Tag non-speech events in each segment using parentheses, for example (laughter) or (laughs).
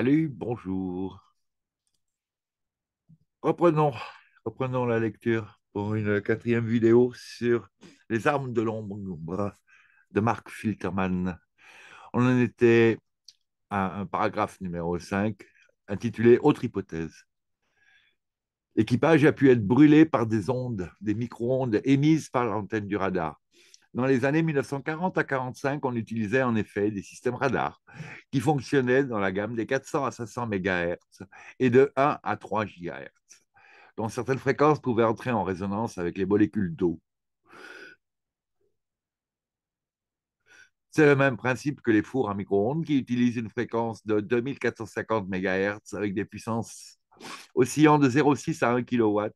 Salut, bonjour. Reprenons, reprenons la lecture pour une quatrième vidéo sur les armes de l'ombre de Marc Filterman. On en était à un paragraphe numéro 5 intitulé Autre hypothèse. L'équipage a pu être brûlé par des ondes, des micro-ondes émises par l'antenne du radar. Dans les années 1940 à 45, on utilisait en effet des systèmes radars qui fonctionnaient dans la gamme des 400 à 500 MHz et de 1 à 3 GHz, dont certaines fréquences pouvaient entrer en résonance avec les molécules d'eau. C'est le même principe que les fours à micro-ondes qui utilisent une fréquence de 2450 MHz avec des puissances oscillant de 0,6 à 1 kW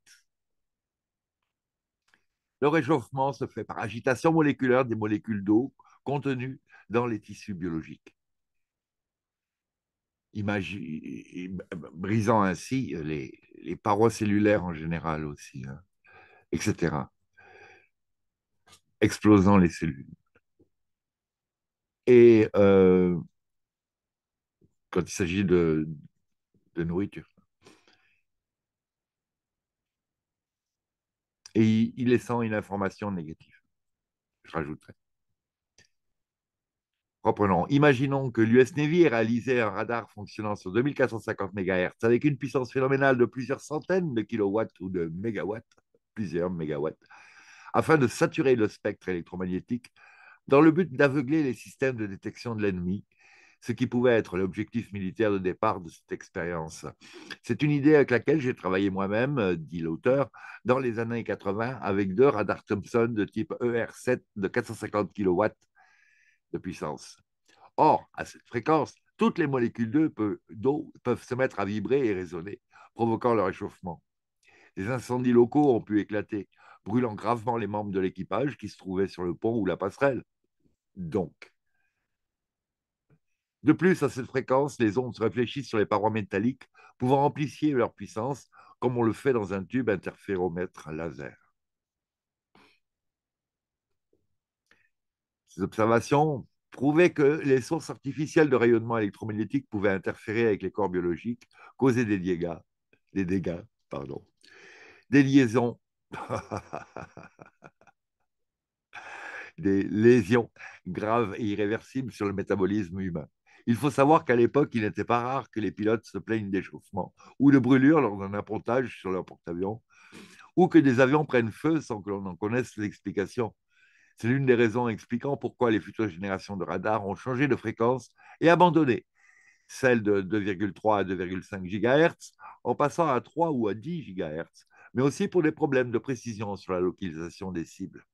le réchauffement se fait par agitation moléculaire des molécules d'eau contenues dans les tissus biologiques, brisant ainsi les, parois cellulaires en général aussi, hein, etc. Explosant les cellules. Et euh, quand il s'agit de nourriture. et il, laissant une information négative. Je rajouterai. Reprenons. Imaginons que l'US Navy réalisait un radar fonctionnant sur 2450 MHz avec une puissance phénoménale de plusieurs centaines de kilowatts ou de mégawatts, plusieurs mégawatts, afin de saturer le spectre électromagnétique dans le but d'aveugler les systèmes de détection de l'ennemi ce qui pouvait être l'objectif militaire de départ de cette expérience. C'est une idée avec laquelle j'ai travaillé moi-même, euh, dit l'auteur, dans les années 80 avec deux radars Thompson de type ER7 de 450 kW de puissance. Or, à cette fréquence, toutes les molécules d'eau peuvent se mettre à vibrer et résonner, provoquant le réchauffement. Des incendies locaux ont pu éclater, brûlant gravement les membres de l'équipage qui se trouvaient sur le pont ou la passerelle. Donc, de plus, à cette fréquence, les ondes se réfléchissent sur les parois métalliques, pouvant amplifier leur puissance, comme on le fait dans un tube interféromètre laser. Ces observations prouvaient que les sources artificielles de rayonnement électromagnétique pouvaient interférer avec les corps biologiques, causer des dégâts, des dégâts, pardon, des liaisons, (laughs) des lésions graves et irréversibles sur le métabolisme humain. Il faut savoir qu'à l'époque, il n'était pas rare que les pilotes se plaignent d'échauffement ou de brûlure lors d'un appontage sur leur porte-avions ou que des avions prennent feu sans que l'on en connaisse l'explication. C'est l'une des raisons expliquant pourquoi les futures générations de radars ont changé de fréquence et abandonné celle de 2,3 à 2,5 GHz en passant à 3 ou à 10 GHz, mais aussi pour des problèmes de précision sur la localisation des cibles.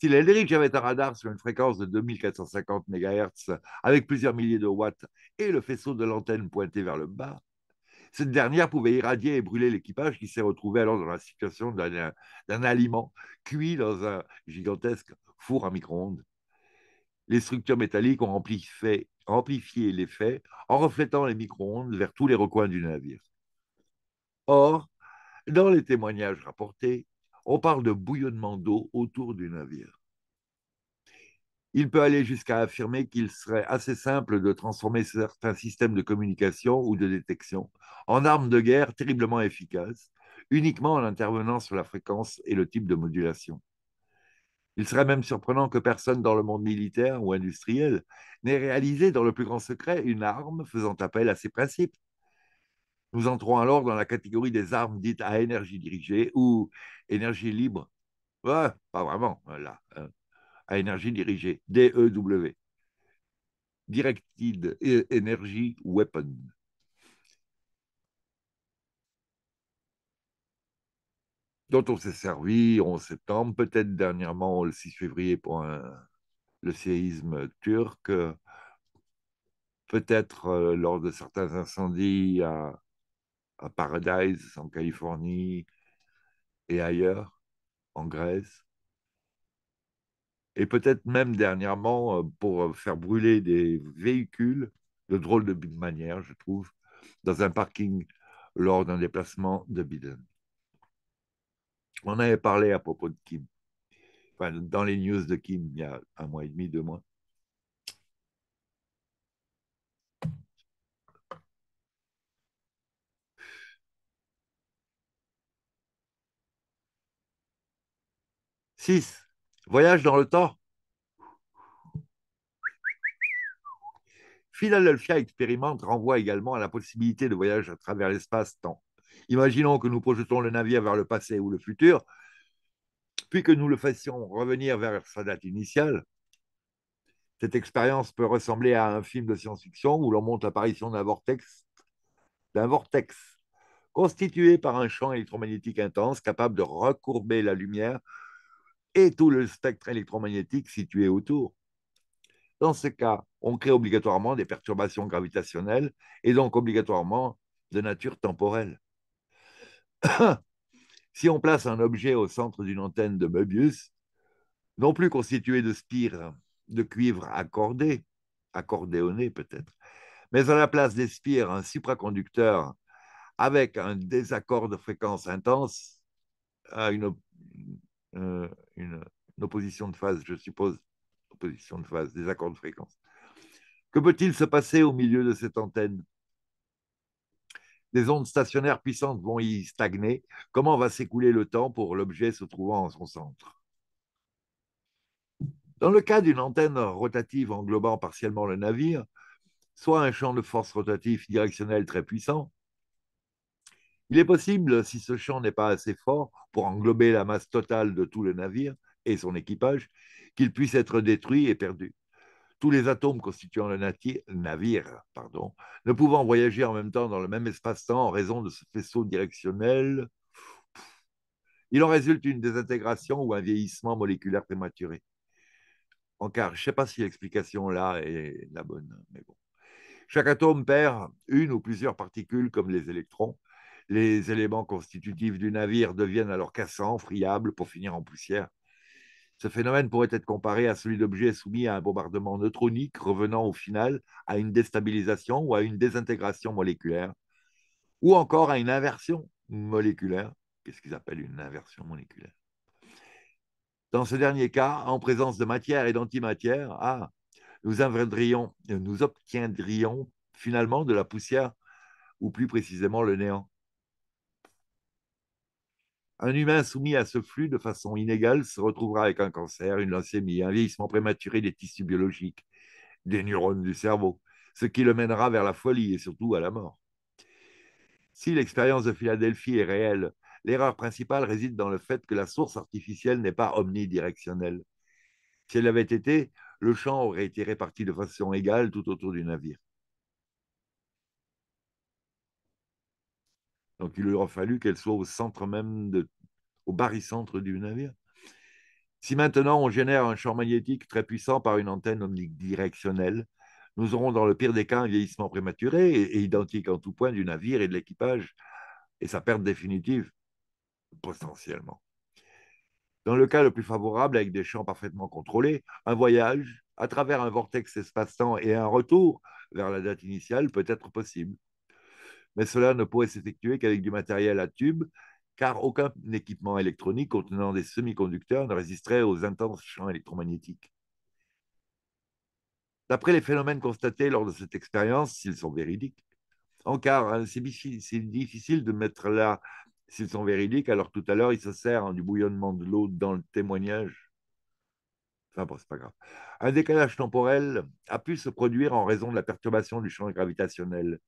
Si la avait un radar sur une fréquence de 2450 MHz avec plusieurs milliers de watts et le faisceau de l'antenne pointé vers le bas, cette dernière pouvait irradier et brûler l'équipage qui s'est retrouvé alors dans la situation d'un aliment cuit dans un gigantesque four à micro-ondes. Les structures métalliques ont amplifié l'effet en reflétant les micro-ondes vers tous les recoins du navire. Or, dans les témoignages rapportés, on parle de bouillonnement d'eau autour du navire. Il peut aller jusqu'à affirmer qu'il serait assez simple de transformer certains systèmes de communication ou de détection en armes de guerre terriblement efficaces, uniquement en intervenant sur la fréquence et le type de modulation. Il serait même surprenant que personne dans le monde militaire ou industriel n'ait réalisé dans le plus grand secret une arme faisant appel à ces principes, nous entrons alors dans la catégorie des armes dites à énergie dirigée ou énergie libre. pas vraiment, euh, là. Hein. À énergie dirigée, DEW. Directed e, Energy Weapon. dont on s'est servi en septembre, peut-être dernièrement le 6 février pour le séisme turc, peut-être euh, lors de certains incendies à, à Paradise en Californie et ailleurs, en Grèce. Et peut-être même dernièrement euh, pour euh, faire brûler des véhicules de drôle de manière, je trouve, dans un parking lors d'un déplacement de Biden. On avait parlé à propos de Kim, dans les news de Kim il y a un mois et demi, deux mois. 6. Voyage dans le temps. Philadelphia expérimente renvoie également à la possibilité de voyage à travers l'espace-temps. Imaginons que nous projetons le navire vers le passé ou le futur, puis que nous le fassions revenir vers sa date initiale. Cette expérience peut ressembler à un film de science-fiction où l'on montre l'apparition d'un vortex, d'un vortex constitué par un champ électromagnétique intense capable de recourber la lumière et tout le spectre électromagnétique situé autour. Dans ce cas, on crée obligatoirement des perturbations gravitationnelles et donc obligatoirement de nature temporelle. (coughs) si on place un objet au centre d'une antenne de Möbius, non plus constituée de spires de cuivre accordées, nez peut-être, mais à la place des spires, un supraconducteur avec un désaccord de fréquence intense, à une, euh, une, opposition de phase, je suppose, opposition de phase, des accords de fréquence. Que peut-il se passer au milieu de cette antenne des ondes stationnaires puissantes vont y stagner. Comment va s'écouler le temps pour l'objet se trouvant en son centre Dans le cas d'une antenne rotative englobant partiellement le navire, soit un champ de force rotatif directionnel très puissant, il est possible, si ce champ n'est pas assez fort pour englober la masse totale de tout le navire et son équipage, qu'il puisse être détruit et perdu. Tous les atomes constituant le navire pardon, ne pouvant voyager en même temps dans le même espace-temps en raison de ce faisceau directionnel, il en résulte une désintégration ou un vieillissement moléculaire prématuré. Encore, je ne sais pas si l'explication là est la bonne, mais bon. Chaque atome perd une ou plusieurs particules comme les électrons, les éléments constitutifs du navire deviennent alors cassants, friables, pour finir en poussière. Ce phénomène pourrait être comparé à celui d'objets soumis à un bombardement neutronique, revenant au final à une déstabilisation ou à une désintégration moléculaire, ou encore à une inversion moléculaire. Qu'est-ce qu'ils appellent une inversion moléculaire Dans ce dernier cas, en présence de matière et d'antimatière, ah, nous, nous obtiendrions finalement de la poussière, ou plus précisément le néant. Un humain soumis à ce flux de façon inégale se retrouvera avec un cancer, une leucémie, un vieillissement prématuré des tissus biologiques, des neurones du cerveau, ce qui le mènera vers la folie et surtout à la mort. Si l'expérience de Philadelphie est réelle, l'erreur principale réside dans le fait que la source artificielle n'est pas omnidirectionnelle. Si elle avait été, le champ aurait été réparti de façon égale tout autour du navire. Donc il aura fallu qu'elle soit au centre même, de, au barycentre du navire. Si maintenant on génère un champ magnétique très puissant par une antenne omnidirectionnelle, nous aurons dans le pire des cas un vieillissement prématuré et identique en tout point du navire et de l'équipage, et sa perte définitive, potentiellement. Dans le cas le plus favorable, avec des champs parfaitement contrôlés, un voyage à travers un vortex espace-temps et un retour vers la date initiale peut être possible mais cela ne pourrait s'effectuer qu'avec du matériel à tube, car aucun équipement électronique contenant des semi-conducteurs ne résisterait aux intenses champs électromagnétiques. D'après les phénomènes constatés lors de cette expérience, s'ils sont véridiques, encore, hein, c'est difficile de mettre là s'ils sont véridiques, alors tout à l'heure, il se sert du bouillonnement de l'eau dans le témoignage. Enfin bon, c'est pas grave. Un décalage temporel a pu se produire en raison de la perturbation du champ gravitationnel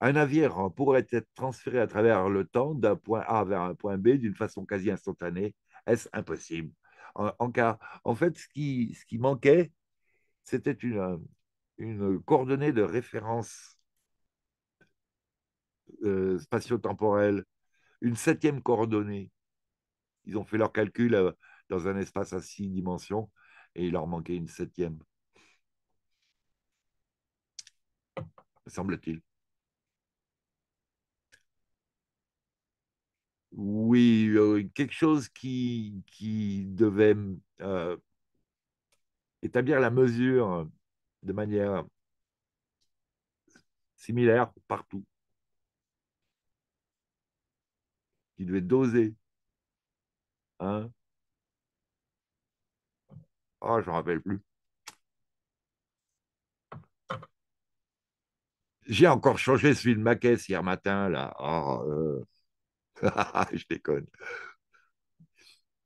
un navire pourrait être transféré à travers le temps d'un point A vers un point B d'une façon quasi instantanée. Est-ce impossible en, fait, ce qui, manquait, c'était une, coordonnée de référence euh, spatio-temporelle, une septième coordonnée. Ils ont fait leur calcul euh, dans un espace à six dimensions et il leur manquait une septième. Semble-t-il. oui, euh, quelque chose qui, qui devait euh, établir la mesure de manière similaire partout, qui devait doser. Hein Ah, je ne rappelle plus. J'ai encore changé celui de ma caisse hier matin, là. Oh, (laughs) je déconne.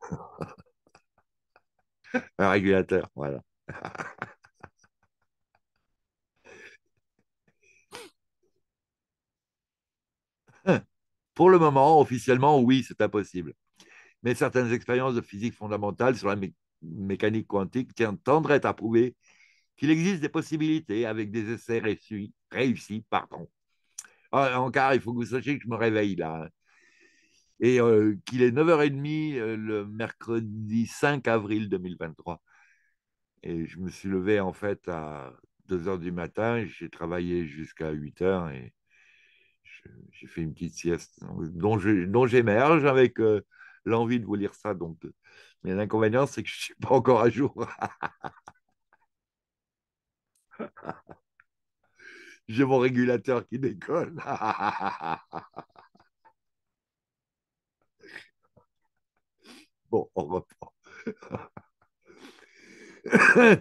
(laughs) Un régulateur, voilà. (laughs) Pour le moment, officiellement, oui, c'est impossible. Mais certaines expériences de physique fondamentale sur la mécanique quantique tendraient à prouver qu'il existe des possibilités avec des essais réussis. réussis pardon. Ah, en, il faut que vous sachiez que je me réveille là. Hein et euh, qu'il est 9h30 euh, le mercredi 5 avril 2023. Et je me suis levé en fait à 2h du matin, j'ai travaillé jusqu'à 8h et j'ai fait une petite sieste dont, j'émerge avec euh, l'envie de vous lire ça. Donc, mais l'inconvénient, c'est que je ne suis pas encore à jour. (laughs) j'ai mon régulateur qui décolle. (laughs) Bon, on pas. (coughs)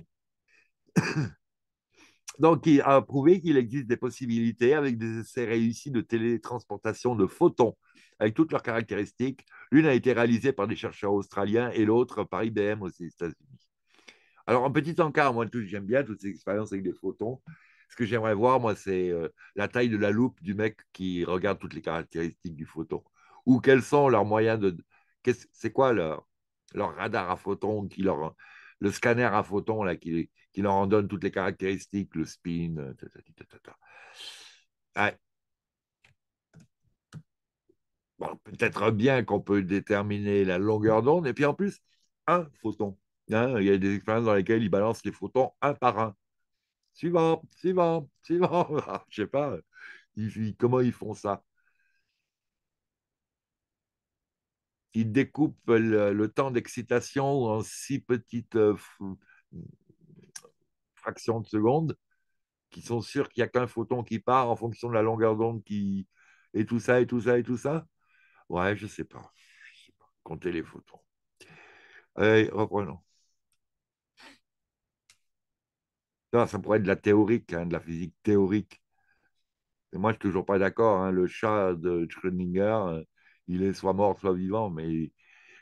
Donc, il a prouvé qu'il existe des possibilités avec des essais réussis de télétransportation de photons, avec toutes leurs caractéristiques. L'une a été réalisée par des chercheurs australiens et l'autre par IBM aux États-Unis. Alors, en petit encart, moi, j'aime bien toutes ces expériences avec des photons. Ce que j'aimerais voir, moi, c'est euh, la taille de la loupe du mec qui regarde toutes les caractéristiques du photon. Ou quels sont leurs moyens de, c'est quoi leur, radar à photons, qui leur, le scanner à photons là, qui, qui leur en donne toutes les caractéristiques, le spin, euh, peut-être bien qu'on peut déterminer la longueur d'onde, et puis en plus, un photon. Hein, il y a des expériences dans lesquelles ils balancent les photons un par un. Suivant, suivant, suivant. (laughs) Je ne sais pas comment ils font ça. il découpe le, temps d'excitation en six petites euh, fractions de secondes qui sont sûrs qu'il n'y a qu'un photon qui part en fonction de la longueur d'onde qui et tout ça et tout ça et tout ça. Ouais, je sais pas. Je sais pas. Comptez les photons. Allez, reprenons. Ça, ça pourrait être de la théorique, hein, de la physique théorique. Et moi, je suis toujours pas d'accord. Hein. le chat de Schrödinger, euh, il est soit mort, soit vivant, mais.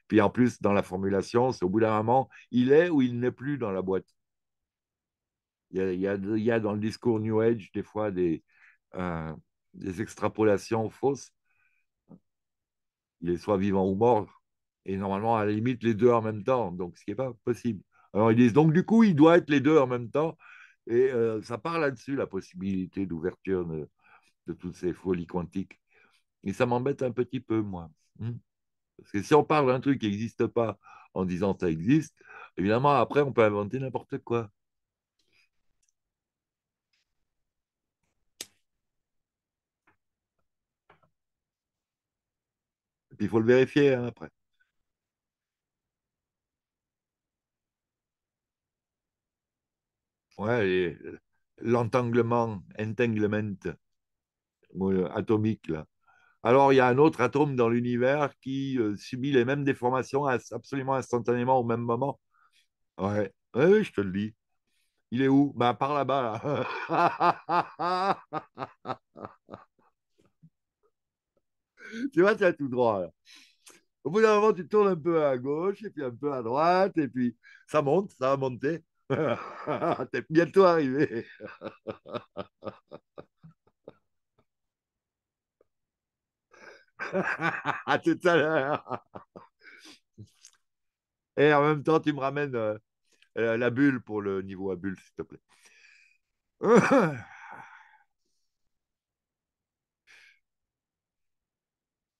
Puis en plus, dans la formulation, c'est au bout d'un moment, il est ou il n'est plus dans la boîte. Il y a, dans le discours New Age des fois euh, des, extrapolations fausses. Il est soit vivant ou mort, et normalement, à la limite, les deux en même temps, donc ce qui n'est pas possible. Alors ils disent donc, du coup, il doit être les deux en même temps, et euh, ça part là-dessus, la possibilité d'ouverture de toutes ces folies quantiques. Et ça m'embête un petit peu, moi. Hmm. Parce que si on parle d'un truc qui n'existe pas en disant ça existe, évidemment, après, on peut inventer n'importe quoi. Et puis, il faut le vérifier hein, après. Ouais, euh, l'entanglement, entanglement euh, atomique, là. Alors, il y a un autre atome dans l'univers qui euh, subit les mêmes déformations absolument instantanément au même moment. Ouais, je te le dis. Il est où Ben, par là-bas, (laughs) tu vois, tu as tout droit. Au bout d'un moment, tu tournes un peu à gauche, et puis un peu à droite, et puis ça monte, ça va monter. (laughs) T'es bientôt arrivé. (laughs) (laughs) à tout à l'heure. Et en même temps, tu me ramènes euh, euh, la bulle pour le niveau à bulle, s'il te plaît. (laughs)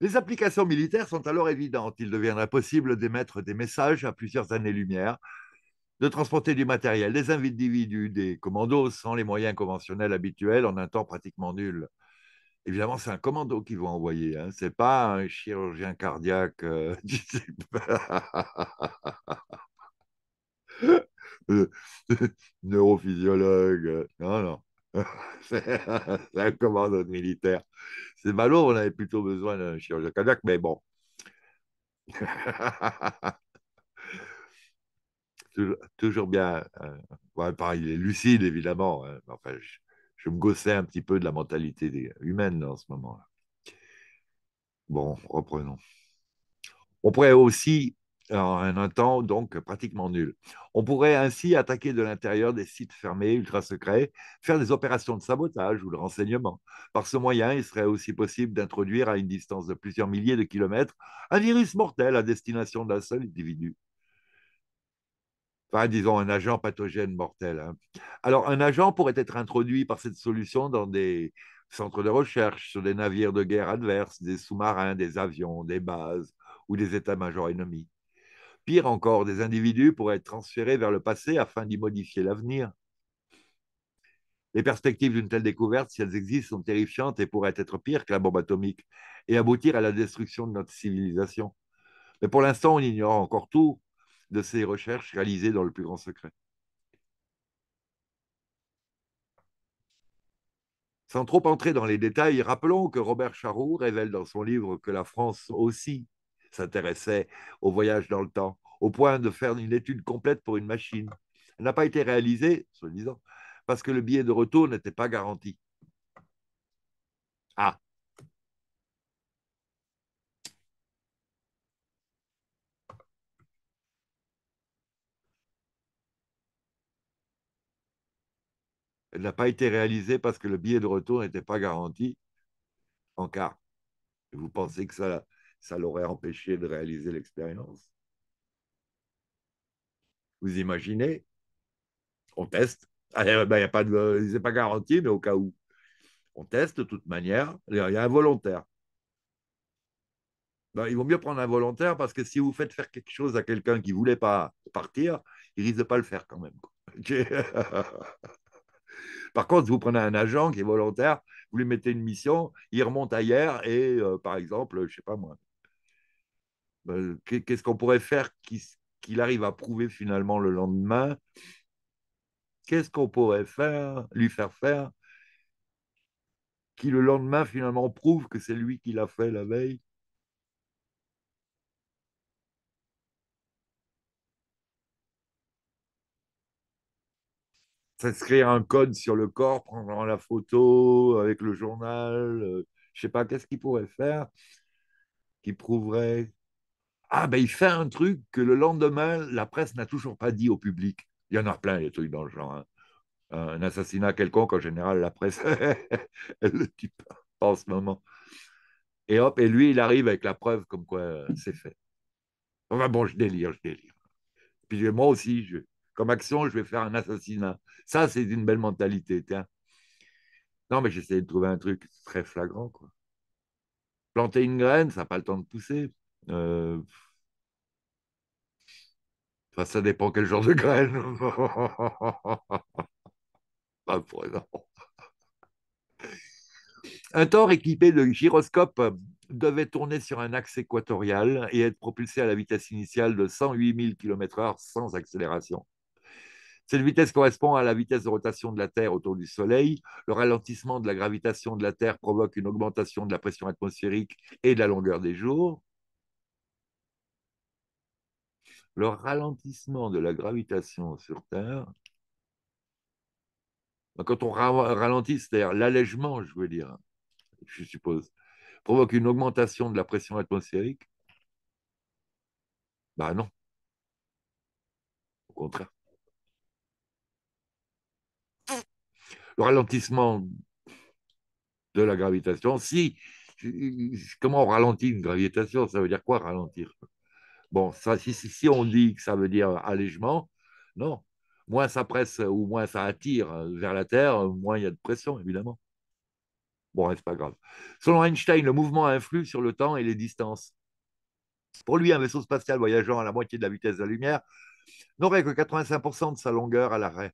Les applications militaires sont alors évidentes. Il deviendra possible d'émettre des messages à plusieurs années-lumière, de transporter du matériel, des individus, des commandos sans les moyens conventionnels habituels en un temps pratiquement nul. Évidemment, c'est un commando qu'ils vont envoyer. Hein. Ce n'est pas un chirurgien cardiaque. Euh, (laughs) type euh, (laughs) neurophysiologue. Non, non. (laughs) c'est un commando militaire. C'est malheureux. on avait plutôt besoin d'un chirurgien cardiaque, mais bon. toujours, bien. Hein. pareil, il est lucide, évidemment. Hein, enfin, je me gossais un petit peu de la mentalité humaine en ce moment-là. Bon, reprenons. On pourrait aussi, en un temps donc pratiquement nul, on pourrait ainsi attaquer de l'intérieur des sites fermés, ultra secrets, faire des opérations de sabotage ou de renseignement. Par ce moyen, il serait aussi possible d'introduire à une distance de plusieurs milliers de kilomètres un virus mortel à destination d'un seul individu enfin disons un agent pathogène mortel. Hein. Alors un agent pourrait être introduit par cette solution dans des centres de recherche, sur des navires de guerre adverses, des sous-marins, des avions, des bases ou des états-majors ennemis. Pire encore, des individus pourraient être transférés vers le passé afin d'y modifier l'avenir. Les perspectives d'une telle découverte, si elles existent, sont terrifiantes et pourraient être pires que la bombe atomique et aboutir à la destruction de notre civilisation. Mais pour l'instant, on ignore encore tout de ses recherches réalisées dans le plus grand secret. Sans trop entrer dans les détails, rappelons que Robert Charroux révèle dans son livre que la France aussi s'intéressait au voyage dans le temps, au point de faire une étude complète pour une machine. Elle n'a pas été réalisée, soi-disant, parce que le billet de retour n'était pas garanti. Ah, Elle n'a pas été réalisée parce que le billet de retour n'était pas garanti en cas. Vous pensez que ça, ça l'aurait empêché de réaliser l'expérience Vous imaginez On teste. Ah, il ben, a pas de, pas garanti, mais au cas où. On teste de toute manière. Il y a un volontaire. Ben, il vaut mieux prendre un volontaire parce que si vous faites faire quelque chose à quelqu'un qui ne voulait pas partir, il risque de pas le faire quand même. (laughs) Par contre, vous prenez un agent qui est volontaire, vous lui mettez une mission, il remonte ailleurs et, euh, par exemple, je sais pas moi, bah, qu'est-ce qu'on pourrait faire qu'il arrive à prouver finalement le lendemain Qu'est-ce qu'on pourrait faire, lui faire faire, qui le lendemain finalement prouve que c'est lui qui l'a fait la veille s'inscrire un code sur le corps, prendre la photo euh, avec le journal, euh, je sais pas, qu'est-ce qu'il pourrait faire qui prouverait ah ben il fait un truc que le lendemain la presse n'a toujours pas dit au public. Il y en a plein les trucs dans le genre. Hein. Un assassinat quelconque en général la presse (laughs) elle le dit pas, en ce moment. Et hop et lui il arrive avec la preuve comme quoi euh, c'est fait. Enfin bon je délire je délire. Puis moi aussi je, comme action, je vais faire un assassinat. Ça, c'est une belle mentalité. Non, mais j'essayais de trouver un truc très flagrant. Planter une graine, ça n'a pas le temps de pousser. Euh, ça dépend quel genre de graine. (laughs) pas un tort équipé de gyroscope devait tourner sur un axe équatorial et être propulsé à la vitesse initiale de 108 000 km/h sans accélération. Cette vitesse correspond à la vitesse de rotation de la Terre autour du Soleil. Le ralentissement de la gravitation de la Terre provoque une augmentation de la pression atmosphérique et de la longueur des jours. Le ralentissement de la gravitation sur Terre, ben, quand on ralentit, c'est-à-dire l'allègement, je veux dire, je suppose, provoque une augmentation de la pression atmosphérique. Ben non. Au contraire. le ralentissement de la gravitation, si, comment on ralentit une gravitation Ça veut dire quoi ralentir Bon, si, si, on dit que ça veut dire allègement, non. Moins ça presse ou moins ça attire vers la Terre, moins il y a de pression, évidemment. Bon, c'est pas grave. Selon Einstein, le mouvement influe sur le temps et les distances. Pour lui, un vaisseau spatial voyageant à la moitié de la vitesse de la lumière n'aurait que 85% de sa longueur à l'arrêt.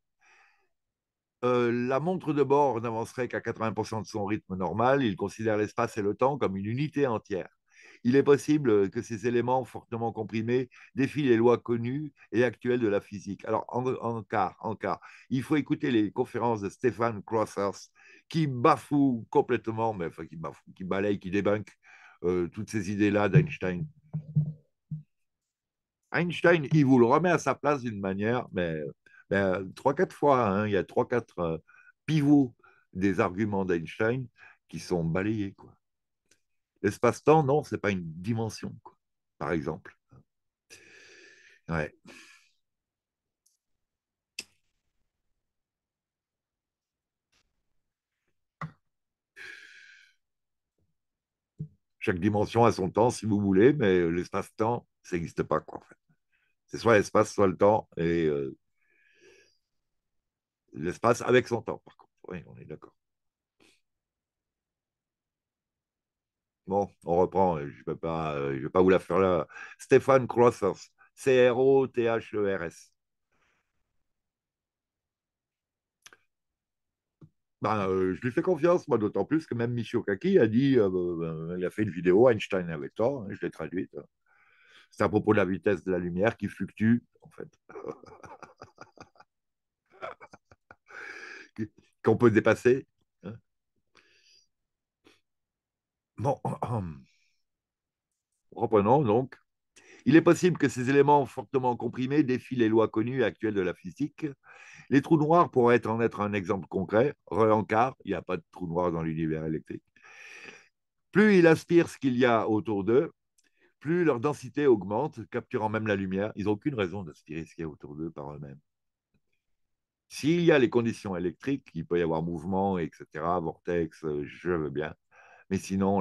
Euh, la montre de bord n'avancerait qu'à 80% de son rythme normal, il considère l'espace et le temps comme une unité entière. Il est possible que ces éléments fortement comprimés défient les lois connues et actuelles de la physique. Alors, en, en cas, en il faut écouter les conférences de Stéphane Crossers, qui bafoue complètement, mais qui, bafoue, qui balaye, qui débunk euh, toutes ces idées-là d'Einstein. Einstein, il vous le remet à sa place d'une manière, mais ben, trois, quatre fois. Hein. il y a trois, quatre euh, pivots des arguments d'Einstein qui sont balayés. L'espace-temps, non, ce n'est pas une dimension, par exemple. Ouais. Chaque dimension a son temps, si vous voulez, mais l'espace-temps, ça n'existe pas. C'est soit l'espace, soit le temps, et euh, l'espace avec son temps, par contre. Oui, on est d'accord. Bon, on reprend. Euh, je ne euh, vais pas vous la faire là. Stéphane Crossers, C-R-O-T-H-E-R-S. Ben, euh, je lui fais confiance, moi, d'autant plus que même Michio Kaki a dit, ben, ben, il a fait une vidéo, Einstein avait tort, hein, je l'ai traduite. C'est à propos de la vitesse de la lumière qui fluctue, en fait. (laughs) qu'on peut dépasser. Hein. bon, (clears throat) hum. reprenons donc. Il est possible que ces éléments fortement comprimés défient les lois connues et actuelles de la physique. Les trous noirs pourraient en être un exemple concret. Re-encart, il n'y a pas de trous noirs dans l'univers électrique. Plus ils aspirent ce qu'il y a autour d'eux, plus leur densité augmente, capturant même la lumière. Ils n'ont aucune raison d'aspirer ce qu'il y a autour d'eux par eux-mêmes. S'il y a les conditions électriques, il peut y avoir mouvement, etc., vortex, euh, je veux bien. Mais sinon,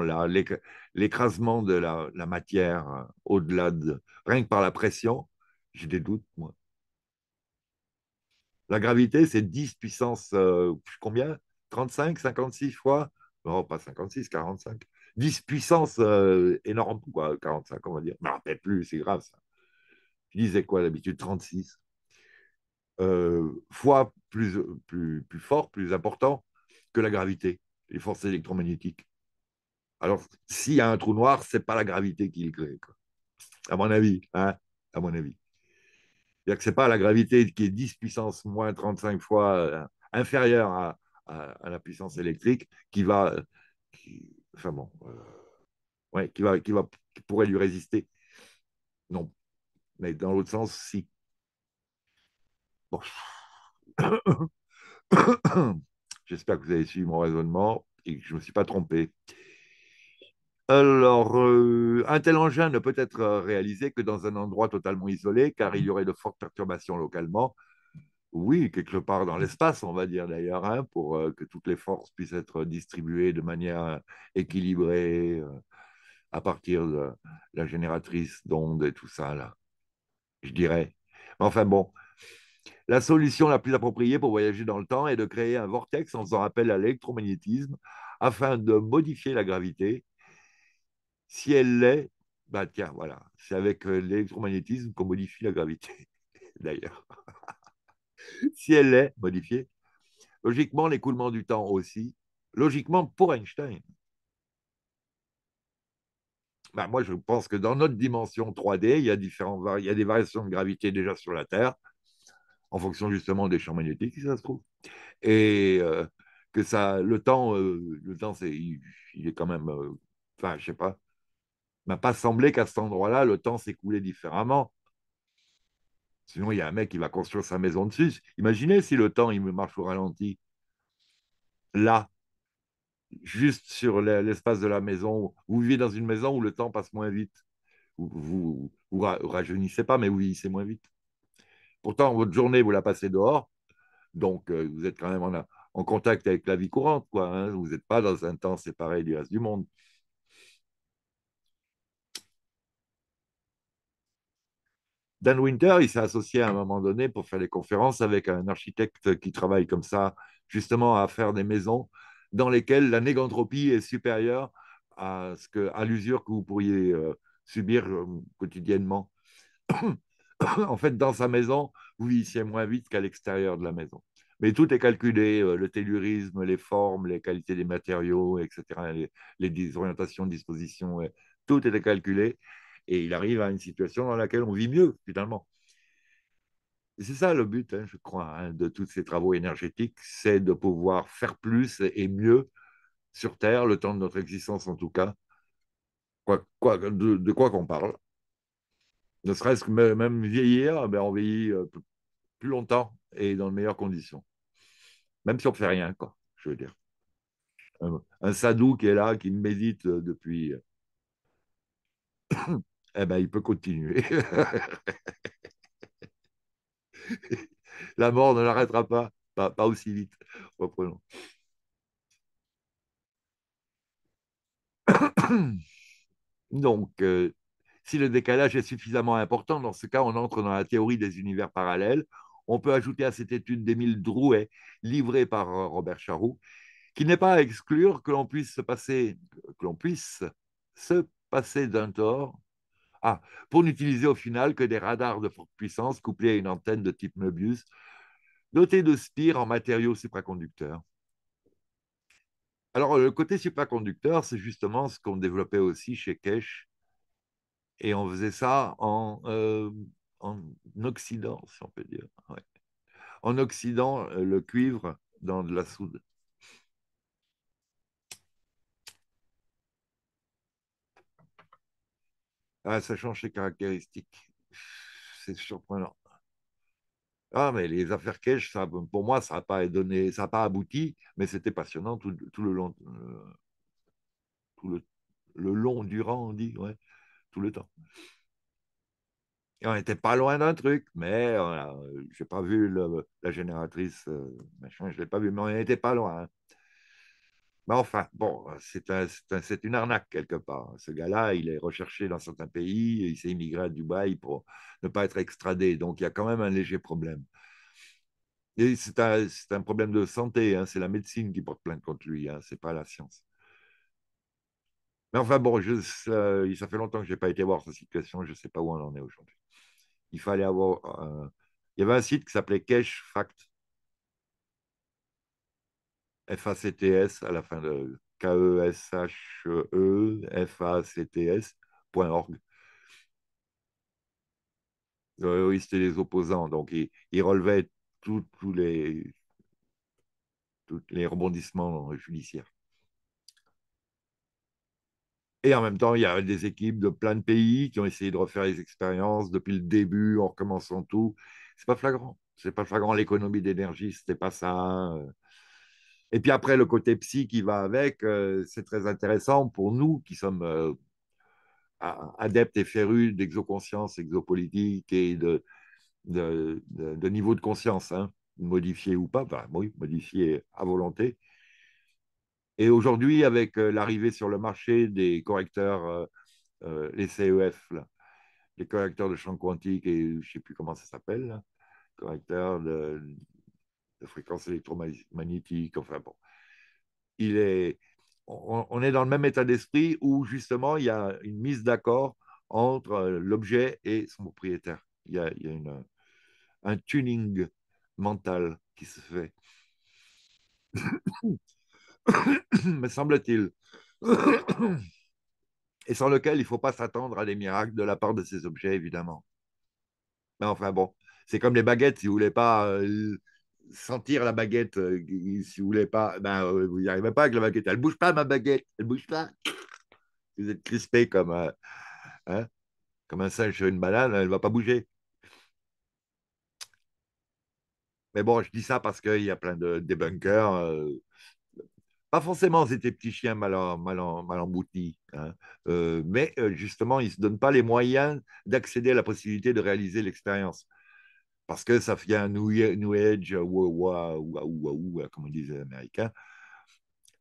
l'écrasement de la, matière euh, au-delà de. rien que par la pression, j'ai des doutes, moi. La gravité, c'est 10 puissance euh, combien 35, 56 fois Non, pas 56, 45. 10 puissance énorme, quoi, 45, on va dire. Je ne rappelle plus, c'est grave ça. Je disais quoi d'habitude 36 euh, fois plus, plus, plus fort, plus important que la gravité, les forces électromagnétiques. Alors, s'il y a un trou noir, c'est pas la gravité qui le crée, à mon avis. Hein, à mon avis. C'est-à-dire que ce n'est pas la gravité qui est 10 puissance moins 35 fois euh, inférieure à, la puissance électrique qui va, qui, enfin bon, euh, qui va, qui va, qui pourrait lui résister. Non. Mais dans l'autre sens, si. (coughs) J'espère que vous avez suivi mon raisonnement et que je ne me suis pas trompé. Alors, euh, un tel engin ne peut être réalisé que dans un endroit totalement isolé, car il y aurait de fortes perturbations localement. Oui, quelque part dans l'espace, on va dire d'ailleurs, hein, pour euh, que toutes les forces puissent être distribuées de manière équilibrée euh, à partir de la génératrice d'ondes et tout ça, là. Je dirais. Enfin bon, la solution la plus appropriée pour voyager dans le temps est de créer un vortex en faisant appel à l'électromagnétisme afin de modifier la gravité. Si elle l'est, bah tiens, voilà, c'est avec euh, l'électromagnétisme qu'on modifie la gravité, (laughs) d'ailleurs. (laughs) si elle l'est modifiée, logiquement, l'écoulement du temps aussi, logiquement pour Einstein. Bah, moi, je pense que dans notre dimension 3D, il y a, il y a des variations de gravité déjà sur la Terre en fonction justement des champs magnétiques, si ça se trouve. Et euh, que ça, le temps, euh, le temps, c'est, il, est quand même, euh, enfin, je sais pas, m'a pas semblé qu'à cet endroit-là, le temps s'écoulait différemment. Sinon, il y a un mec qui va construire sa maison dessus. Imaginez si le temps, il me marche au ralenti. Là, juste sur l'espace de la maison, vous vivez dans une maison où le temps passe moins vite. Vous, vous, rajeunissez pas, mais oui c'est moins vite. Pourtant, votre journée, vous la passez dehors, donc euh, vous êtes quand même en, contact avec la vie courante, quoi. Hein. vous n'êtes pas dans un temps séparé du reste du monde. Dan Winter, il s'est associé à un moment donné pour faire des conférences avec un architecte qui travaille comme ça, justement à faire des maisons dans lesquelles la négantropie est supérieure à, à l'usure que vous pourriez euh, subir euh, quotidiennement. (laughs) en fait, dans sa maison, vous viviez moins vite qu'à l'extérieur de la maison. Mais tout est calculé, euh, le tellurisme, les formes, les qualités des matériaux, etc., les, les orientations, dispositions, tout était calculé. Et il arrive à une situation dans laquelle on vit mieux, finalement. C'est ça le but, hein, je crois, hein, de tous ces travaux énergétiques, c'est de pouvoir faire plus et mieux sur Terre, le temps de notre existence en tout cas, de quoi qu'on parle ne serait-ce que même vieillir, ben, on vieillit euh, plus longtemps et dans de meilleures conditions. Même si on ne fait rien, quoi, je veux dire. Un, sadou qui est là, qui médite euh, depuis, euh, (coughs) eh bien, il peut continuer. (laughs) La mort ne l'arrêtera pas, pas, aussi vite. Reprenons. (coughs) Donc, si le décalage est suffisamment important, dans ce cas, on entre dans la théorie des univers parallèles. On peut ajouter à cette étude d'Émile Drouet, livrée par euh, Robert Charroux, qui n'est pas à exclure que l'on puisse se passer, que l'on puisse se passer d'un tort ah, pour n'utiliser au final que des radars de forte puissance couplés à une antenne de type Möbius, dotée de spires en matériaux supraconducteurs. Alors, le côté supraconducteur, c'est justement ce qu'on développait aussi chez Kesh et on faisait ça en, euh, en Occident, si on peut dire. En Occident, euh, le cuivre dans de la soude. Ah, ça change ses caractéristiques. C'est surprenant. Ah, mais les affaires Cage, ça, pour moi, ça n'a pas donné, ça pas abouti, mais c'était passionnant tout, le long, euh, tout le, le, long durant, on dit. Ouais tout le temps. Et on n'était pas loin d'un truc, mais euh, je n'ai pas vu la génératrice, euh, machin, je ne l'ai pas vu, mais on n'était pas loin. Mais enfin, bon, c'est une arnaque quelque part. Ce gars-là, il est recherché dans certains pays, il s'est immigré à Dubaï pour ne pas être extradé. Donc, il y a quand même un léger problème. Et c'est un, problème de santé, hein. c'est la médecine qui porte plainte contre lui, hein. ce n'est pas la science. Mais enfin, bon, il ça, fait longtemps que je n'ai pas été voir sa situation, je ne sais pas où on en est aujourd'hui. Il fallait avoir. il y avait un site qui s'appelait Cash Fact. F-A-C-T-S à la fin de K-E-S-H-E, e F-A-C-T-S.org. Euh, oui, c'était les opposants, donc ils, relevait relevaient tous les, les rebondissements judiciaires. Et en même temps, il y a des équipes de plein de pays qui ont essayé de refaire les expériences depuis le début, en recommençant tout. C'est pas flagrant. C'est pas flagrant. L'économie d'énergie, ce n'était pas ça. Euh. Et puis après, le côté psy qui va avec, euh, c'est très intéressant pour nous qui sommes euh, adeptes et férus d'exoconscience, exopolitique et de, niveau de conscience, hein. modifié ou pas, oui, modifié à volonté. Et aujourd'hui, avec euh, l'arrivée sur le marché des correcteurs, euh, euh, les CEF, les correcteurs de champ quantique et je ne sais plus comment ça s'appelle, correcteurs de, de fréquences électromagnétiques, enfin bon, il est, on, est dans le même état d'esprit où justement il y a une mise d'accord entre l'objet et son propriétaire. Il y a, il y a une, un tuning mental qui se fait. (coughs) me semble-t-il, (coughs) et sans lequel il ne faut pas s'attendre à des miracles de la part de ces objets, évidemment. Mais enfin bon, c'est comme les baguettes, si vous voulez pas euh, sentir la baguette, euh, si vous voulez pas, ben, euh, vous n'y arrivez pas avec la baguette. Elle bouge pas, ma baguette, elle bouge pas. (coughs) Vous êtes crispé comme, hein, comme un singe sur une banane, elle ne va pas bouger. Mais bon, je dis ça parce qu'il y a plein de débunkers pas forcément c'était petits chiens mal, emboutis, hein. euh, mais euh, justement, ils ne se donnent pas les moyens d'accéder à la possibilité de réaliser l'expérience. Parce que ça fait un New, Age, euh, comme disent les Américains.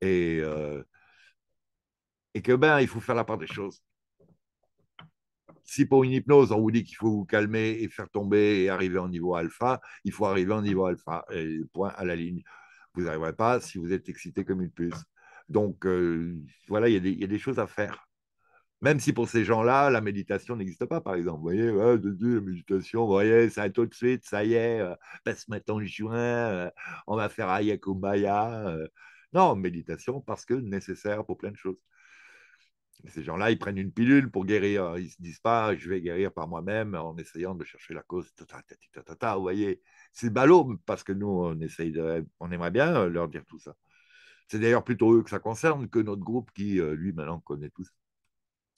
Et, euh, que ben, il faut faire la part des choses. Si pour une hypnose, on vous dit qu'il faut vous calmer et faire tomber et arriver au niveau alpha, il faut arriver au niveau alpha, point à la ligne vous arriverez pas si vous êtes excité comme une puce. Donc euh, voilà, il y, a des choses à faire. Même si pour ces gens-là, la méditation n'existe pas, par exemple. Vous voyez, de la méditation, vous voyez, ça tout de suite, ça y est, euh, passe maintenant juin, euh, on va faire Ayakumaya. Euh. non, méditation parce que nécessaire pour plein de choses. Ces gens-là, ils prennent une pilule pour guérir. Euh, ils ne se disent pas, je vais guérir par moi-même en essayant de chercher la cause. vous voyez, c'est ballot parce que nous, on, essaye de, on aimerait bien euh, leur dire tout ça. C'est d'ailleurs plutôt eux que ça concerne que notre groupe qui, euh, lui, maintenant, connaît tout ça.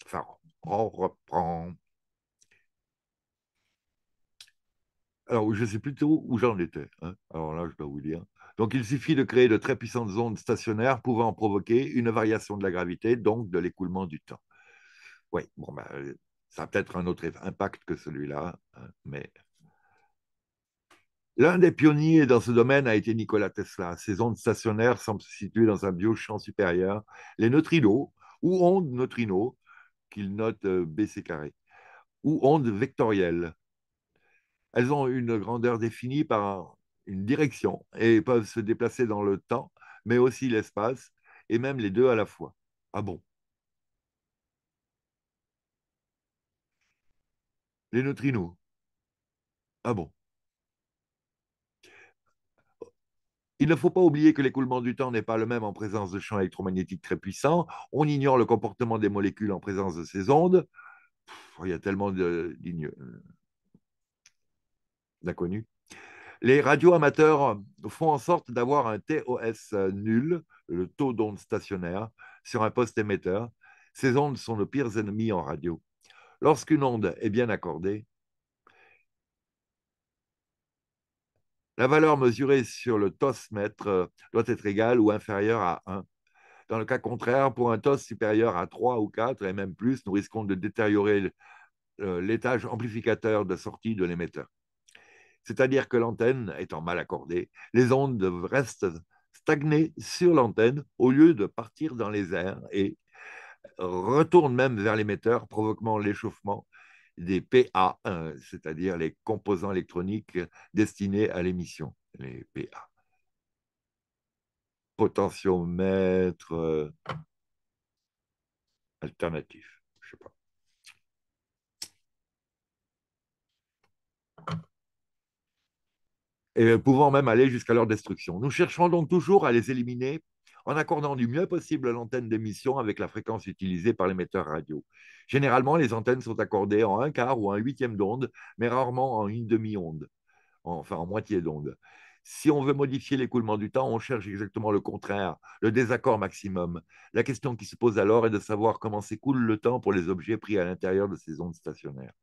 Enfin, on reprend. Alors, je sais plus où j'en étais. Hein. Alors là, je dois vous dire. Donc il suffit de créer de très puissantes ondes stationnaires pouvant provoquer une variation de la gravité, donc de l'écoulement du temps. Oui, bon, ben, euh, ça a peut-être un autre impact que celui-là, hein, mais... L'un des pionniers dans ce domaine a été Nikola Tesla. Ces ondes stationnaires semblent se situer dans un biochamp supérieur, les neutrinos, ou ondes neutrinos, qu'il note euh, BC carré, ou ondes vectorielles. Elles ont une grandeur définie par une direction et peuvent se déplacer dans le temps, mais aussi l'espace, et même les deux à la fois. Ah bon Les neutrinos. Ah bon Il ne faut pas oublier que l'écoulement du temps n'est pas le même en présence de champs électromagnétiques très puissants. On ignore le comportement des molécules en présence de ces ondes. il y a tellement euh, d'inconnus. Les radioamateurs font en sorte d'avoir un TOS nul, le taux d'onde stationnaire, sur un poste émetteur. Ces ondes sont nos pires ennemis en radio. Lorsqu'une onde est bien accordée, la valeur mesurée sur le TOS mètre doit être égale ou inférieure à 1. Dans le cas contraire, pour un TOS supérieur à 3 ou 4 et même plus, nous risquons de détériorer euh, l'étage amplificateur de sortie de l'émetteur c'est-à-dire que l'antenne étant mal accordée, les ondes restent stagnées sur l'antenne au lieu de partir dans les airs et retournent même vers l'émetteur, provoquant l'échauffement des pa cest c'est-à-dire les composants électroniques destinés à l'émission, les PA. Potentiomètre euh, alternatif. et pouvant même aller jusqu'à leur destruction. Nous cherchons donc toujours à les éliminer en accordant du mieux possible l'antenne d'émission avec la fréquence utilisée par l'émetteur radio. Généralement, les antennes sont accordées en un quart ou un huitième d'onde, mais rarement en une demi-onde, enfin en moitié d'onde. Si on veut modifier l'écoulement du temps, on cherche exactement le contraire, le désaccord maximum. La question qui se pose alors est de savoir comment s'écoule le temps pour les objets pris à l'intérieur de ces ondes stationnaires.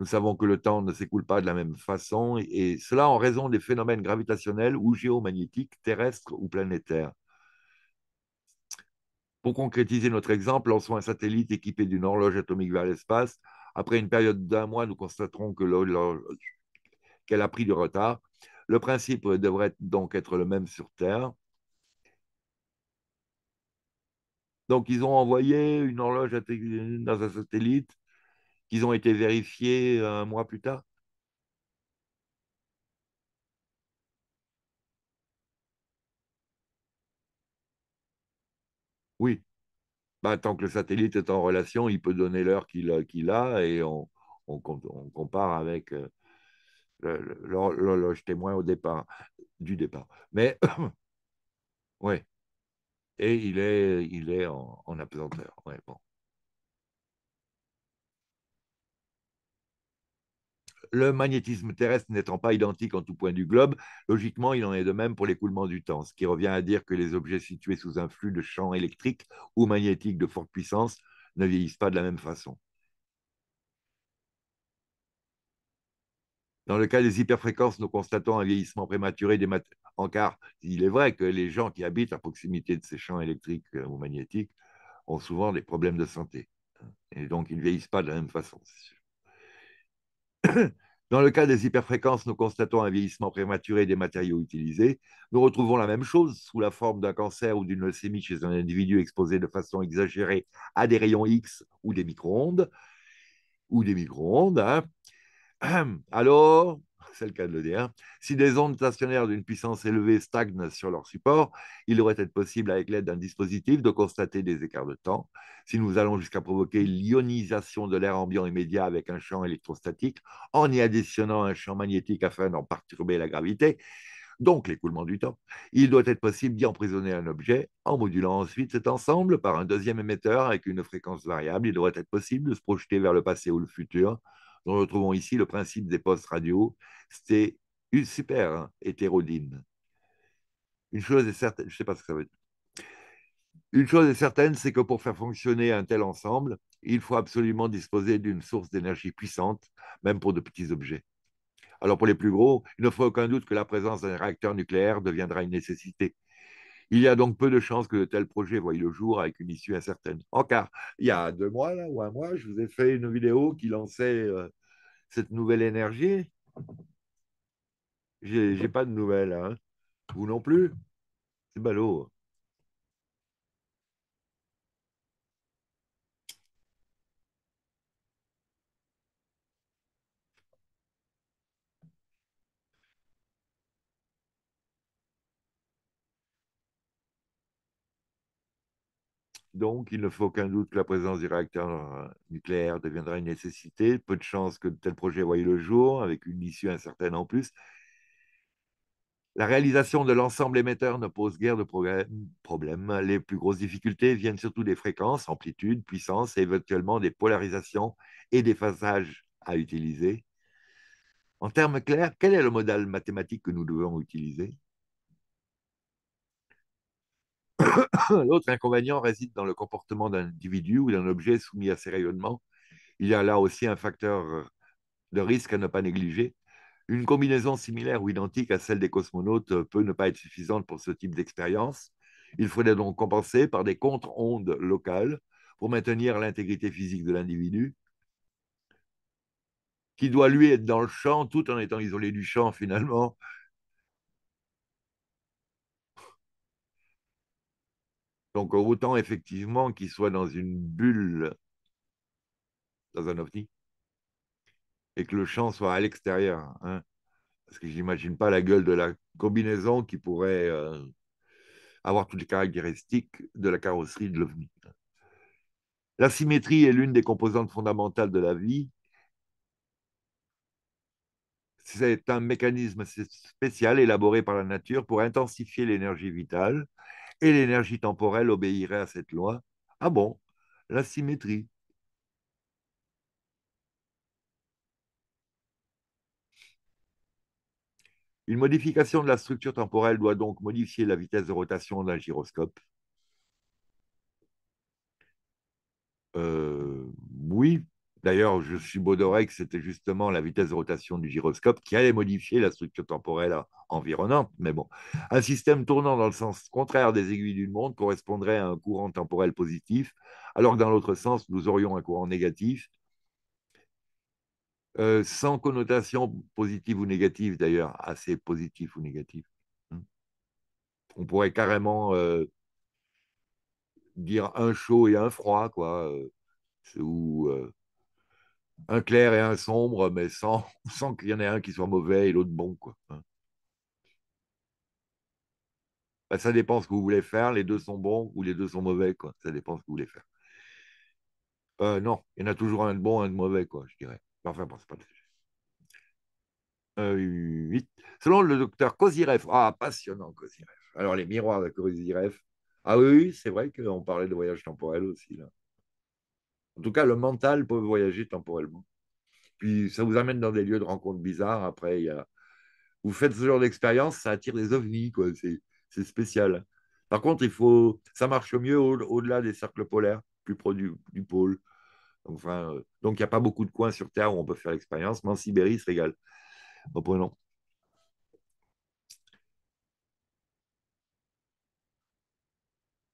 Nous savons que le temps ne s'écoule pas de la même façon, et cela en raison des phénomènes gravitationnels ou géomagnétiques, terrestres ou planétaires. Pour concrétiser notre exemple, lançons un satellite équipé d'une horloge atomique vers l'espace. Après une période d'un mois, nous constaterons que qu'elle a pris du retard. Le principe devrait donc être le même sur Terre. Donc, ils ont envoyé une horloge dans un satellite qu'ils ont été vérifiés euh, un mois plus tard Oui. Bah, tant que le satellite est en relation, il peut donner l'heure qu'il a, euh, a et on, compare avec euh, l'horloge témoin au départ, du départ. Mais, oui. (coughs) Et il est, il est en, en apesanteur. Ouais, bon. le magnétisme terrestre n'étant pas identique en tout point du globe, logiquement, il en est de même pour l'écoulement du temps, ce qui revient à dire que les objets situés sous un flux de champs électriques ou magnétiques de forte puissance ne vieillissent pas de la même façon. Dans le cas des hyperfréquences, nous constatons un vieillissement prématuré des matières. Car il est vrai que les gens qui habitent à proximité de ces champs électriques euh, ou magnétiques ont souvent des problèmes de santé. Hein, et donc, ils ne vieillissent pas de la même façon, dans le cas des hyperfréquences, nous constatons un vieillissement prématuré des matériaux utilisés. Nous retrouvons la même chose sous la forme d'un cancer ou d'une leucémie chez un individu exposé de façon exagérée à des rayons X ou des micro-ondes. Ou des micro hein. (clears throat) Alors, c'est le cas de si des ondes stationnaires d'une puissance élevée stagnent sur leur support, il devrait être possible, avec l'aide d'un dispositif, de constater des écarts de temps. Si nous allons jusqu'à provoquer l'ionisation de l'air ambiant immédiat avec un champ électrostatique, en y additionnant un champ magnétique afin d'en perturber la gravité, donc l'écoulement du temps, il doit être possible d'y emprisonner un objet en modulant ensuite cet ensemble par un deuxième émetteur avec une fréquence variable. Il devrait être possible de se projeter vers le passé ou le futur dont nous retrouvons ici le principe des postes radio, c'était une super hétérodyne. Une chose est certaine, je sais pas ce que ça veut dire. Une chose est certaine, c'est que pour faire fonctionner un tel ensemble, il faut absolument disposer d'une source d'énergie puissante, même pour de petits objets. Alors pour les plus gros, il ne faut aucun doute que la présence d'un réacteur nucléaire deviendra une nécessité. Il y a donc peu de chances que de tels projets voient le jour avec une issue incertaine. Encore, il y a deux mois ou un mois, je vous ai fait une vidéo qui lançait euh, cette nouvelle énergie. J'ai pas de nouvelles. Hein. Vous non plus C'est ballot. Donc, il ne faut aucun doute que la présence du réacteur euh, nucléaire deviendra une nécessité. Peu de chances que tel projet voie le jour, avec une issue incertaine en plus. La réalisation de l'ensemble émetteur ne pose guère de problème. Les plus grosses difficultés viennent surtout des fréquences, amplitudes, puissances et éventuellement des polarisations et des phasages à utiliser. En termes clairs, quel est le modèle mathématique que nous devons utiliser (coughs) L'autre inconvénient réside dans le comportement d'un individu ou d'un objet soumis à ces rayonnements. Il y a là aussi un facteur euh, de risque à ne pas négliger. Une combinaison similaire ou identique à celle des cosmonautes euh, peut ne pas être suffisante pour ce type d'expérience. Il faudrait donc compenser par des contre-ondes locales pour maintenir l'intégrité physique de l'individu, qui doit lui être dans le champ tout en étant isolé du champ finalement, Donc autant effectivement qu'il soit dans une bulle, dans un ovni, et que le champ soit à l'extérieur. Hein. parce que j'imagine pas la gueule de la combinaison qui pourrait euh, avoir toutes les caractéristiques de la carrosserie de l'ovni. La symétrie est l'une des composantes fondamentales de la vie. C'est un mécanisme spécial élaboré par la nature pour intensifier l'énergie vitale et l'énergie temporelle obéirait à cette loi. Ah bon, la symétrie. Une modification de la structure temporelle doit donc modifier la vitesse de rotation d'un gyroscope. Euh, oui, D'ailleurs, je subodorais que c'était justement la vitesse de rotation du gyroscope qui allait modifier la structure temporelle environnante. Mais bon, un système tournant dans le sens contraire des aiguilles d'une montre correspondrait à un courant temporel positif, alors que dans l'autre sens, nous aurions un courant négatif, euh, sans connotation positive ou négative d'ailleurs, assez positif ou négatif. Hmm. On pourrait carrément euh, dire un chaud et un froid, quoi. Euh, ou un clair et un sombre, mais sans, (laughs) sans qu'il y en ait un qui soit mauvais et l'autre bon. Quoi. Hein. Bah, ça dépend ce que vous voulez faire. Les deux sont bons ou les deux sont mauvais. Quoi. Ça dépend ce que vous voulez faire. Euh, non, il y en a toujours un de bon, et un de mauvais, quoi, je dirais. Enfin, pas sujet. Euh, Selon le docteur Kozirev. Ah, passionnant, Kozirev. Alors, les miroirs de Kozirev. Ah oui, c'est vrai qu'on parlait de voyage temporel aussi, là. En tout cas, le mental peut voyager temporellement. Puis ça vous amène dans des lieux de rencontres bizarres. Après, il vous faites ce genre d'expérience, ça attire des ovnis, quoi. C'est spécial. Par contre, il faut, ça marche mieux au-delà des cercles polaires, plus près du, pôle. Enfin, euh, donc, il n'y a pas beaucoup de coins sur Terre où on peut faire l'expérience, mais en Sibérie, c'est égal. Reprenons.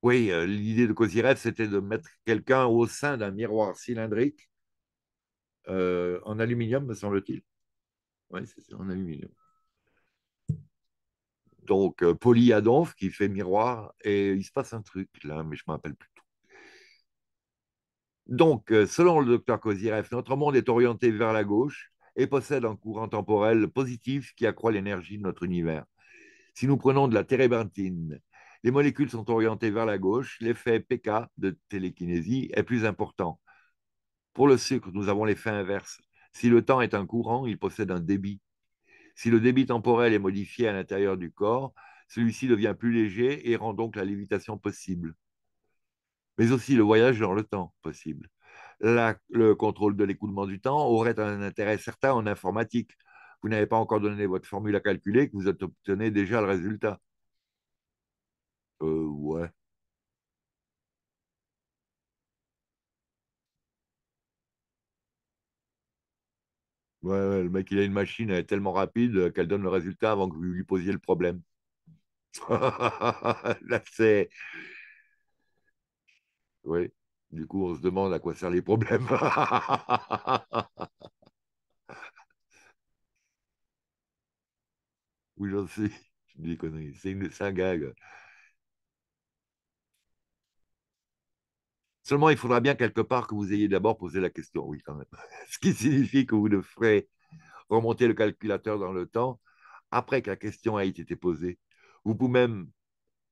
Oui, euh, l'idée de Kozirev, c'était de mettre quelqu'un au sein d'un miroir cylindrique euh, en aluminium, me semble-t-il. Oui, c'est en aluminium. Donc, euh, Polyadonf qui fait miroir, et il se passe un truc là, mais je ne me rappelle plus tout. Donc, selon le docteur Kozirev, notre monde est orienté vers la gauche et possède un courant temporel positif qui accroît l'énergie de notre univers. Si nous prenons de la térébenthine les molécules sont orientées vers la gauche, l'effet PK de télékinésie est plus important. Pour le sucre, nous avons l'effet inverse. Si le temps est un courant, il possède un débit. Si le débit temporel est modifié à l'intérieur du corps, celui-ci devient plus léger et rend donc la lévitation possible, mais aussi le voyage dans le temps possible. le contrôle de l'écoulement du temps aurait un intérêt certain en informatique. Vous n'avez pas encore donné votre formule à calculer, que vous obtenez déjà le résultat. Euh, ouais. Ouais, le mec, il a une machine, elle est tellement rapide euh, qu'elle donne le résultat avant que vous lui posiez le problème. (laughs) Là, c'est. Oui. Du coup, on se demande à quoi servent les problèmes. (laughs) Oui, j'en sais. Je dis des C'est une... c'est un gag. Seulement, il faudra bien quelque part que vous ayez d'abord posé la question, oui, quand même. (laughs) Ce qui signifie que vous ne ferez remonter le calculateur dans le temps après que la question ait été posée. Vous pouvez même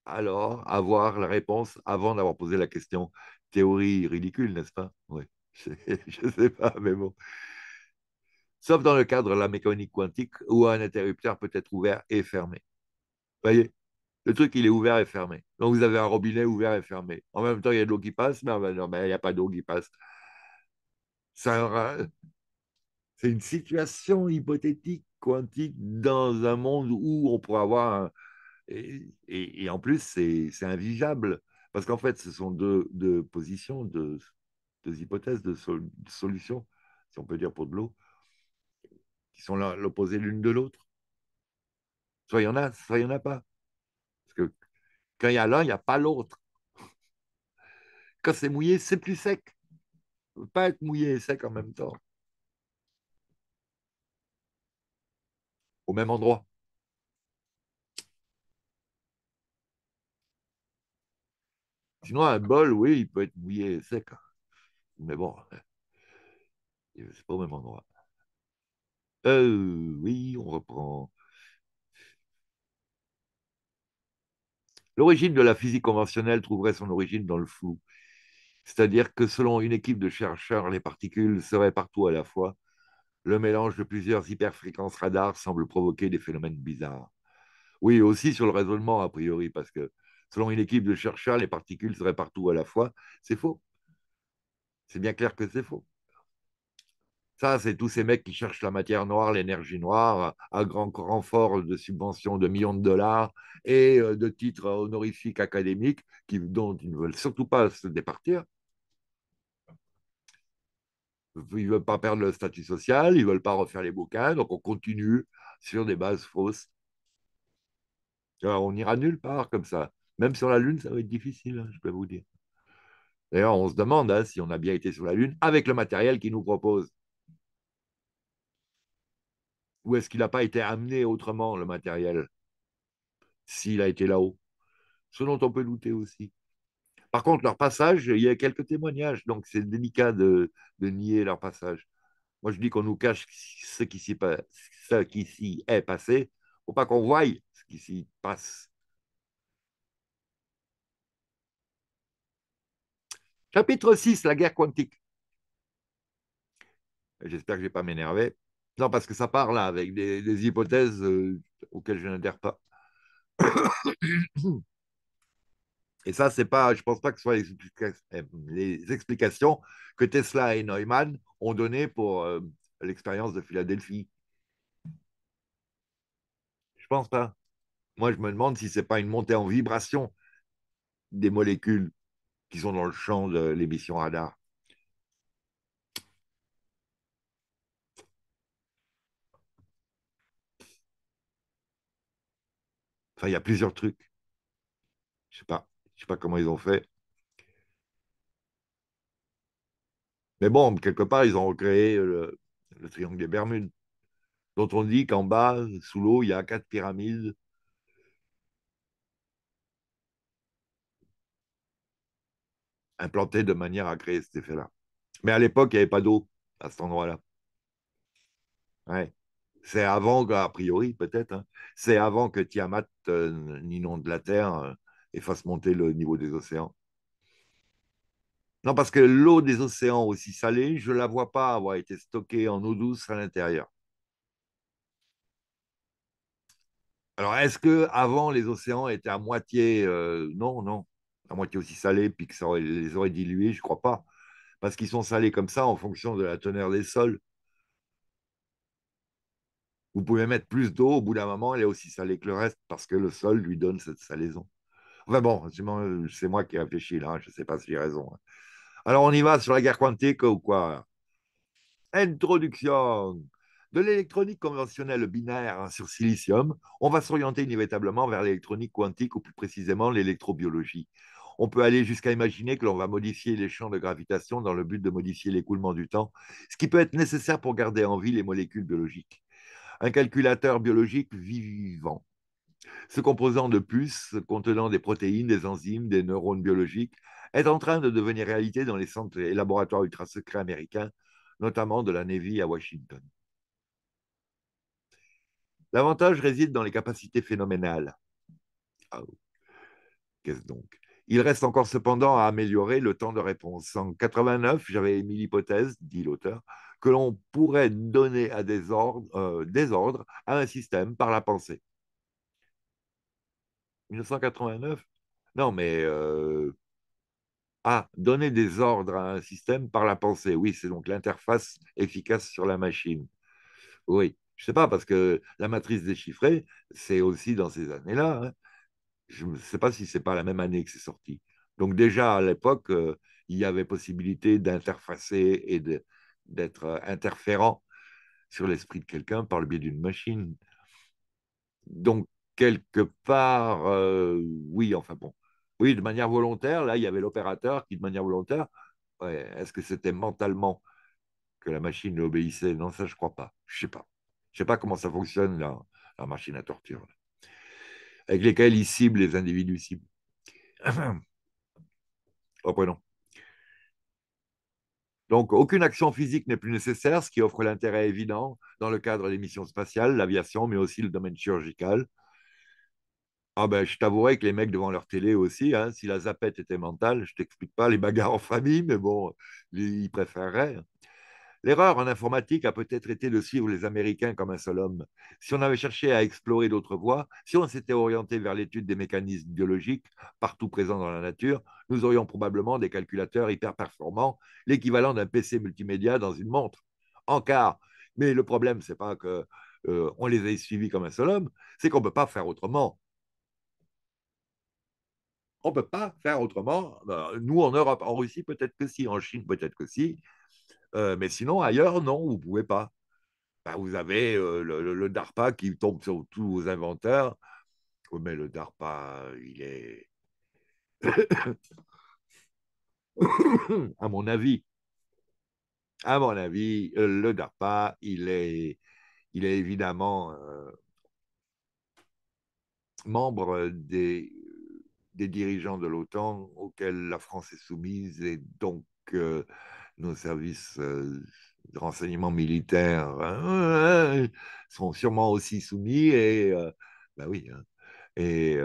alors avoir la réponse avant d'avoir posé la question. Théorie ridicule, n'est-ce pas Oui, (laughs) je ne sais pas, mais bon. Sauf dans le cadre de la mécanique quantique où un interrupteur peut être ouvert et fermé. Voyez le truc, il est ouvert et fermé. Donc, vous avez un robinet ouvert et fermé. En même temps, il y a de l'eau qui passe, mais mais il n'y a pas d'eau qui passe. C'est une situation hypothétique, quantique, dans un monde où on pourrait avoir... et, en plus, c'est invisible. Parce qu'en fait, ce sont deux, positions, deux, deux, hypothèses, deux, deux solutions, si on peut dire pour de l'eau, qui sont l'opposé l'une de l'autre. Soit il y en a, soit il n'y en a pas. Quand il y a l'un, il n'y a pas l'autre. Quand c'est mouillé, c'est plus sec. On ne peut pas être mouillé et sec en même temps. Au même endroit. Sinon, un bol, oui, il peut être mouillé et sec. Hein. Mais bon, c'est pas au même endroit. Euh, oui, on reprend. L'origine de la physique conventionnelle trouverait son origine dans le flou, c'est-à-dire que selon une équipe de chercheurs, les particules seraient partout à la fois. Le mélange de plusieurs hyperfréquences radars semble provoquer des phénomènes bizarres. Oui, aussi sur le raisonnement a priori, parce que selon une équipe de chercheurs, les particules seraient partout à la fois. C'est faux. C'est bien clair que c'est faux. Ça, c'est tous ces mecs qui cherchent la matière noire, l'énergie noire, à grand renfort de subventions de millions de dollars et euh, de titres honorifiques académiques dont ils ne veulent surtout pas se départir. Ils ne veulent pas perdre le statut social, ils ne veulent pas refaire les bouquins, donc on continue sur des bases fausses. on n'ira nulle part comme ça. Même sur la Lune, ça va être difficile, hein, je peux vous dire. D'ailleurs, on se demande hein, si on a bien été sur la Lune avec le matériel qu'ils nous proposent. Ou est-ce qu'il n'a pas été amené autrement, le matériel, s'il a été là-haut Ce dont on peut douter aussi. Par contre, leur passage, il y a quelques témoignages, donc c'est délicat de, nier leur passage. Moi, je dis qu'on nous cache ce qui s'y, est passé, faut pas qu'on voie ce qui s'y passe. Chapitre 6, la guerre quantique. J'espère que je n'ai pas m'énerver. Non, parce que ça part là avec des, hypothèses euh, auxquelles je n'adhère pas. Et ça, c'est pas, je pense pas que ce soit eh, les, explications que Tesla et Neumann ont données pour euh, l'expérience de Philadelphie. Je ne pense pas. Moi, je me demande si ce n'est pas une montée en vibration des molécules qui sont dans le champ de l'émission radar. Enfin, il y a plusieurs trucs. Je ne sais pas. sais pas comment ils ont fait. Mais bon, quelque part, ils ont recréé le, triangle des Bermudes, dont on dit qu'en bas, sous l'eau, il y a quatre pyramides. implantées de manière à créer cet effet-là. Mais à l'époque, il n'y avait pas d'eau à cet endroit-là. Ouais. C'est avant, a priori peut-être, hein. c'est avant que Tiamat euh, n'inonde inonde la Terre euh, et fasse monter le niveau des océans. Non, parce que l'eau des océans aussi salée, je ne la vois pas avoir été stockée en eau douce à l'intérieur. Alors, est-ce que avant les océans étaient à moitié, euh, non, non, à moitié aussi salés, puis que ça les aurait dilués Je ne crois pas, parce qu'ils sont salés comme ça en fonction de la teneur des sols. Vous pouvez mettre plus d'eau, au bout d'un moment, elle est aussi salée que le reste parce que le sol lui donne cette salaison. Enfin bon, c'est moi qui réfléchis là, hein, je ne sais pas si j'ai raison. Hein. Alors on y va sur la guerre quantique ou quoi Introduction de l'électronique conventionnelle binaire hein, sur silicium, on va s'orienter inévitablement vers l'électronique quantique ou plus précisément l'électrobiologie. On peut aller jusqu'à imaginer que l'on va modifier les champs de gravitation dans le but de modifier l'écoulement du temps, ce qui peut être nécessaire pour garder en vie les molécules biologiques un calculateur biologique vivant. Ce composant de puces contenant des protéines, des enzymes, des neurones biologiques est en train de devenir réalité dans les centres et laboratoires ultra secrets américains, notamment de la Navy à Washington. L'avantage réside dans les capacités phénoménales. Ah Qu'est-ce donc Il reste encore cependant à améliorer le temps de réponse. En 1989, j'avais émis l'hypothèse, dit l'auteur, que l'on pourrait donner à des ordres, euh, des ordres à un système par la pensée. 1989 Non, mais... Euh, ah, donner des ordres à un système par la pensée. Oui, c'est donc l'interface efficace sur la machine. Oui, je ne sais pas, parce que la matrice déchiffrée, c'est aussi dans ces années-là. Hein. Je ne sais pas si c'est pas la même année que c'est sorti. Donc déjà, à l'époque, euh, il y avait possibilité d'interfacer et de, d'être euh, interférent sur l'esprit de quelqu'un par le biais d'une machine. Donc, quelque part, euh, oui, enfin bon, oui, de manière volontaire, là, il y avait l'opérateur qui, de manière volontaire, est-ce que c'était mentalement que la machine obéissait Non, ça, je crois pas. Je sais pas. Je sais pas comment ça fonctionne, la, la machine à torture, avec lesquelles ils ciblent les individus cibles. Après, (clears throat) oh, non. Donc, aucune action physique n'est plus nécessaire, ce qui offre l'intérêt évident dans le cadre des missions spatiales, l'aviation, mais aussi le domaine chirurgical. Ah ben, je t'avouerai que les mecs devant leur télé aussi, hein, si la zapette était mentale, je t'explique pas les bagarres en famille, mais bon, ils préféreraient. Hein. L'erreur en informatique a peut-être été de suivre les Américains comme un seul homme. Si on avait cherché à explorer d'autres voies, si on s'était orienté vers l'étude des mécanismes biologiques partout présents dans la nature, nous aurions probablement des calculateurs hyper performants, l'équivalent d'un PC multimédia dans une montre. En quart. Mais le problème, c'est pas qu'on euh, les ait suivis comme un seul homme, c'est qu'on ne peut pas faire autrement. On ne peut pas faire autrement. Euh, nous, en Europe, en Russie, peut-être que si, en Chine, peut-être que si, euh, mais sinon, ailleurs, non, vous ne pouvez pas. Bah, vous avez euh, le, DARPA qui tombe sur tous vos inventeurs. Oh, mais le DARPA, il est, (coughs) à mon avis, à mon avis, euh, le DARPA, il est, il est évidemment membre des, des dirigeants de l'OTAN auxquels la France est soumise et donc nos services euh, de renseignement militaire hein, sont sûrement aussi soumis, et euh, bah oui, hein, et,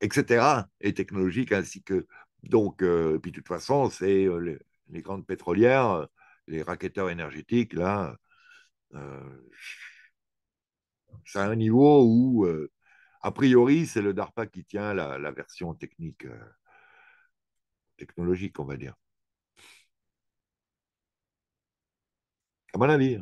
etc., euh, et technologique, ainsi que. Donc, puis de toute façon, c'est les, grandes pétrolières, les raqueteurs énergétiques, là, c'est un niveau où, a priori, c'est le DARPA qui tient la version technique, technologique, on va dire. à mon avis.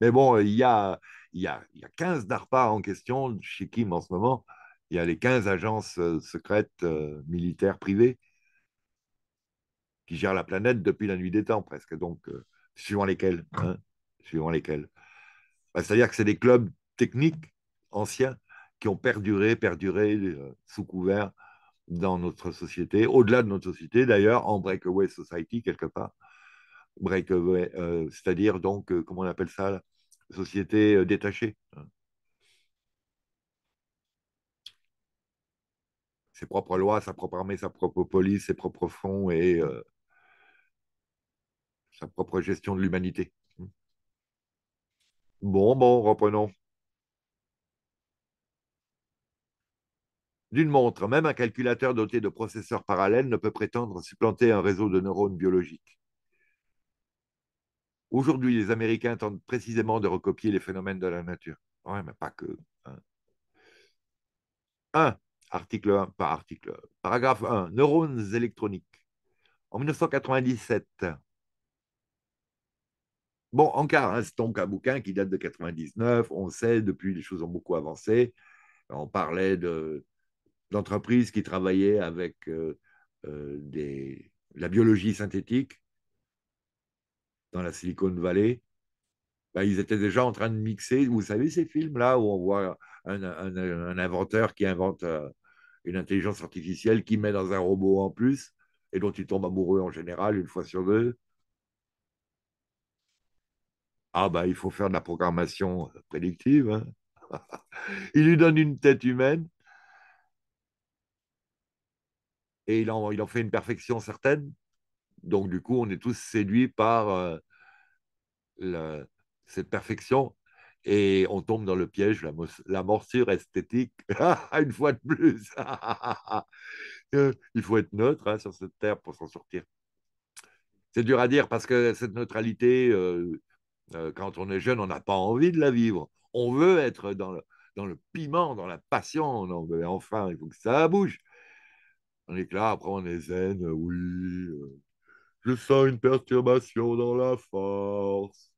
Mais bon, il y a, il y a, il y a 15 DARPA en question chez Kim en ce moment. Il y a les 15 agences euh, secrètes euh, militaires privées qui gèrent la planète depuis la nuit des temps presque, donc euh, suivant lesquelles. Hein, suivant lesquelles. Bah, c'est-à-dire que c'est des clubs techniques anciens qui ont perduré, perduré sous couvert dans notre société, au-delà de notre société d'ailleurs, en breakaway society quelque part. Break, euh, euh, c'est-à-dire donc, euh, comment on appelle ça, société détachée. Hein. Ses propres lois, sa propre armée, sa propre police, ses propres fonds et sa propre gestion de l'humanité. Hein. Bon, bon, reprenons. D'une montre, même un calculateur doté de processeurs parallèles ne peut prétendre supplanter un réseau de neurones biologiques. Aujourd'hui, les Américains tentent précisément de recopier les phénomènes de la nature. Oui, mais pas que. Hein. Un, Article 1, par article. Paragraphe 1. Neurones électroniques. En 1997. Bon, encore, hein, c'est donc un bouquin qui date de 99. On sait, depuis, les choses ont beaucoup avancé. On parlait d'entreprises qui travaillaient avec euh, euh, la biologie synthétique dans la Silicon Valley, ben, ils étaient déjà en train de mixer. Vous savez, ces films-là où on voit un, inventeur qui invente euh, une intelligence artificielle qui met dans un robot en plus et dont il tombe amoureux en général une fois sur deux. Ah ben, il faut faire de la programmation prédictive. Hein. (laughs) il lui donne une tête humaine et il en, il en fait une perfection certaine. Donc, du coup, on est tous séduits par euh, cette perfection et on tombe dans le piège, la, morsure esthétique, (laughs) une fois de plus. (laughs) Euh, il faut être neutre hein, sur cette terre pour s'en sortir. C'est dur à dire parce que cette neutralité, euh, quand on est jeune, on n'a pas envie de la vivre. On veut être dans le, piment, dans la passion. enfin, il faut que ça bouge. On est là, après, on est zen, oui. Je sens une perturbation dans la force.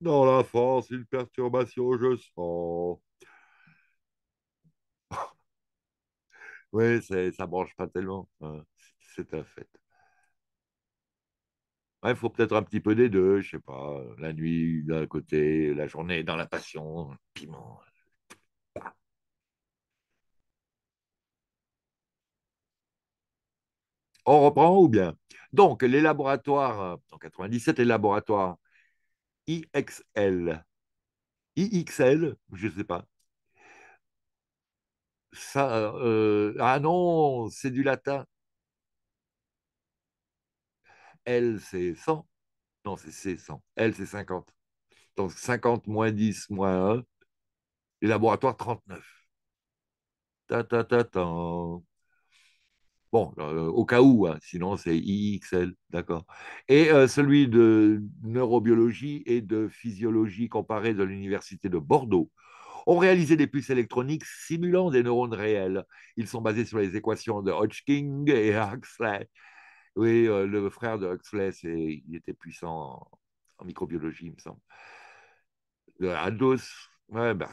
Dans la force, une perturbation, je sens. (laughs) oui, ça ne branche pas tellement. Hein, c'est un fait. Il faut peut-être un petit peu des deux, je sais pas. La nuit d'un côté, la journée dans la passion, piment. On reprend ou bien Donc, les laboratoires, euh, en 97, les laboratoires IXL, IXL, je ne sais pas. Ça, euh, ah non, c'est du latin. L, c'est 100. Non, c'est 100. L, c'est 50. Donc 50 moins 10 moins 1. Les laboratoire 39. Ta ta ta ta. Bon, euh, au cas où, hein, sinon c'est IXL, d'accord. Et euh, celui de neurobiologie et de physiologie comparée de l'Université de Bordeaux ont réalisé des puces électroniques simulant des neurones réels. Ils sont basés sur les équations de Hodgkin et (laughs) Huxley. Oui, euh, le frère de Huxley, il était puissant en, microbiologie, il me semble. De Ados, ouais, ben,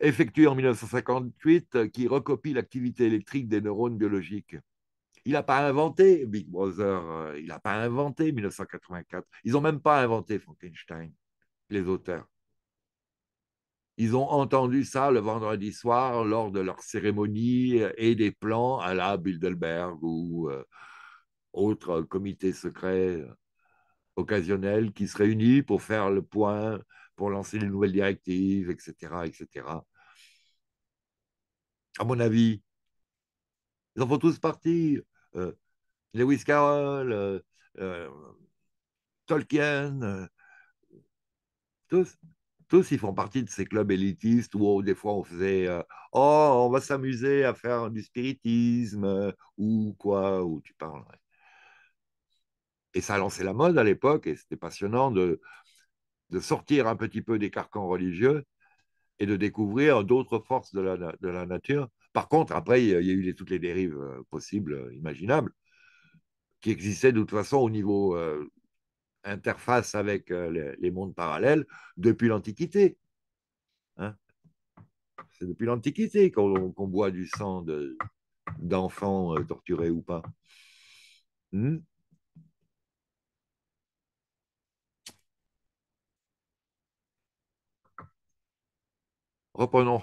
effectué en 1958 euh, qui recopie l'activité électrique des neurones biologiques. Il n'a pas inventé Big Brother, euh, il n'a pas inventé 1984. Ils n'ont même pas inventé Frankenstein, les auteurs. Ils ont entendu ça le vendredi soir lors de leur cérémonie euh, et des plans à la Bilderberg ou autre comité secret occasionnel qui se réunit pour faire le point, pour lancer les nouvelles directives, etc. etc à mon avis. Ils en font tous partie. Euh, Lewis Carroll, euh, euh, Tolkien, tous, tous ils font partie de ces clubs élitistes où oh, des fois on faisait Oh, on va s'amuser à faire du spiritisme ou quoi, ou tu parles. Et ça a lancé la mode à l'époque et c'était passionnant de, de sortir un petit peu des carcans religieux et de découvrir d'autres forces de la, nature. Par contre, après, il y a eu toutes les dérives euh, possibles, euh, imaginables, qui existaient de toute façon au niveau euh, interface avec les, mondes parallèles depuis l'Antiquité. Hein. C'est depuis l'Antiquité qu'on boit du sang d'enfants torturés ou pas. Hmm? Reprenons.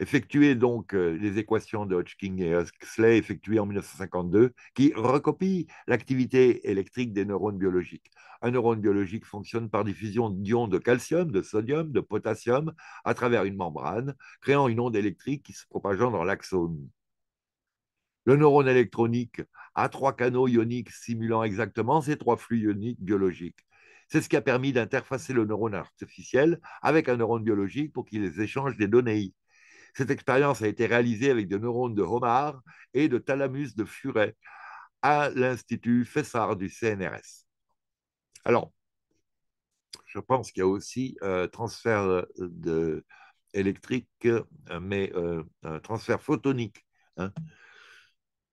Effectuez donc euh, les équations de Hodgkin et Huxley effectuées en 1952, qui recopient l'activité électrique des neurones biologiques. Un neurone biologique fonctionne par diffusion d'ions de calcium, de sodium, de potassium à travers une membrane, créant une onde électrique qui se propageant dans l'axone. Le neurone électronique a trois canaux ioniques simulant exactement ces trois flux ioniques biologiques. C'est ce qui a permis d'interfacer le neurone artificiel avec un neurone biologique pour qu'ils échangent des données. Cette expérience a été réalisée avec des neurones de homard et de thalamus de furet à l'Institut Fessard du CNRS. Alors, je pense qu'il y a aussi un transfert euh, électrique, euh, mais euh, un transfert photonique. Hein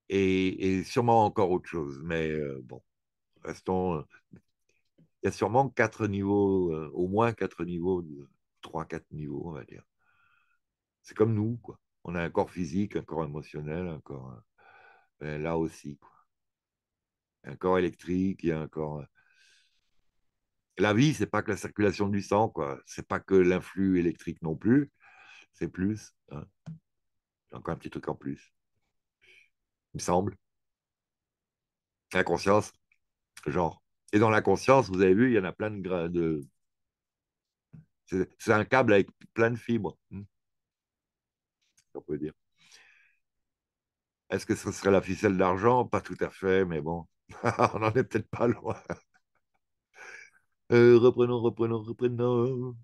et, sûrement encore autre chose. Mais euh, bon, restons. Euh, il y a sûrement quatre niveaux, euh, au moins quatre niveaux, trois, quatre niveaux, on va dire. C'est comme nous, quoi. On a un corps physique, un corps émotionnel, un corps ben, là aussi, quoi. Un corps électrique, il y a un corps. La vie, c'est pas que la circulation du sang, quoi. C'est pas que l'influx électrique non plus. C'est plus. Hein, encore un petit truc en plus il me semble. La conscience, genre. Et dans la conscience, vous avez vu, il y en a plein de. de... C'est un câble avec plein de fibres, hmm. on peut dire. Est-ce que ce serait la ficelle d'argent Pas tout à fait, mais bon, (laughs) on n'en est peut-être pas loin. Euh, reprenons, reprenons, reprenons.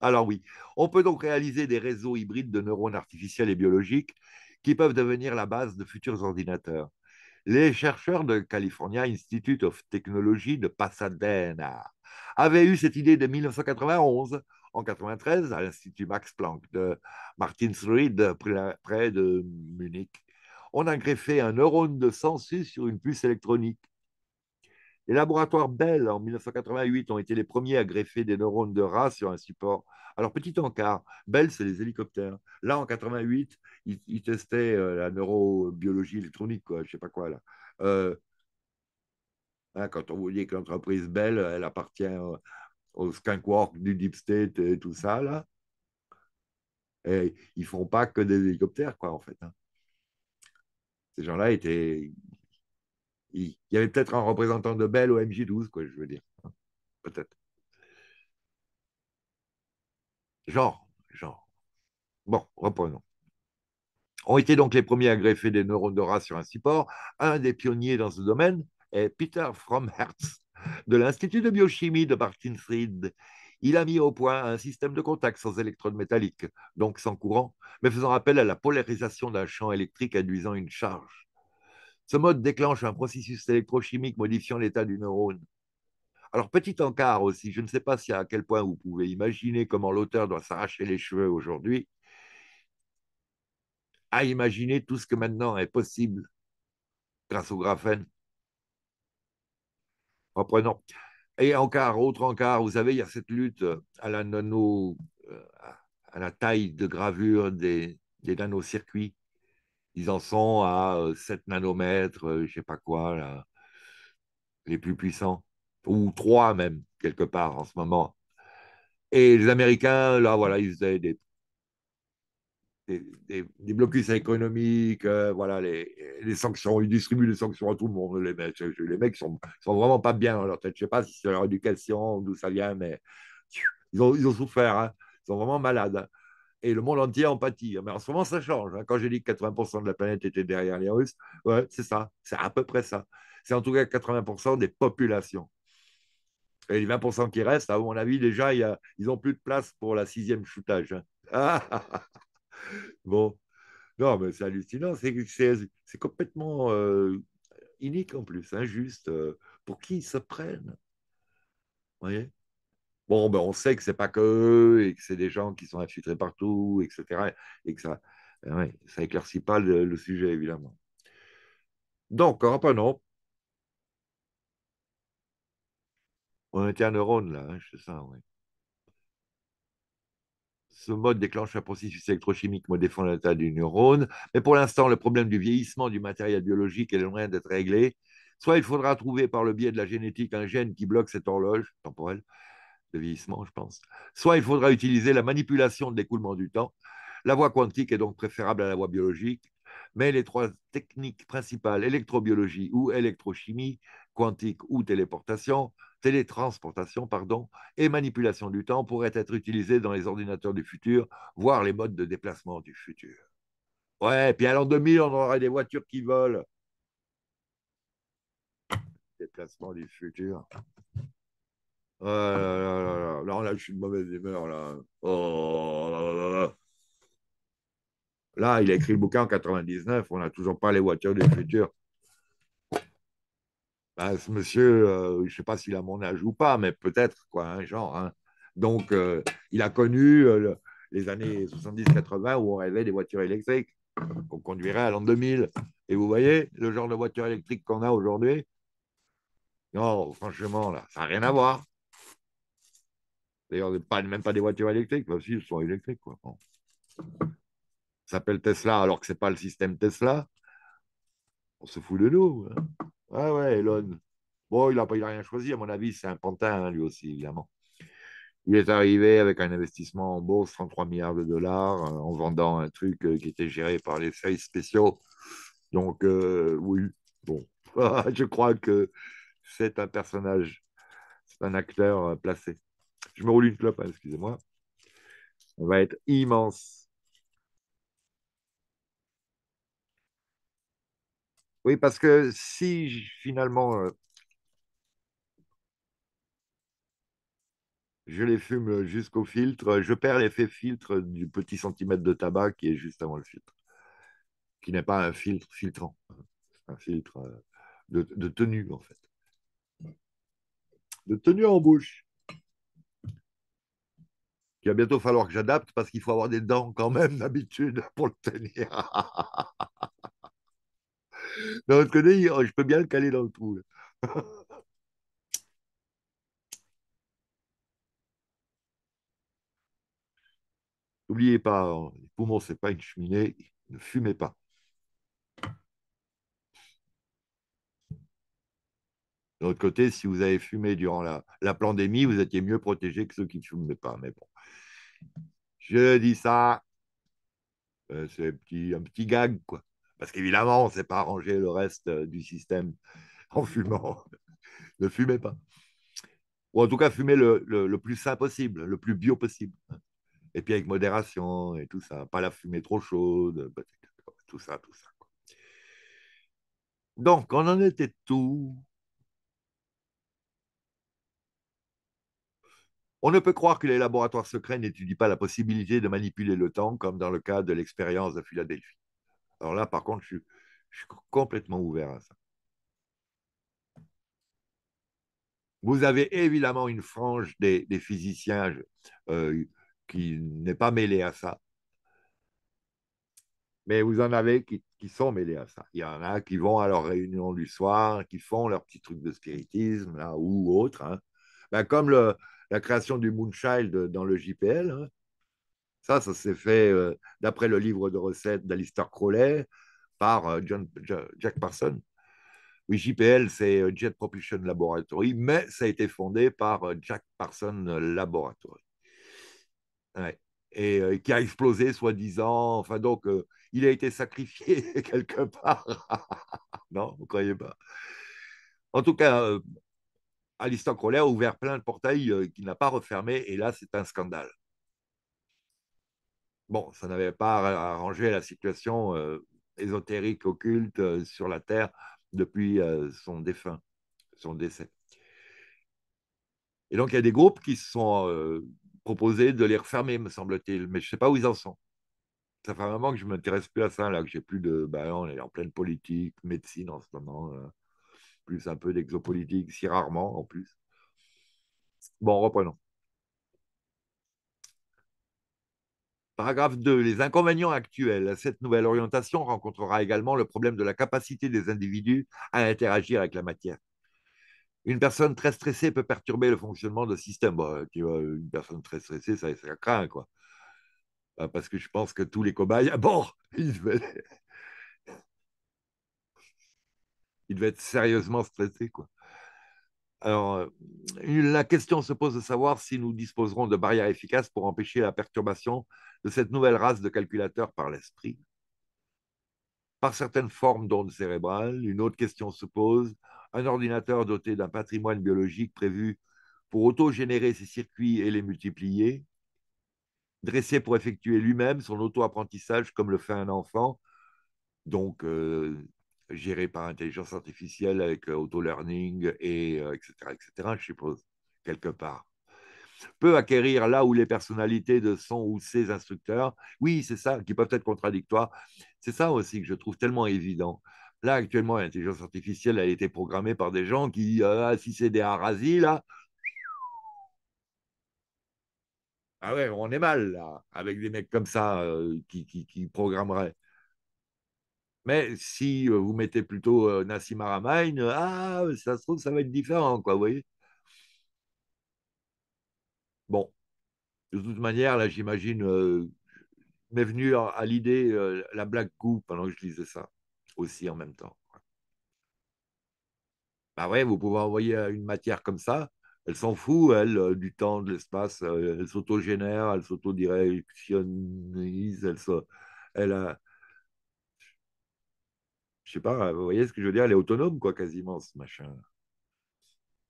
Alors oui, on peut donc réaliser des réseaux hybrides de neurones artificiels et biologiques qui peuvent devenir la base de futurs ordinateurs. Les chercheurs de California Institute of Technology de Pasadena avaient eu cette idée de 1991 en 1993 à l'Institut Max Planck de Martinsried près de Munich. On a greffé un neurone de sensu sur une puce électronique. Les laboratoires Bell, en 1988, ont été les premiers à greffer des neurones de rats sur un support. Alors, petit encart, Bell, c'est les hélicoptères. Là, en 88, ils, testaient euh, la neurobiologie électronique, quoi, je sais pas quoi, là. Euh, hein, quand on vous dit que l'entreprise Bell, elle appartient au, skunk skunkwork du Deep State et tout ça, là, et ils font pas que des hélicoptères, quoi, en fait. Hein. Ces gens-là étaient il y avait peut-être un représentant de Bell au MJ12, quoi, je veux dire. Peut-être. Genre, genre. Bon, reprenons. Ont été donc les premiers à greffer des neurones de rats sur un support. Un des pionniers dans ce domaine est Peter Fromhertz de l'Institut de biochimie de Martin Il a mis au point un système de contact sans électrode métallique, donc sans courant, mais faisant appel à la polarisation d'un champ électrique induisant une charge. Ce mode déclenche un processus électrochimique modifiant l'état du neurone. Alors, petit encart aussi, je ne sais pas si à quel point vous pouvez imaginer comment l'auteur doit s'arracher les cheveux aujourd'hui à imaginer tout ce que maintenant est possible grâce au graphène. Reprenons. Et encart, autre encart, vous savez, il y a cette lutte à la nano, euh, à la taille de gravure des, des nanocircuits. Ils en sont à 7 euh, nanomètres, euh, je sais pas quoi, là, les plus puissants, ou 3 même, quelque part en ce moment. Et les Américains, là, voilà, ils faisaient des, des, blocus économiques, euh, voilà, les, les, sanctions, ils distribuent les sanctions à tout le monde. Les mecs, les mecs sont, sont vraiment pas bien dans leur tête. Je sais pas si c'est leur éducation, d'où ça vient, mais ils ont, souffert, hein. ils sont vraiment malades et le monde entier en pâtit. Mais en ce moment, ça change. Hein. Quand j'ai dit que 80% de la planète était derrière les Russes, ouais, c'est ça, c'est à peu près ça. C'est en tout cas 80% des populations. Et les 20% qui restent, à mon avis, déjà, ils n'ont plus de place pour la sixième shootage. Hein. (laughs) bon, non, mais c'est hallucinant, c'est complètement euh, inique en plus, injuste. Euh, pour qui ils se prennent Vous voyez Bon, ben, on sait que c'est pas que eux et que c'est des gens qui sont infiltrés partout, etc. Et que ça, ben ouais, ça pas le, sujet, évidemment. Donc, non. On était un neurone, là, hein, je c'est ça, Ce mode déclenche un processus électrochimique modifiant l'état du neurone, mais pour l'instant, le problème du vieillissement du matériel biologique est loin d'être réglé. Soit il faudra trouver par le biais de la génétique un gène qui bloque cette horloge temporelle, de vieillissement, je pense. Soit il faudra utiliser la manipulation de l'écoulement du temps. La voie quantique est donc préférable à la voie biologique, mais les trois techniques principales, électrobiologie ou électrochimie, quantique ou téléportation, télétransportation, pardon, et manipulation du temps pourraient être utilisées dans les ordinateurs du futur, voire les modes de déplacement du futur. Ouais, puis à l'an 2000, on aura des voitures qui volent. Déplacement du futur là, je suis de mauvaise humeur. Oh, là. là, il a écrit le bouquin en 99. On n'a toujours pas les voitures du futur. Ben, ce monsieur, euh, je ne sais pas s'il a mon âge ou pas, mais peut-être, quoi, hein, genre. Hein. Donc, euh, il a connu euh, les années 70-80 où on rêvait des voitures électriques qu'on conduirait à l'an 2000. Et vous voyez le genre de voiture électrique qu'on a aujourd'hui Non, franchement, ça n'a rien à voir. D'ailleurs, pas, même pas des voitures électriques, là bah, aussi, elles sont électriques. Quoi. Ça s'appelle Tesla alors que ce n'est pas le système Tesla. On se fout de nous. Ah ouais, Elon. Bon, il n'a il rien choisi, à mon avis, c'est un pantin, hein, lui aussi, évidemment. Il est arrivé avec un investissement en bourse, 33 milliards de dollars, euh, en vendant un truc euh, qui était géré par les séries spéciaux. Donc, euh, oui, bon, (laughs) je crois que c'est un personnage, c'est un acteur placé je me roule une clope, hein, excusez-moi. On va être immense. Oui, parce que si finalement euh, je les fume jusqu'au filtre, je perds l'effet filtre du petit centimètre de tabac qui est juste avant le filtre, qui n'est pas un filtre filtrant, un filtre euh, de tenue en fait, de tenue en bouche. Il va bientôt falloir que j'adapte parce qu'il faut avoir des dents quand même (laughs) d'habitude pour le tenir. Dans autre côté, je peux bien le caler dans le trou. (laughs) N'oubliez pas, hein, les poumons, ce n'est pas une cheminée, ne fumez pas. De l'autre côté, si vous avez fumé durant la, la pandémie, vous étiez mieux protégé que ceux qui ne fumaient pas. Mais bon. Je dis ça, euh, c'est un petit gag, quoi. Parce qu'évidemment, on ne sait pas arranger le reste euh, du système (laughs) en fumant. ne fumez pas. Ou en tout cas, fumez le, plus sain possible, le plus bio possible. Hein. Et puis avec modération et tout ça. Pas la fumée trop chaude, tout ça, tout ça. Donc, on en était tout On ne peut croire que les laboratoires secrets n'étudient pas la possibilité de manipuler le temps, comme dans le cas de l'expérience de Philadelphie. Alors là, par contre, je, suis, complètement ouvert à ça. Vous avez évidemment une frange des, physiciens euh, qui n'est pas mêlée à ça. Mais vous en avez qui, sont mêlés à ça. Il y en a qui vont à leur réunion du soir, qui font leur petit truc de spiritisme là, ou autre. Hein. Ben, comme le, la création du Moonchild dans le JPL. Hein. Ça, ça s'est fait euh, d'après le livre de recettes d'Alistair Crowley par euh, John, Jack Parson. Oui, JPL, c'est euh, Jet Propulsion Laboratory, mais ça a été fondé par Jack Parson Laboratory. Et qui a explosé, soi-disant. Enfin, donc, il a été sacrifié (laughs) quelque part. (laughs) non, vous ne croyez pas. En tout cas, Alistair Crowley a ouvert plein de portails euh, qu'il n'a pas refermés, et là, c'est un scandale. Bon, ça n'avait pas arrangé la situation euh, ésotérique, occulte euh, sur la Terre depuis son défunt, son décès. Et donc, il y a des groupes qui se sont proposés de les refermer, me semble-t-il, mais je ne sais pas où ils en sont. Ça fait un moment que je ne m'intéresse plus à ça, là, que j'ai plus de. Ben on est en pleine politique, médecine en ce moment plus un peu d'exopolitique, si rarement en plus. Bon, reprenons. Paragraphe 2. Les inconvénients actuels cette nouvelle orientation rencontrera également le problème de la capacité des individus à interagir avec la matière. Une personne très stressée peut perturber le fonctionnement de système. Bah, une personne très stressée, ça, craint, quoi. Bah, parce que je pense que tous les cobayes, (laughs) bon, il devait être sérieusement stressé. Quoi. Alors, euh, la question se pose de savoir si nous disposerons de barrières efficaces pour empêcher la perturbation de cette nouvelle race de calculateurs par l'esprit. Par certaines formes d'ondes cérébrales, une autre question se pose. Un ordinateur doté d'un patrimoine biologique prévu pour auto-générer ses circuits et les multiplier, dressé pour effectuer lui-même son auto-apprentissage comme le fait un enfant, donc euh, géré par intelligence artificielle avec euh, auto-learning, et, etc., euh, etc., je suppose, quelque part. Peut acquérir là où les personnalités de son ou ses instructeurs, oui, c'est ça, qui peuvent être contradictoires. C'est ça aussi que je trouve tellement évident. Là, actuellement, l'intelligence artificielle, elle a été programmée par des gens qui, euh, ah, si c'est des harasis, là, ah ouais, on est mal là, avec des mecs comme ça qui, qui, qui programmeraient. Mais si vous mettez plutôt Nassim Aramain, ah, ça se trouve, ça va être différent, quoi, vous voyez Bon, de toute manière, là, j'imagine, m'est venue à l'idée la Black coup pendant que je lisais ça, aussi en même temps. Bah ouais, vous pouvez envoyer une matière comme ça, elle s'en fout, elle, du temps, de l'espace, elle s'autogénère, elle s'autodirectionnise, elle, elle, je sais pas, vous voyez ce que je veux dire, elle est autonome, quoi, quasiment, ce machin.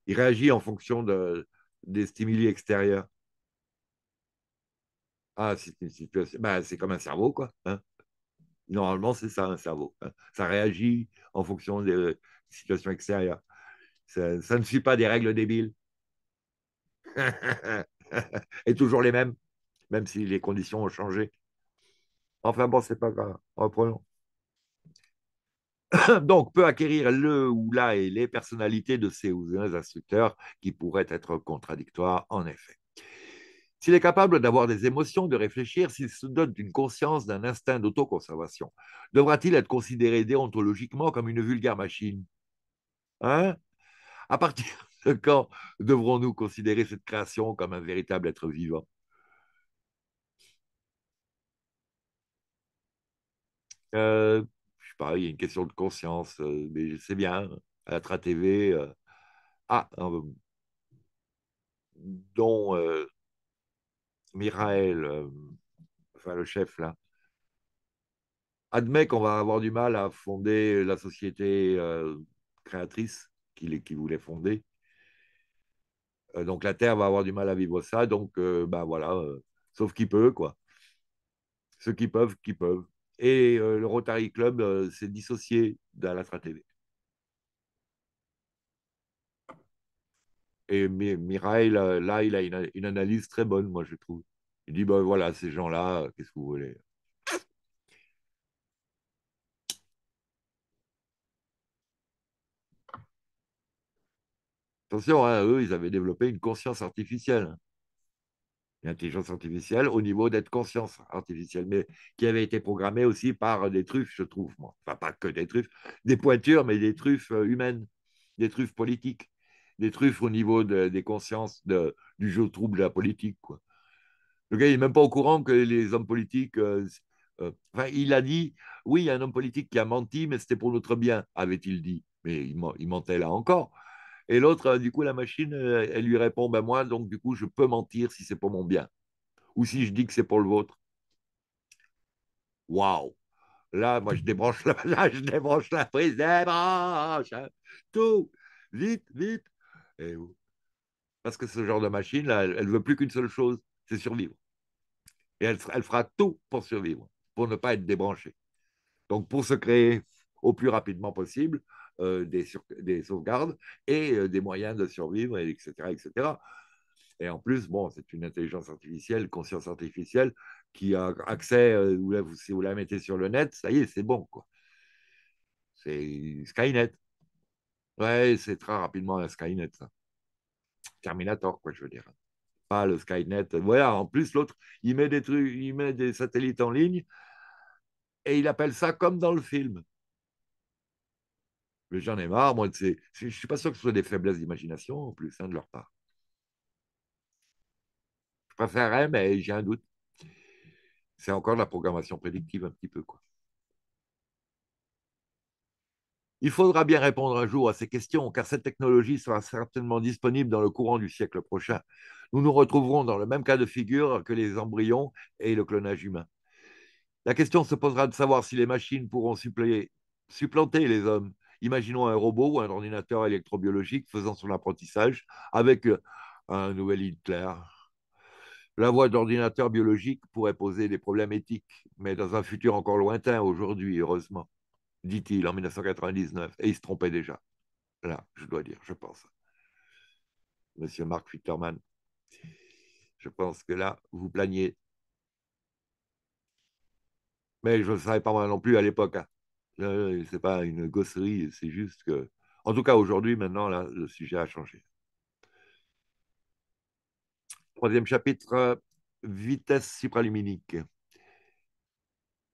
Il réagit en fonction des stimuli extérieurs. Ah, c'est une situation. Bah, c'est comme un cerveau, quoi. Hein. Normalement, c'est ça, un cerveau. Hein. ça réagit en fonction des euh, situations extérieures. Ça, ça ne suit pas des règles débiles. (laughs) Et toujours les mêmes, même si les conditions ont changé. Enfin bon, c'est pas grave. Reprenons. (coughs) donc peut acquérir le ou la et les personnalités de ces ou les instructeurs qui pourraient être contradictoires en effet. S'il est capable d'avoir des émotions, de réfléchir, s'il se donne une conscience d'un instinct d'autoconservation, devra-t-il être considéré déontologiquement comme une vulgaire machine Hein À partir (laughs) de quand devrons-nous considérer cette création comme un véritable être vivant euh, pas, il y a une question de conscience, euh, mais c'est bien, à la Tra TV, euh. ah, euh, dont Mirael, enfin le chef là, admet qu'on va avoir du mal à fonder la société créatrice qu'il voulait fonder. donc la Terre va avoir du mal à vivre ça, donc ben, voilà, sauf qui peut, quoi. Ceux qui peuvent, qui peuvent et euh, le Rotary Club euh, s'est dissocié d'Alatra TV. Et Mirail, là, il a une, analyse très bonne, moi, je trouve. Il dit, ben voilà, ces gens-là, euh, qu'est-ce que vous voulez Attention, hein, eux, ils avaient développé une conscience artificielle l'intelligence artificielle, au niveau d'être conscience artificielle, mais qui avait été programmée aussi par des truffes, je trouve, moi. Enfin, pas que des truffes, des pointures, mais des truffes euh, humaines, des truffes politiques, des truffes au niveau des consciences de, du jeu trouble de la politique. Quoi. Le gars, il n'est même pas au courant que les hommes politiques. Euh, euh, enfin, il a dit oui, il y a un homme politique qui a menti, mais c'était pour notre bien, avait-il dit. Mais il mentait là encore. Et l'autre, euh, du coup, la machine, euh, elle lui répond, ben moi, donc du coup, je peux mentir si c'est pour mon bien, ou si je dis que c'est pour le vôtre. Waouh Là, moi, je débranche la, (laughs) là, je débranche la prise, débranche hein. tout, vite, vite. parce que ce genre de machine, là, elle, ne veut plus qu'une seule chose, c'est survivre. Et elle, elle fera tout pour survivre, pour ne pas être débranchée. Donc, pour se créer au plus rapidement possible, euh, des, sauvegardes et euh, des moyens de survivre, etc., etc. Et en plus, bon, c'est une intelligence artificielle, conscience artificielle, qui a accès, euh, si vous la mettez sur le net, ça y est, c'est bon, C'est Skynet. Ouais, c'est très rapidement un Skynet, Terminator, quoi, je veux dire. Pas le Skynet. Voilà, en plus, l'autre, il il met des satellites en ligne et il appelle ça comme dans le film j'en ai marre, moi, je ne suis pas sûr que ce soit des faiblesses d'imagination en plus hein, de leur part. Je préférerais, mais j'ai un doute. C'est encore de la programmation prédictive un petit peu. Quoi. Il faudra bien répondre un jour à ces questions, car cette technologie sera certainement disponible dans le courant du siècle prochain. Nous nous retrouverons dans le même cas de figure que les embryons et le clonage humain. La question se posera de savoir si les machines pourront supplanter les hommes Imaginons un robot ou un ordinateur électrobiologique faisant son apprentissage avec euh, un nouvel Hitler. La voie d'ordinateur biologique pourrait poser des problèmes éthiques, mais dans un futur encore lointain, aujourd'hui, heureusement, dit-il en 1999. Et il se trompait déjà. Là, je dois dire, je pense. Monsieur Marc Fitterman, je pense que là, vous planiez. Mais je ne savais pas moi non plus à l'époque. Hein. Ce c'est pas une gosserie, c'est juste que. En tout cas, aujourd'hui, maintenant, le sujet a changé. Troisième chapitre, vitesse supraluminique.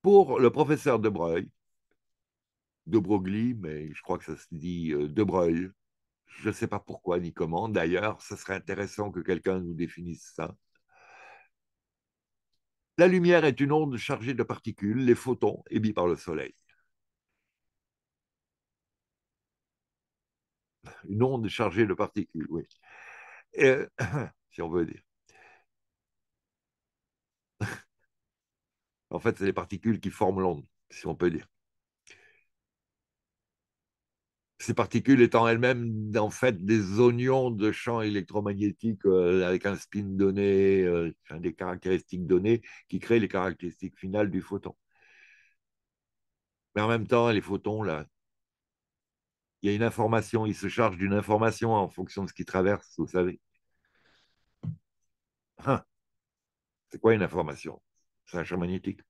Pour le professeur De Breuil, De Broglie, mais je crois que ça se dit euh, De Broglie, je ne sais pas pourquoi ni comment. D'ailleurs, ce serait intéressant que quelqu'un nous définisse ça. La lumière est une onde chargée de particules, les photons, émis par le Soleil. une onde chargée de particules, oui. Et, (coughs) si on veut dire. en fait, c'est les particules qui forment l'onde, si on peut dire. Ces particules étant elles-mêmes en fait des oignons de champs électromagnétiques euh, avec un spin donné, euh, des caractéristiques données qui créent les caractéristiques finales du photon. Mais en même temps, les photons, là, il y a une information, il se charge d'une information en fonction de ce qu'il traverse, vous savez. Hein. c'est quoi une information C'est un champ magnétique.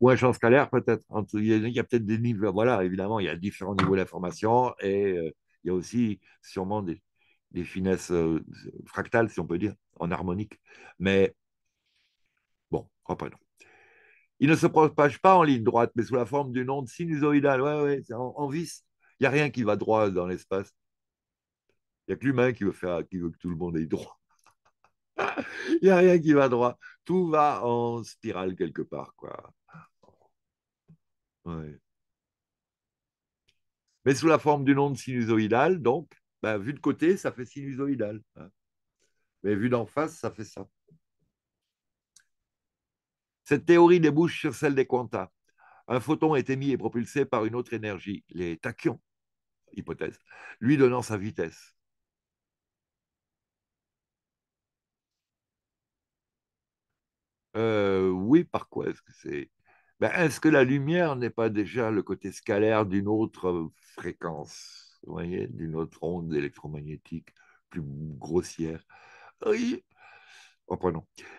Ou un champ scalaire, peut-être. Il y a, peut-être des niveaux. Voilà, évidemment, il y a différents niveaux d'information et euh, il y a aussi sûrement des, finesses euh, fractales, si on peut dire, en harmonique. Mais bon, reprenons. Il ne se propage pas en ligne droite, mais sous la forme d'une onde sinusoïdale. Ouais, ouais, c'est en, vis. Il n'y a rien qui va droit dans l'espace. Il n'y a que l'humain qui veut faire, qui veut que tout le monde aille droit. (laughs) Il n'y a rien qui va droit. Tout va en spirale quelque part, quoi. Mais sous la forme d'une onde sinusoïdale, donc, bah, vu de côté, ça fait sinusoïdal. Hein. Mais vu d'en face, ça fait ça. Cette théorie débouche sur celle des quantas. Un photon est émis et propulsé par une autre énergie, les tachyons, hypothèse, lui donnant sa vitesse. Euh, oui, par quoi est-ce que c'est ben, Est-ce que la lumière n'est pas déjà le côté scalaire d'une autre fréquence, vous voyez, d'une autre onde électromagnétique plus grossière Oui. Oh,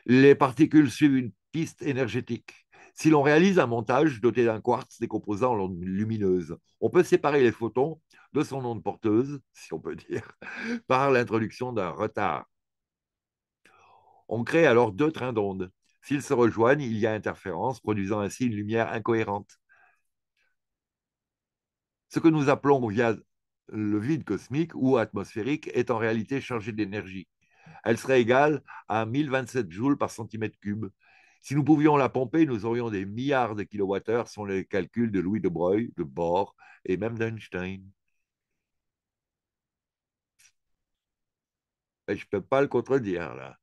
Les particules suivent une piste énergétique. Si l'on réalise un montage doté d'un quartz composants en lumineuse, lumineuse, on peut séparer les photons de son onde porteuse, (laughs) si on peut dire, par l'introduction d'un retard. On crée alors deux trains d'ondes. S'ils se rejoignent, il y a interférence, produisant ainsi une lumière incohérente. Ce que nous appelons via le vide cosmique ou atmosphérique est en réalité chargé d'énergie. Elle serait égale à 1027 joules par centimètre cube, si nous pouvions la pomper, nous aurions des milliards de kilowattheures, sont les calculs de Louis de Broglie, de Bohr et même d'Einstein. Et je ne peux pas le contredire, là.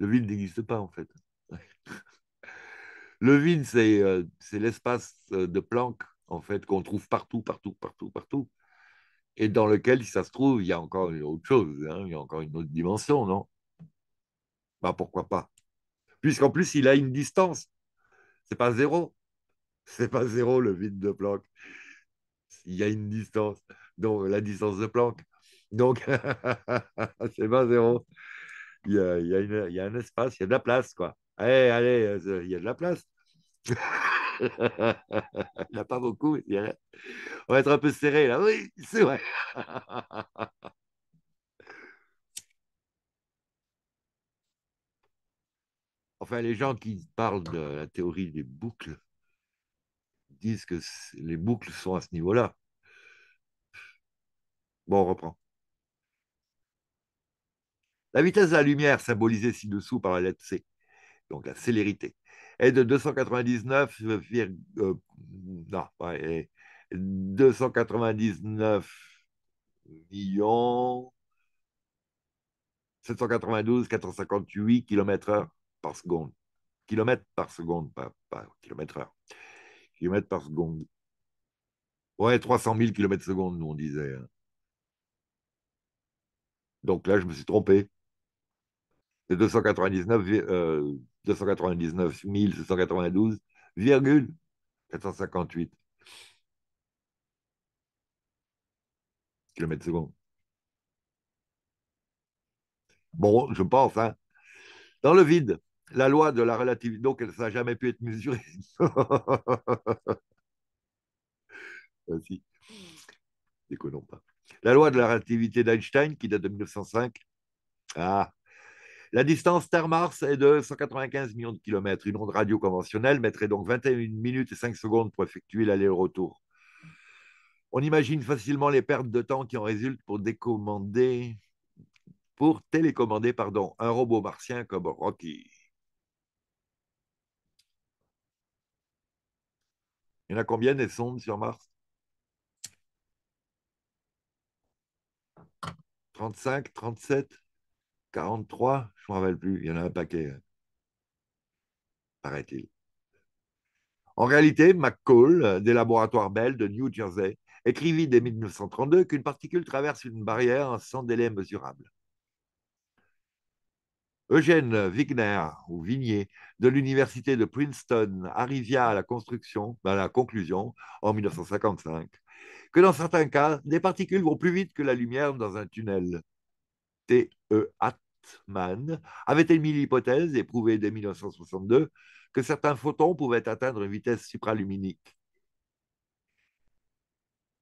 Le vide n'existe pas, en fait. le vide, c'est euh, l'espace euh, de Planck, en fait, qu'on trouve partout, partout, partout, partout. Et dans lequel, si ça se trouve, il y a encore une autre chose, hein, il y a encore une autre dimension, non bah, Pourquoi pas puisqu'en plus, il a une distance. C'est pas zéro. C'est pas zéro le vide de Planck. Il y a une distance. Donc, la distance de Planck. Donc, (laughs) c'est pas zéro. Il y, a, un espace, il y a de la place, quoi. Allez, allez, euh, il y a de la place. (laughs) il n'y a pas beaucoup. On va être un peu serré, là. Oui, c'est vrai. (laughs) enfin, les gens qui parlent de la théorie des boucles disent que les boucles sont à ce niveau-là. Bon, on reprend. La vitesse de la lumière, symbolisée ci-dessous par la lettre C, donc la célérité, est de 299, euh, euh, non, 299 millions 792 km heure par seconde, Kilomètre par seconde, pas, kilomètre heure, kilomètres par seconde. Ouais, 300 000 kilomètres secondes, nous on disait. Hein. Donc là, je me suis trompé. C'est 299, euh, 299 458 kilomètres secondes. Bon, je pense, hein. Dans le vide la loi de la relativité, donc elle, jamais pu être mesurée. (laughs) Ah, pas. La loi de la relativité d'Einstein, qui date de 1905. Ah. La distance Terre-Mars est de 195 millions de kilomètres. Une onde radio conventionnelle mettrait donc 21 minutes et 5 secondes pour effectuer l'aller-retour. On imagine facilement les pertes de temps qui en résultent pour décommander, pour télécommander, pardon, un robot martien comme Rocky. Il y en a combien des sondes sur Mars 35, 37, 43, je ne me rappelle plus, il y en a un paquet, hein. paraît-il. En réalité, McCall, euh, des laboratoires Bell de New Jersey, écrivit dès 1932 qu'une particule traverse une barrière sans délai mesurable. Eugène Wigner ou Vignier de l'université de Princeton arriva à la construction, ben, la conclusion en 1955 que dans certains cas, des particules vont plus vite que la lumière dans un tunnel. T.E. Atman avait émis l'hypothèse, éprouvée dès 1962, que certains photons pouvaient atteindre une vitesse supraluminique.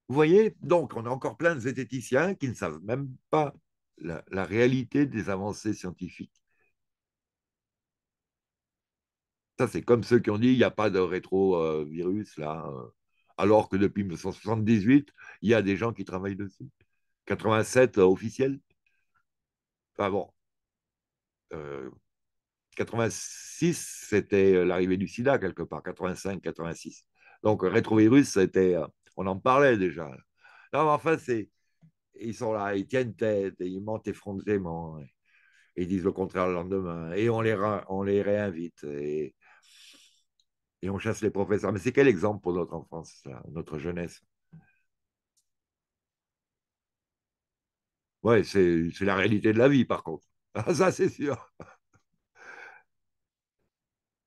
Vous voyez, donc on a encore plein de zététiciens qui ne savent même pas la réalité des avancées scientifiques. Ça, c'est comme ceux qui ont dit il n'y a pas de rétrovirus là, hein. alors que depuis 1978, il y a des gens qui travaillent dessus. 87 euh, officiels. Enfin bon. 86, euh, c'était euh, l'arrivée du sida quelque part, 85, 86. Donc, rétrovirus, c'était, on en parlait déjà. Non, mais enfin, c'est, ils sont là, ils tiennent tête, et ils mentent effrontément, ils disent le contraire le lendemain, et on les, on les réinvite. Et, et on chasse les professeurs. Mais c'est quel exemple pour notre enfance, notre jeunesse Oui, c'est la réalité de la vie, par contre. (laughs) ça, c'est sûr.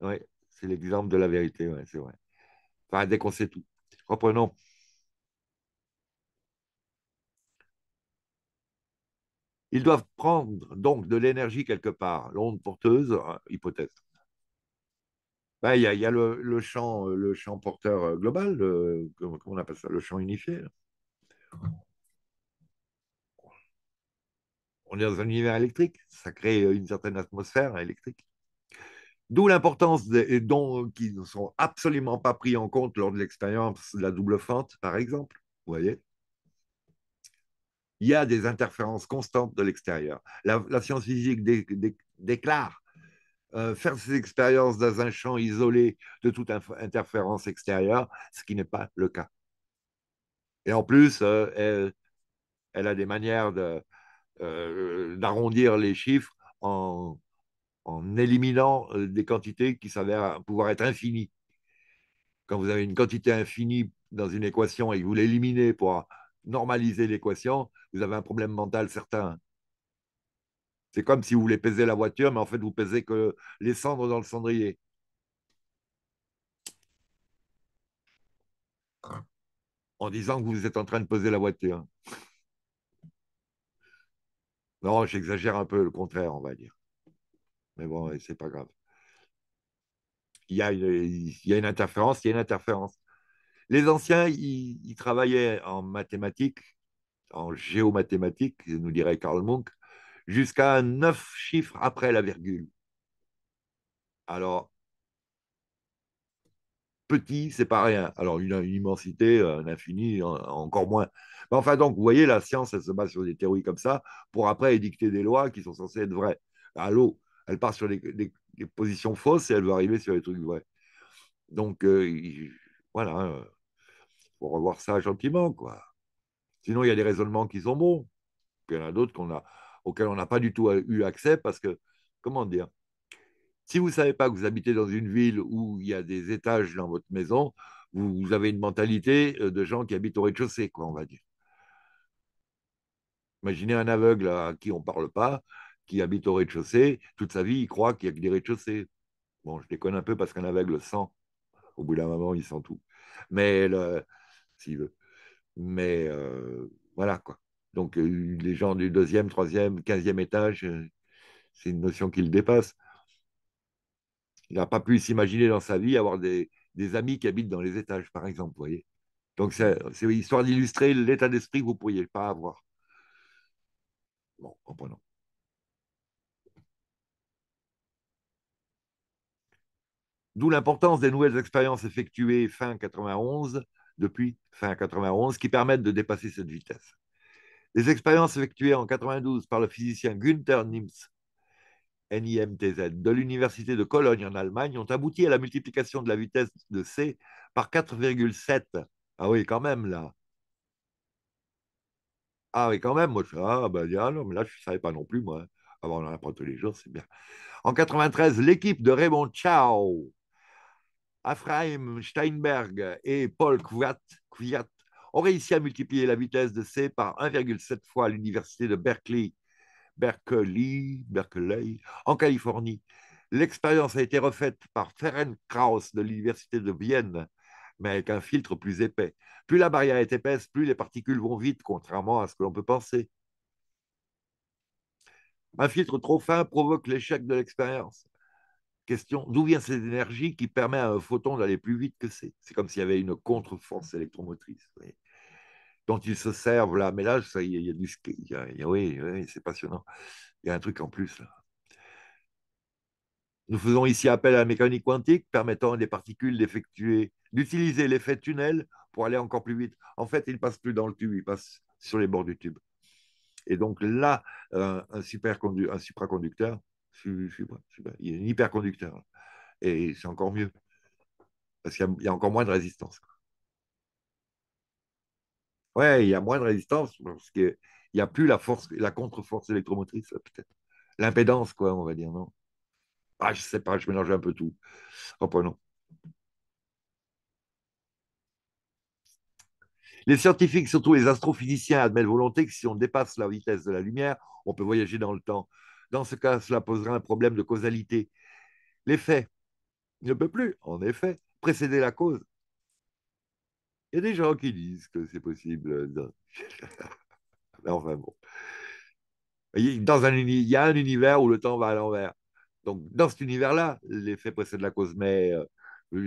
Oui, c'est l'exemple de la vérité, c'est vrai. Enfin, dès qu'on sait tout. Reprenons. Ils doivent prendre donc de l'énergie quelque part, l'onde porteuse, hein, hypothèse. Bah, il y, a, le, champ, euh, le champ porteur euh, global, le, on appelle ça, le champ unifié. On est dans un univers électrique, ça crée une certaine atmosphère électrique. D'où l'importance des dons qui ne sont absolument pas pris en compte lors de l'expérience de la double fente, par exemple. Vous voyez Il y a des interférences constantes de l'extérieur. La, science physique déclare euh, faire ses expériences dans un champ isolé de toute interférence extérieure, ce qui n'est pas le cas. Et en plus, euh, elle, a des manières euh, d'arrondir les chiffres en, en éliminant des quantités qui s'avèrent pouvoir être infinies. Quand vous avez une quantité infinie dans une équation et que vous l'éliminez pour normaliser l'équation, vous avez un problème mental certain. C'est comme si vous voulez peser la voiture, mais en fait, vous pesez que les cendres dans le cendrier. En disant que vous êtes en train de peser la voiture. Non, j'exagère un peu, le contraire, on va dire. Mais bon, c'est pas grave. Il y, a une, interférence, il y a une interférence. Les anciens, ils, travaillaient en mathématiques, en géomathématiques, nous dirait Karl Munch, jusqu'à neuf chiffres après la virgule. Alors, petit, c'est pas rien. Alors, une, une immensité, un infini, encore moins. enfin, donc, vous voyez, la science, elle se base sur des théories comme ça pour après édicter des lois qui sont censées être vraies. Allô elle part sur des, positions fausses et elle veut arriver sur des trucs vrais. Donc, euh, voilà, il hein. faut revoir ça gentiment, quoi. Sinon, il y a des raisonnements qui sont bons. Puis il y en a d'autres qu'on a, auquel on n'a pas du tout euh, eu accès parce que, comment dire, si vous ne savez pas que vous habitez dans une ville où il y a des étages dans votre maison, vous, avez une mentalité euh, de gens qui habitent au rez-de-chaussée, quoi, on va dire. Imaginez un aveugle à qui on ne parle pas, qui habite au rez-de-chaussée, toute sa vie, il croit qu'il n'y a que des rez-de-chaussée. Bon, je déconne un peu parce qu'un aveugle sent. Au bout d'un moment, il sent tout. Mais s'il veut. Mais euh, voilà quoi. Donc euh, les gens du deuxième, troisième, quinzième étage, euh, c'est une notion qu'il dépasse. Il n'a pas pu s'imaginer dans sa vie avoir des, amis qui habitent dans les étages, par exemple, voyez. Donc c'est histoire d'illustrer l'état d'esprit que vous ne pourriez pas avoir. Bon, comprenons. D'où l'importance des nouvelles expériences effectuées fin 91, depuis fin 91, qui permettent de dépasser cette vitesse. Les expériences effectuées en 92 par le physicien Günther Nims, NIMTZ, de l'Université de Cologne en Allemagne ont abouti à la multiplication de la vitesse de C par 4,7. Ah oui, quand même, là. Ah oui, quand même, moi, je, ah, ben, ah mais là, je ne savais pas non plus, moi. Hein. Avant, on en apprend tous les jours, c'est bien. En 93, l'équipe de Raymond Chao, Afraim Steinberg et Paul Kwiat, Kwiat ont réussi à multiplier la vitesse de C par 1,7 fois à l'université de Berkeley, Berkeley, Berkeley, en Californie. L'expérience a été refaite par Ferenc Krauss de l'université de Vienne, mais avec un filtre plus épais. Plus la barrière est épaisse, plus les particules vont vite, contrairement à ce que l'on peut penser. Un filtre trop fin provoque l'échec de l'expérience. Question, d'où vient cette énergie qui permet à un photon d'aller plus vite que C C'est comme s'il y avait une contre-force électromotrice dont ils se servent là. Mais là, il y, a du Y a, oui, c'est passionnant. Il y a un truc en plus là. Nous faisons ici appel à la mécanique quantique permettant à des particules d'effectuer, d'utiliser l'effet tunnel pour aller encore plus vite. En fait, ils ne passent plus dans le tube, ils passent sur les bords du tube. Et donc là, un, supraconducteur, il y a un hyperconducteur. Et c'est encore mieux, parce qu'il y, y, a encore moins de résistance. Ouais, il y a moins de résistance parce qu'il n'y a plus la force, la contre-force électromotrice, peut-être. L'impédance, quoi, on va dire, non Ah, je sais pas, je mélange un peu tout. Oh, non. Les scientifiques, surtout les astrophysiciens, admettent volonté que si on dépasse la vitesse de la lumière, on peut voyager dans le temps. Dans ce cas, cela posera un problème de causalité. L'effet ne peut plus, en effet, précéder la cause. Il y a des gens qui disent que c'est possible. Euh, (laughs) enfin bon. Dans un, il y a un univers où le temps va à l'envers. Donc, dans cet univers-là, l'effet précède la cause. Mais euh,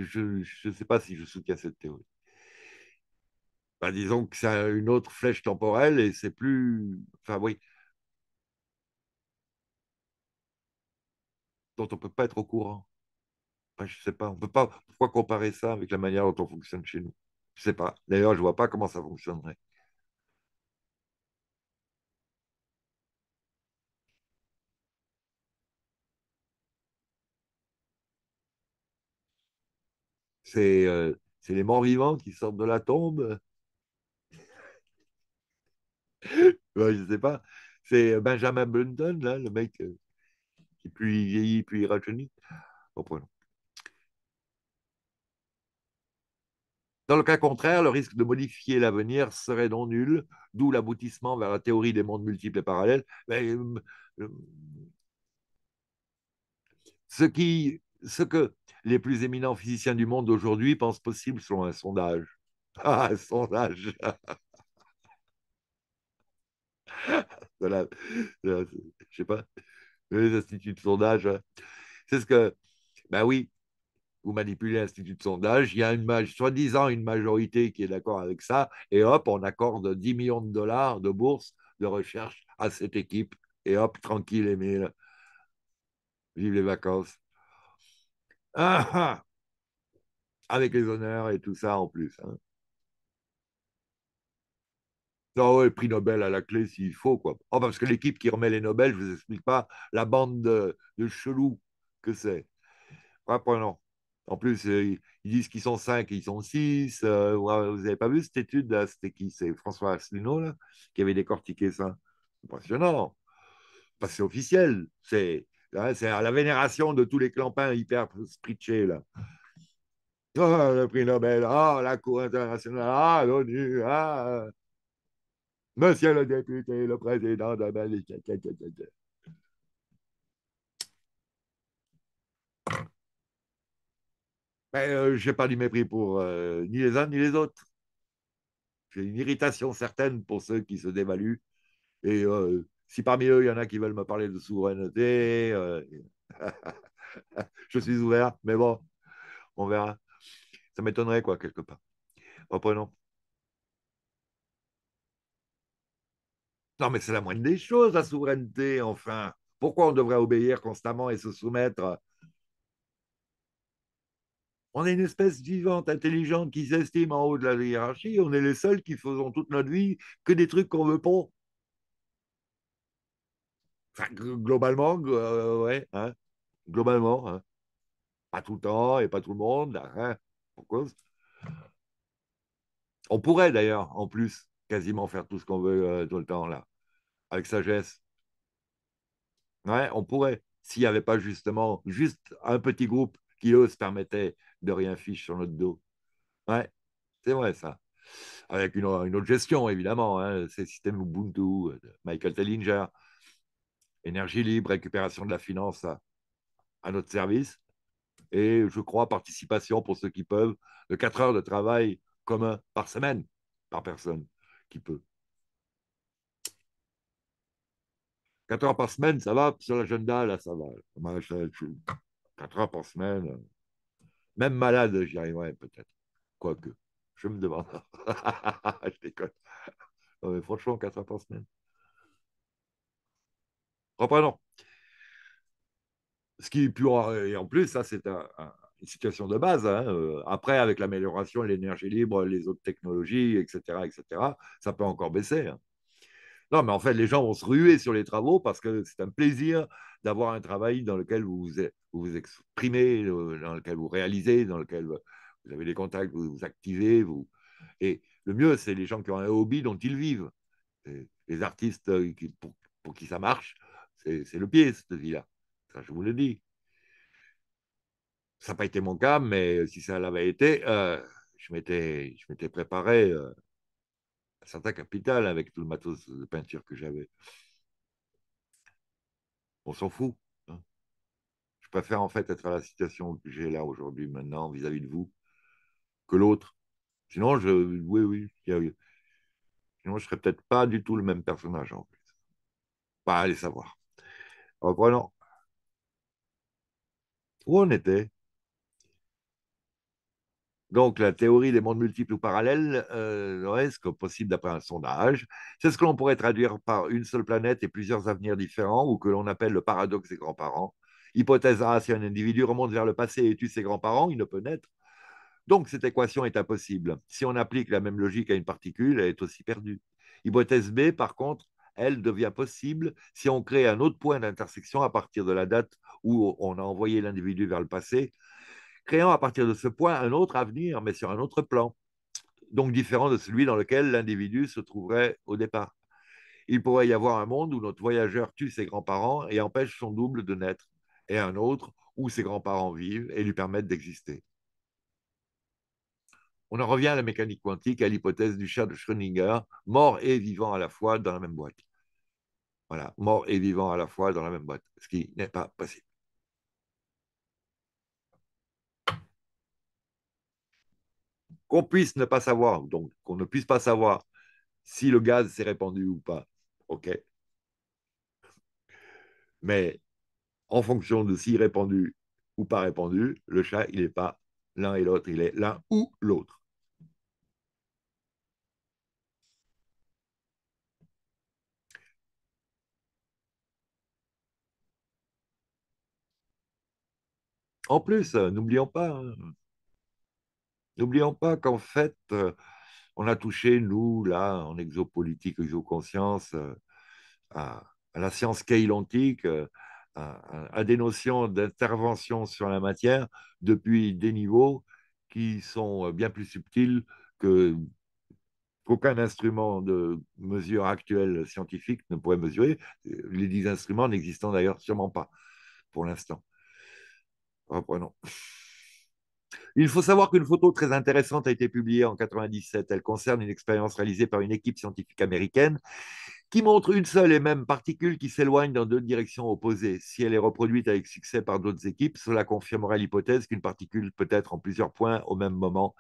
je ne sais pas si je soutiens cette théorie. Bah, disons que c'est une autre flèche temporelle et c'est plus. Enfin, oui. dont on ne peut pas être au courant. je ne sais pas, on peut pas. Pourquoi comparer ça avec la manière dont on fonctionne chez nous je ne sais pas. D'ailleurs, je ne vois pas comment ça fonctionnerait. Euh, c'est les morts vivants qui sortent de la tombe. Je (laughs) je sais pas. C'est euh, Benjamin Blunton, le mec euh, qui puis vieillit, puis rajeunit. non. Dans le cas contraire, le risque de modifier l'avenir serait non nul, d'où l'aboutissement vers la théorie des mondes multiples et parallèles. Euh, euh, ce, qui, ce que les plus éminents physiciens du monde aujourd'hui pensent possible selon un sondage. (laughs) Ah, un sondage Je (laughs) ne je sais pas, les instituts de sondage. Hein. C'est ce que, ben oui, vous manipulez l'institut de sondage, il y a une soi-disant une majorité qui est d'accord avec ça, et hop, on accorde 10 millions de dollars de bourse de recherche à cette équipe, et hop, tranquille, Emile. Vive les vacances. Ah, ah. Avec les honneurs et tout ça en plus. Hein. Non, oui, prix Nobel à la clé s'il faut, quoi. Oh, parce que l'équipe qui remet les Nobel, je ne vous explique pas la bande de, chelou que c'est. non. En plus, euh, ils disent qu'ils sont cinq ils sont six. Euh, vous n'avez pas vu cette étude C'était qui C'est François Asselineau là, qui avait décortiqué ça. Impressionnant. Parce que c'est officiel. Hein, c'est à la vénération de tous les clampins hyper spritchés là. Ah, le prix Nobel, ah, la Cour internationale, ah, l'ONU, monsieur le député, le président de la Euh, je n'ai pas du mépris pour euh, ni les uns ni les autres. J'ai une irritation certaine pour ceux qui se dévaluent. Et euh, si parmi eux, il y en a qui veulent me parler de souveraineté, (laughs) je suis ouvert. Mais bon, on verra. Ça m'étonnerait, quoi, quelque part. Reprenons. Non, mais c'est la moindre des choses, la souveraineté, enfin. Pourquoi on devrait obéir constamment et se soumettre on est une espèce vivante, intelligente, qui s'estime en haut de la hiérarchie. On est les seuls qui faisons toute notre vie que des trucs qu'on veut pas. Enfin, globalement, euh, hein. globalement, hein. pas tout le temps et pas tout le monde, hein, On pourrait d'ailleurs, en plus, quasiment faire tout ce qu'on veut euh, tout le temps là, avec sagesse. Ouais, on pourrait, s'il n'y avait pas justement juste un petit groupe qui eux se permettait de rien fiche sur notre dos. Ouais, c'est vrai ça. Avec une, autre gestion, évidemment. Hein, c'est ces systèmes Ubuntu, Michael Tellinger, énergie libre, récupération de la finance à, à, notre service. Et je crois participation pour ceux qui peuvent, de 4 heures de travail commun par semaine, par personne qui peut. 4 heures par semaine, ça va, sur l'agenda, là, ça va. 4 heures par semaine, euh, même malade, j'y arriverai peut-être. Quoique, je me demande. (laughs) je déconne. Non, mais franchement, 4 par semaine. Oh, Reprenons. Ce qui est plus et en plus, ça, c'est une situation de base. Hein, euh, après, avec l'amélioration, l'énergie libre, les autres technologies, etc., etc., ça peut encore baisser. Hein. Non, mais en fait, les gens vont se ruer sur les travaux parce que c'est un plaisir d'avoir un travail dans lequel vous, vous êtes vous vous exprimez, euh, dans lequel vous réalisez, dans lequel euh, vous avez des contacts, vous vous activez. Vous... Et le mieux, c'est les gens qui ont un hobby dont ils vivent. les artistes euh, pour, qui ça marche, c'est le pied, cette vie-là. Ça, je vous le dis. Ça n'a pas été mon cas, mais si ça l'avait été, je m'étais préparé à Santa Capital avec tout le matos de peinture que j'avais. On s'en fout préfère en fait être à la situation que j'ai là aujourd'hui, maintenant, vis-à-vis de vous, que l'autre. Sinon, je, oui, sinon, je serais peut-être pas du tout le même personnage en plus. Pas savoir. Reprenons. Ah, Où on était donc, la théorie des mondes multiples ou parallèles euh, est ce que possible d'après un sondage. C'est ce que l'on pourrait traduire par une seule planète et plusieurs avenirs différents, ou que l'on appelle le paradoxe des grands-parents. Hypothèse A, si un individu remonte vers le passé et tue ses grands-parents, il ne peut naître. Donc cette équation est impossible. Si on applique la même logique à une particule, elle est aussi perdue. Hypothèse B, par contre, elle devient possible si on crée un autre point d'intersection à partir de la date où on a envoyé l'individu vers le passé, créant à partir de ce point un autre avenir, mais sur un autre plan, donc différent de celui dans lequel l'individu se trouverait au départ. Il pourrait y avoir un monde où notre voyageur tue ses grands-parents et empêche son double de naître et un autre où ses grands-parents vivent et lui permettent d'exister. On en revient à la mécanique quantique, à l'hypothèse du chat de Schrödinger, mort et vivant à la fois dans la même boîte. Voilà, mort et vivant à la fois dans la même boîte, ce qui n'est pas possible. Qu'on puisse ne pas savoir, donc qu'on ne puisse pas savoir si le gaz s'est répandu ou pas, ok. Mais en fonction de si répandu ou pas répandu, le chat, il n'est pas l'un et l'autre, il est l'un ou l'autre. En plus, euh, n'oublions pas, hein, n'oublions pas qu'en fait, euh, on a touché, nous, là, en exopolitique, exoconscience, euh, à, à la science antique à, des notions d'intervention sur la matière depuis des niveaux qui sont euh, bien plus subtils que qu'aucun instrument de mesure actuelle scientifique ne pourrait mesurer, les dix instruments n'existant d'ailleurs sûrement pas pour l'instant. Reprenons. Il faut savoir qu'une photo très intéressante a été publiée en 1997. Elle concerne une expérience réalisée par une équipe scientifique américaine qui montre une seule et même particule qui s'éloigne dans deux directions opposées. Si elle est reproduite avec succès par d'autres équipes, cela confirmerait l'hypothèse qu'une particule peut être en plusieurs points au même moment,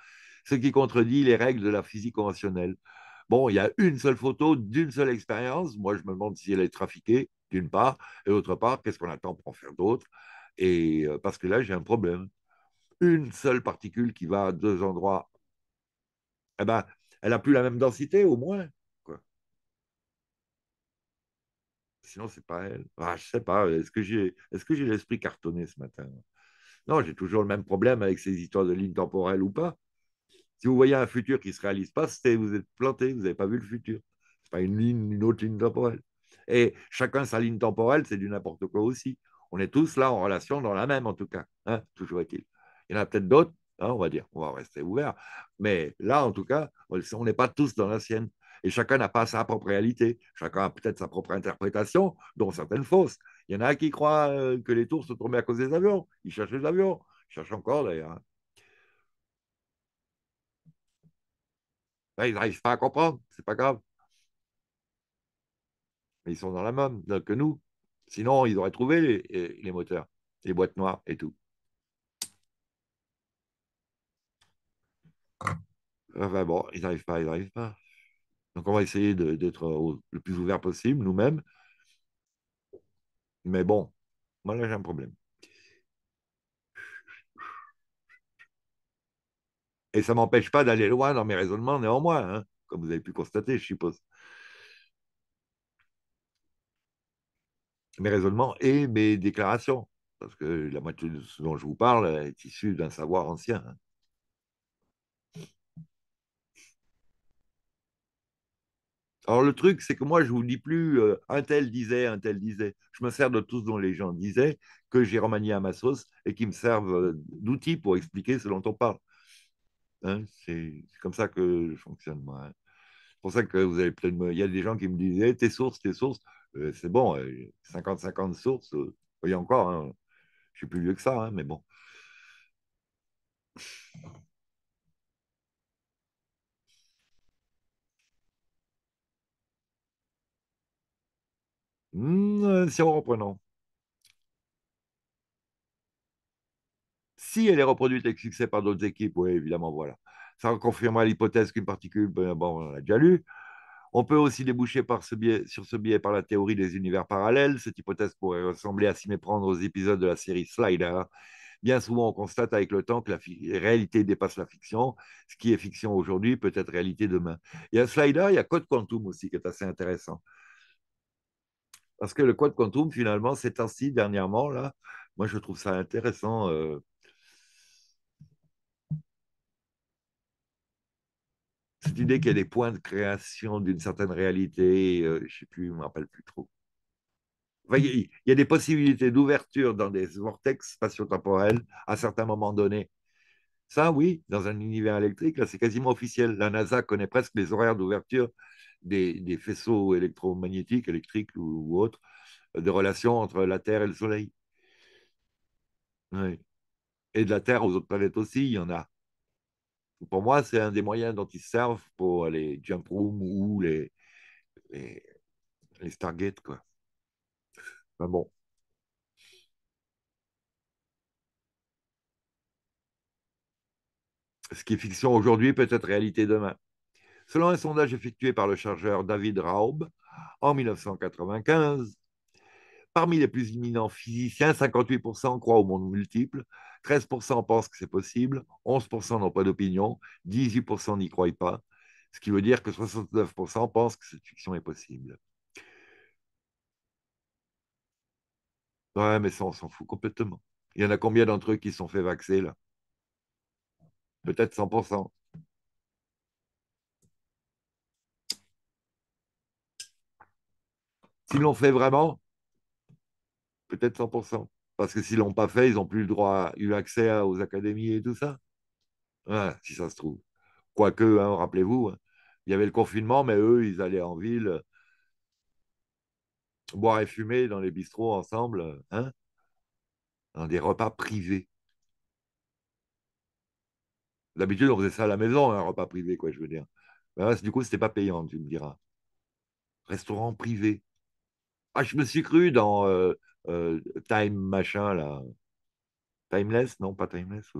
ce qui contredit les règles de la physique conventionnelle. Bon, il y a une seule photo d'une seule expérience. Moi, je me demande si elle est trafiquée, d'une part, et d'autre part, qu'est-ce qu'on attend pour en faire d'autres Et euh, parce que là, j'ai un problème. Une seule particule qui va à deux endroits, eh ben, elle n'a plus la même densité, au moins. Sinon, c'est pas elle. Ah, je sais pas. Est-ce que j'ai, est l'esprit cartonné ce matin Non, j'ai toujours le même problème avec ces histoires de lignes temporelles ou pas. Si vous voyez un futur qui se réalise pas, c'est vous êtes planté. Vous n'avez pas vu le futur. C'est pas une ligne, une autre ligne temporelle. Et chacun sa ligne temporelle, c'est du n'importe quoi aussi. On est tous là en relation dans la même, en tout cas. Hein, toujours est-il. Il y en a peut-être d'autres, hein, on va dire. On va rester ouvert. Mais là, en tout cas, on n'est pas tous dans la sienne. Et chacun n'a pas sa propre réalité. Chacun a peut-être sa propre interprétation, dont certaines fausses. Il y en a qui croient euh, que les tours sont tombées à cause des avions. Ils cherchent les avions. Ils cherchent encore d'ailleurs. Hein. Ben, ils n'arrivent pas à comprendre. C'est pas grave. Mais ils sont dans la même euh, que nous. Sinon, ils auraient trouvé les, moteurs, les boîtes noires et tout. Ah, enfin bon, ils n'arrivent pas, ils n'arrivent pas. Donc on va essayer d'être le plus ouvert possible nous-mêmes. Mais bon, moi là j'ai un problème. Et ça ne m'empêche pas d'aller loin dans mes raisonnements néanmoins, hein, comme vous avez pu constater, je suppose. Mes raisonnements et mes déclarations, parce que la moitié de ce dont je vous parle est issue d'un savoir ancien. Hein. Alors le truc, c'est que moi, je ne vous dis plus euh, un tel disait, un tel disait. Je me sers de tout ce dont les gens disaient, que j'ai remanié à ma sauce et qui me servent euh, d'outils pour expliquer ce dont on parle. Hein, c'est comme ça que je fonctionne, moi. Hein. C'est pour ça que vous avez plein de... Il y a des gens qui me disaient, eh, tes sources, tes sources. Euh, c'est bon, 50-50 sources, vous voyez encore, hein. je suis plus vieux que ça, mais bon. Hmm, euh, si on Si elle est reproduite avec succès par d'autres équipes, oui, évidemment, voilà. Ça confirmera l'hypothèse qu'une particule, bon, on l'a déjà lu. On peut aussi déboucher sur ce biais par la théorie des univers parallèles. Cette hypothèse pourrait ressembler à s'y méprendre aux épisodes de la série Slider. Bien souvent, on constate avec le temps que la réalité dépasse la fiction. Ce qui est fiction aujourd'hui peut être réalité demain. Il y a Slider, il y a Code Quantum aussi, qui est assez intéressant. Parce que le quad quantum, finalement, ces temps-ci, dernièrement, là, moi, je trouve ça intéressant. Euh. Cette idée qu'il y a des points de création d'une certaine réalité, euh, je ne sais plus, je ne me rappelle plus trop. Il y, a des possibilités d'ouverture dans des vortex spatio-temporels à certains moments donnés. Ça, oui, dans un univers électrique, là, c'est quasiment officiel. La NASA connaît presque les horaires d'ouverture des, faisceaux électromagnétiques, électriques ou, autres, euh, de relations entre la Terre et le Soleil. Et de la Terre aux autres planètes aussi, il y en a. Pour moi, c'est un des moyens dont ils servent pour les jump rooms ou les, les, Stargate. Quoi. bon. Ce qui est fiction aujourd'hui peut être réalité demain. Selon un sondage effectué par le chargeur David Raub en 1995, parmi les plus imminents physiciens, 58% croient au monde multiple, 13% pensent que c'est possible, 11% n'ont pas d'opinion, 18% n'y croient pas, ce qui veut dire que 69% pensent que cette fiction est possible. Ouais, mais ça, on s'en fout complètement. Il y en a combien d'entre eux qui sont fait vaxer, là Peut-être 100%. S'ils l'ont fait vraiment, peut-être 100%. Parce que s'ils l'ont pas fait, ils n'ont plus le droit, eu accès aux académies et tout ça. si ça se trouve. Quoique, hein, rappelez-vous, hein, il y avait le confinement, mais eux, ils allaient en ville euh, boire et fumer dans les bistrots ensemble, euh, hein, dans des repas privés. D'habitude, on faisait ça à la maison, hein, un repas privé, quoi, je veux dire. du coup, c'était pas payant, tu me diras. Restaurant privé. Ah, je me suis cru dans euh, euh, Time machin là. Timeless, non, pas Timeless.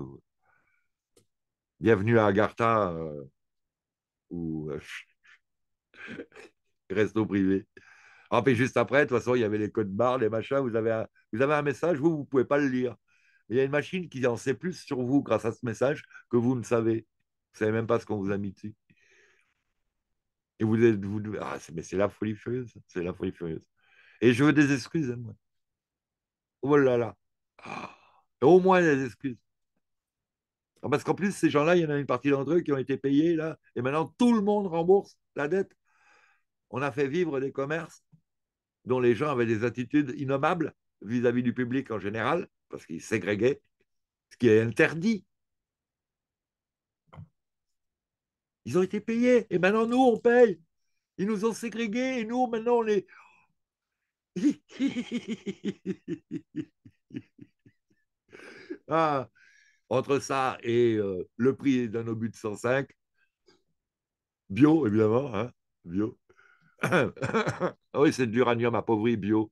Bienvenue à Agartha euh, ou (laughs) Resto privé. Ah, juste après, de toute façon, il y avait les codes barres, les machins. Vous avez un, vous avez un message, vous, vous ne pouvez pas le lire. Il y a une machine qui en sait plus sur vous grâce à ce message que vous ne savez. Vous ne savez même pas ce qu'on vous a mis dessus. Et vous êtes. Vous, ah, mais c'est la folie furieuse. C'est la folie furieuse. Et je veux des excuses, moi. Oh là là. Ah. au moins des excuses. Ah, parce qu'en plus, ces gens-là, il y en a une partie d'entre eux qui ont été payés, là, et maintenant tout le monde rembourse la dette. On a fait vivre des commerces dont les gens avaient des attitudes innommables vis-à-vis du public en général, parce qu'ils ségrégaient, ce qui est interdit. Ils ont été payés, et maintenant nous, on paye. Ils nous ont ségrégués et nous, maintenant, on les, (laughs) Ah, entre ça et euh, le prix d'un obus de 105, bio, évidemment, hein, bio. (coughs) Ah oui, c'est de l'uranium appauvri bio.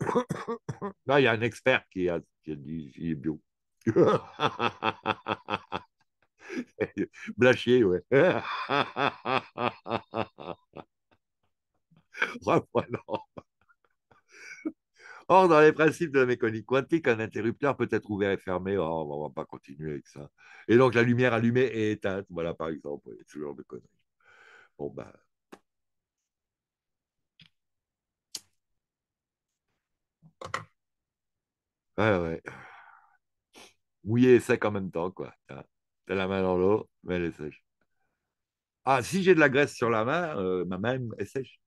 (coughs) Là, il y a un expert qui a, qui dit il bio. (laughs) Blachier, ouais. (laughs) Or, dans les principes de la mécanique quantique, un interrupteur peut être ouvert et fermé. Oh, on ne va pas continuer avec ça. Et donc, la lumière allumée est éteinte. Voilà, par exemple, ce genre de conneries. Bon, ben. Mouillé et sec en même temps, quoi. Ah, t'as la main dans l'eau, mais elle est sèche. Ah, si j'ai de la graisse sur la main, euh, ma main est sèche.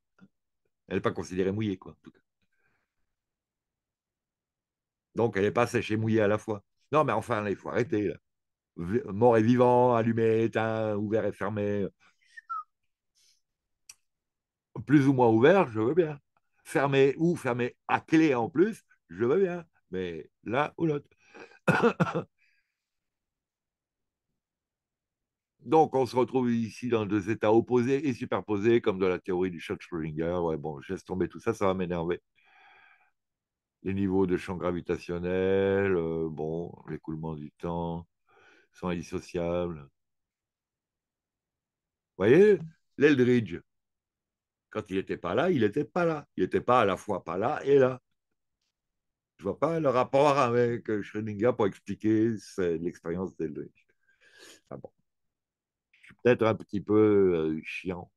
Elle n'est pas considérée mouillée, quoi, tout donc, elle n'est pas sèche et mouillée à la fois. Non, mais enfin, il faut arrêter. Mort et vivant, allumé, éteint, ouvert et fermé. Plus ou moins ouvert, je veux bien. Fermé ou fermé à clé en plus, je veux bien. Mais là ou l'autre. (coughs) Donc, on se retrouve ici dans deux états opposés et superposés, comme de la théorie du Schott Schrödinger. Ouais, bon, je laisse tomber tout ça, ça va m'énerver les niveaux de champ gravitationnel, euh, bon, l'écoulement du temps sont indissociables. Vous voyez, l'Eldridge, quand il n'était pas là, il n'était pas là. Il n'était pas à la fois pas là et là. Je ne vois pas le rapport avec Schrödinger pour expliquer l'expérience d'Eldridge. Ah Je suis peut-être un petit peu euh, chiant,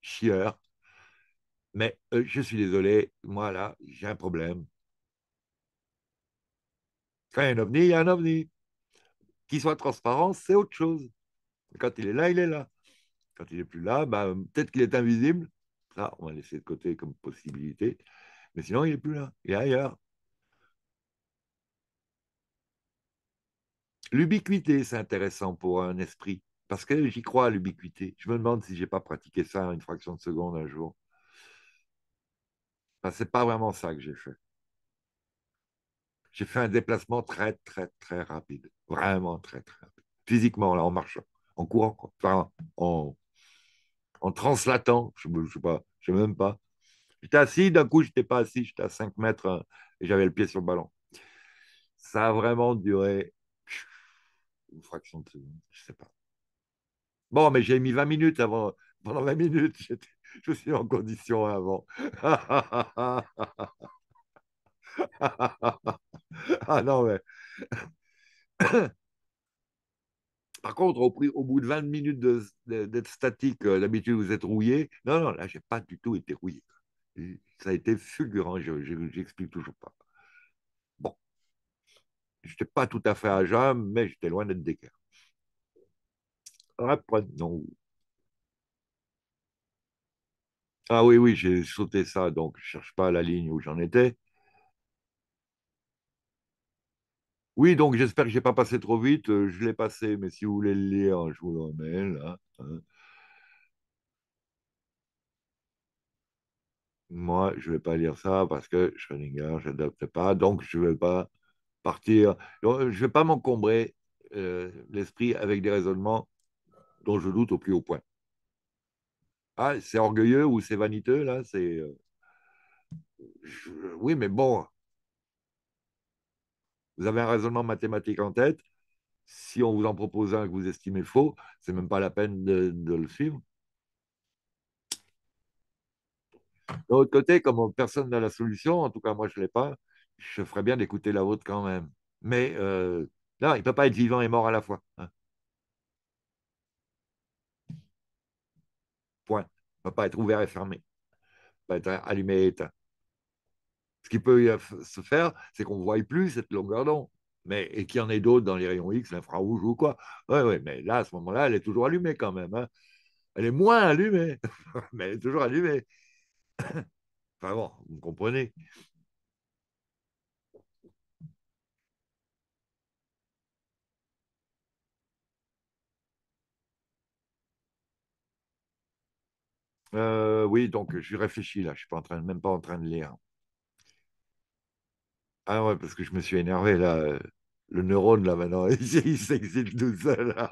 chieur mais euh, je suis désolé, moi là, j'ai un problème. Quand il y a un ovni, il y a un ovni. Qu'il soit transparent, c'est autre chose. Quand il est là, il est là. Quand il n'est plus là, ben, peut-être qu'il est invisible. Ça, on va laisser de côté comme possibilité. Mais sinon, il n'est plus là. Il est ailleurs. L'ubiquité, c'est intéressant pour un esprit. Parce que j'y crois à l'ubiquité. Je me demande si je n'ai pas pratiqué ça une fraction de seconde un jour. Enfin, c'est pas vraiment ça que j'ai fait. J'ai fait un déplacement très, très, très rapide. Vraiment très, très rapide. Physiquement, là, en marchant, en courant, en, en translatant, je ne sais pas, je même pas. J'étais assis, d'un coup, je n'étais pas assis, j'étais à 5 mètres hein, et j'avais le pied sur le ballon. Ça a vraiment duré une fraction de seconde, je ne sais pas. Bon, mais j'ai mis 20 minutes avant, pendant 20 minutes, (laughs) j'étais je suis en condition avant. ah non, mais. Par contre, au, prix, au bout de 20 minutes d'être statique, euh, d'habitude vous êtes rouillé. Non, non, là, je n'ai pas du tout été rouillé. Ça a été fulgurant, je n'explique toujours pas. Bon. Je n'étais pas tout à fait à jeun, mais j'étais loin d'être d'équerre. Reprenons. Ah oui, oui, j'ai sauté ça, donc je ne cherche pas la ligne où j'en étais. Oui, donc j'espère que je n'ai pas passé trop vite. Euh, je l'ai passé, mais si vous voulez le lire, je vous le remets là. Hein. Moi, je ne vais pas lire ça parce que Schrödinger, je n'adopte pas, donc je ne vais pas partir. Je vais pas m'encombrer euh, l'esprit avec des raisonnements dont je doute au plus haut point. Ah, c'est orgueilleux ou c'est vaniteux, là, c'est. Euh, oui, mais bon. Vous avez un raisonnement mathématique en tête. Si on vous en propose un que vous estimez faux, c'est même pas la peine de, le suivre. De l'autre côté, comme personne n'a la solution, en tout cas moi je ne l'ai pas, je ferais bien d'écouter la vôtre quand même. Mais euh, non, il ne peut pas être vivant et mort à la fois. Hein. Point. Il ne peut pas être ouvert et fermé. Il peut être allumé et éteint. Ce qui peut euh, se faire, c'est qu'on ne voit plus cette longueur d'onde. Mais, et qu'il y en ait d'autres dans les rayons X, l'infrarouge ou quoi. Oui, oui, mais là, à ce moment-là, elle est toujours allumée quand même. Hein. Elle est moins allumée, (laughs) mais elle est toujours allumée. (coughs) enfin bon, vous comprenez. Euh, oui, donc je réfléchis là, je ne suis même pas en train de lire. Ah ouais, parce que je me suis énervé là. Le neurone là maintenant, (laughs) il s'exile tout seul. (laughs)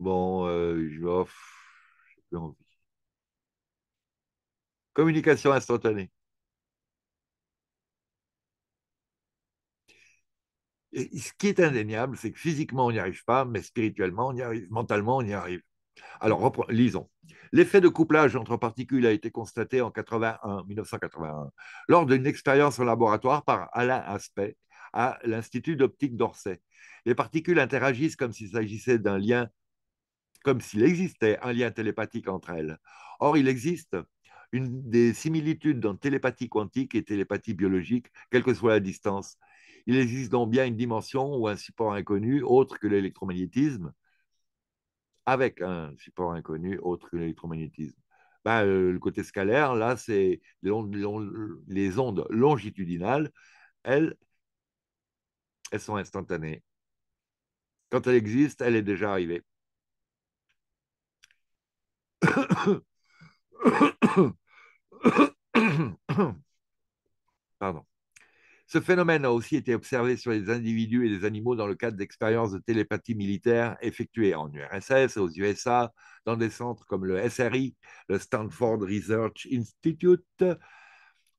Bon, euh, je je n'ai plus envie. Communication instantanée. ce qui est indéniable, c'est que physiquement, on n'y arrive pas, mais spirituellement, on y arrive, mentalement, on y arrive. Alors, lisons. L'effet de couplage entre particules a été constaté en 81, 1981 lors d'une expérience en laboratoire par Alain Aspect à l'Institut d'optique d'Orsay. Les particules interagissent comme s'il s'agissait d'un lien, comme s'il existait un lien télépathique entre elles. Or, il existe des similitudes dans télépathie quantique et télépathie biologique, quelle que soit la distance, il existe donc bien une dimension ou un support inconnu autre que l'électromagnétisme, avec un support inconnu autre que l'électromagnétisme. Ben, euh, le côté scalaire, là, c'est les, ondes longitudinales, elles, elles sont instantanées. Quand elle existe, elle est déjà arrivée. (coughs) Pardon. Ce phénomène a aussi été observé sur les individus et les animaux dans le cadre d'expériences de télépathie militaire effectuées en URSS, aux USA, dans des centres comme le SRI, le Stanford Research Institute,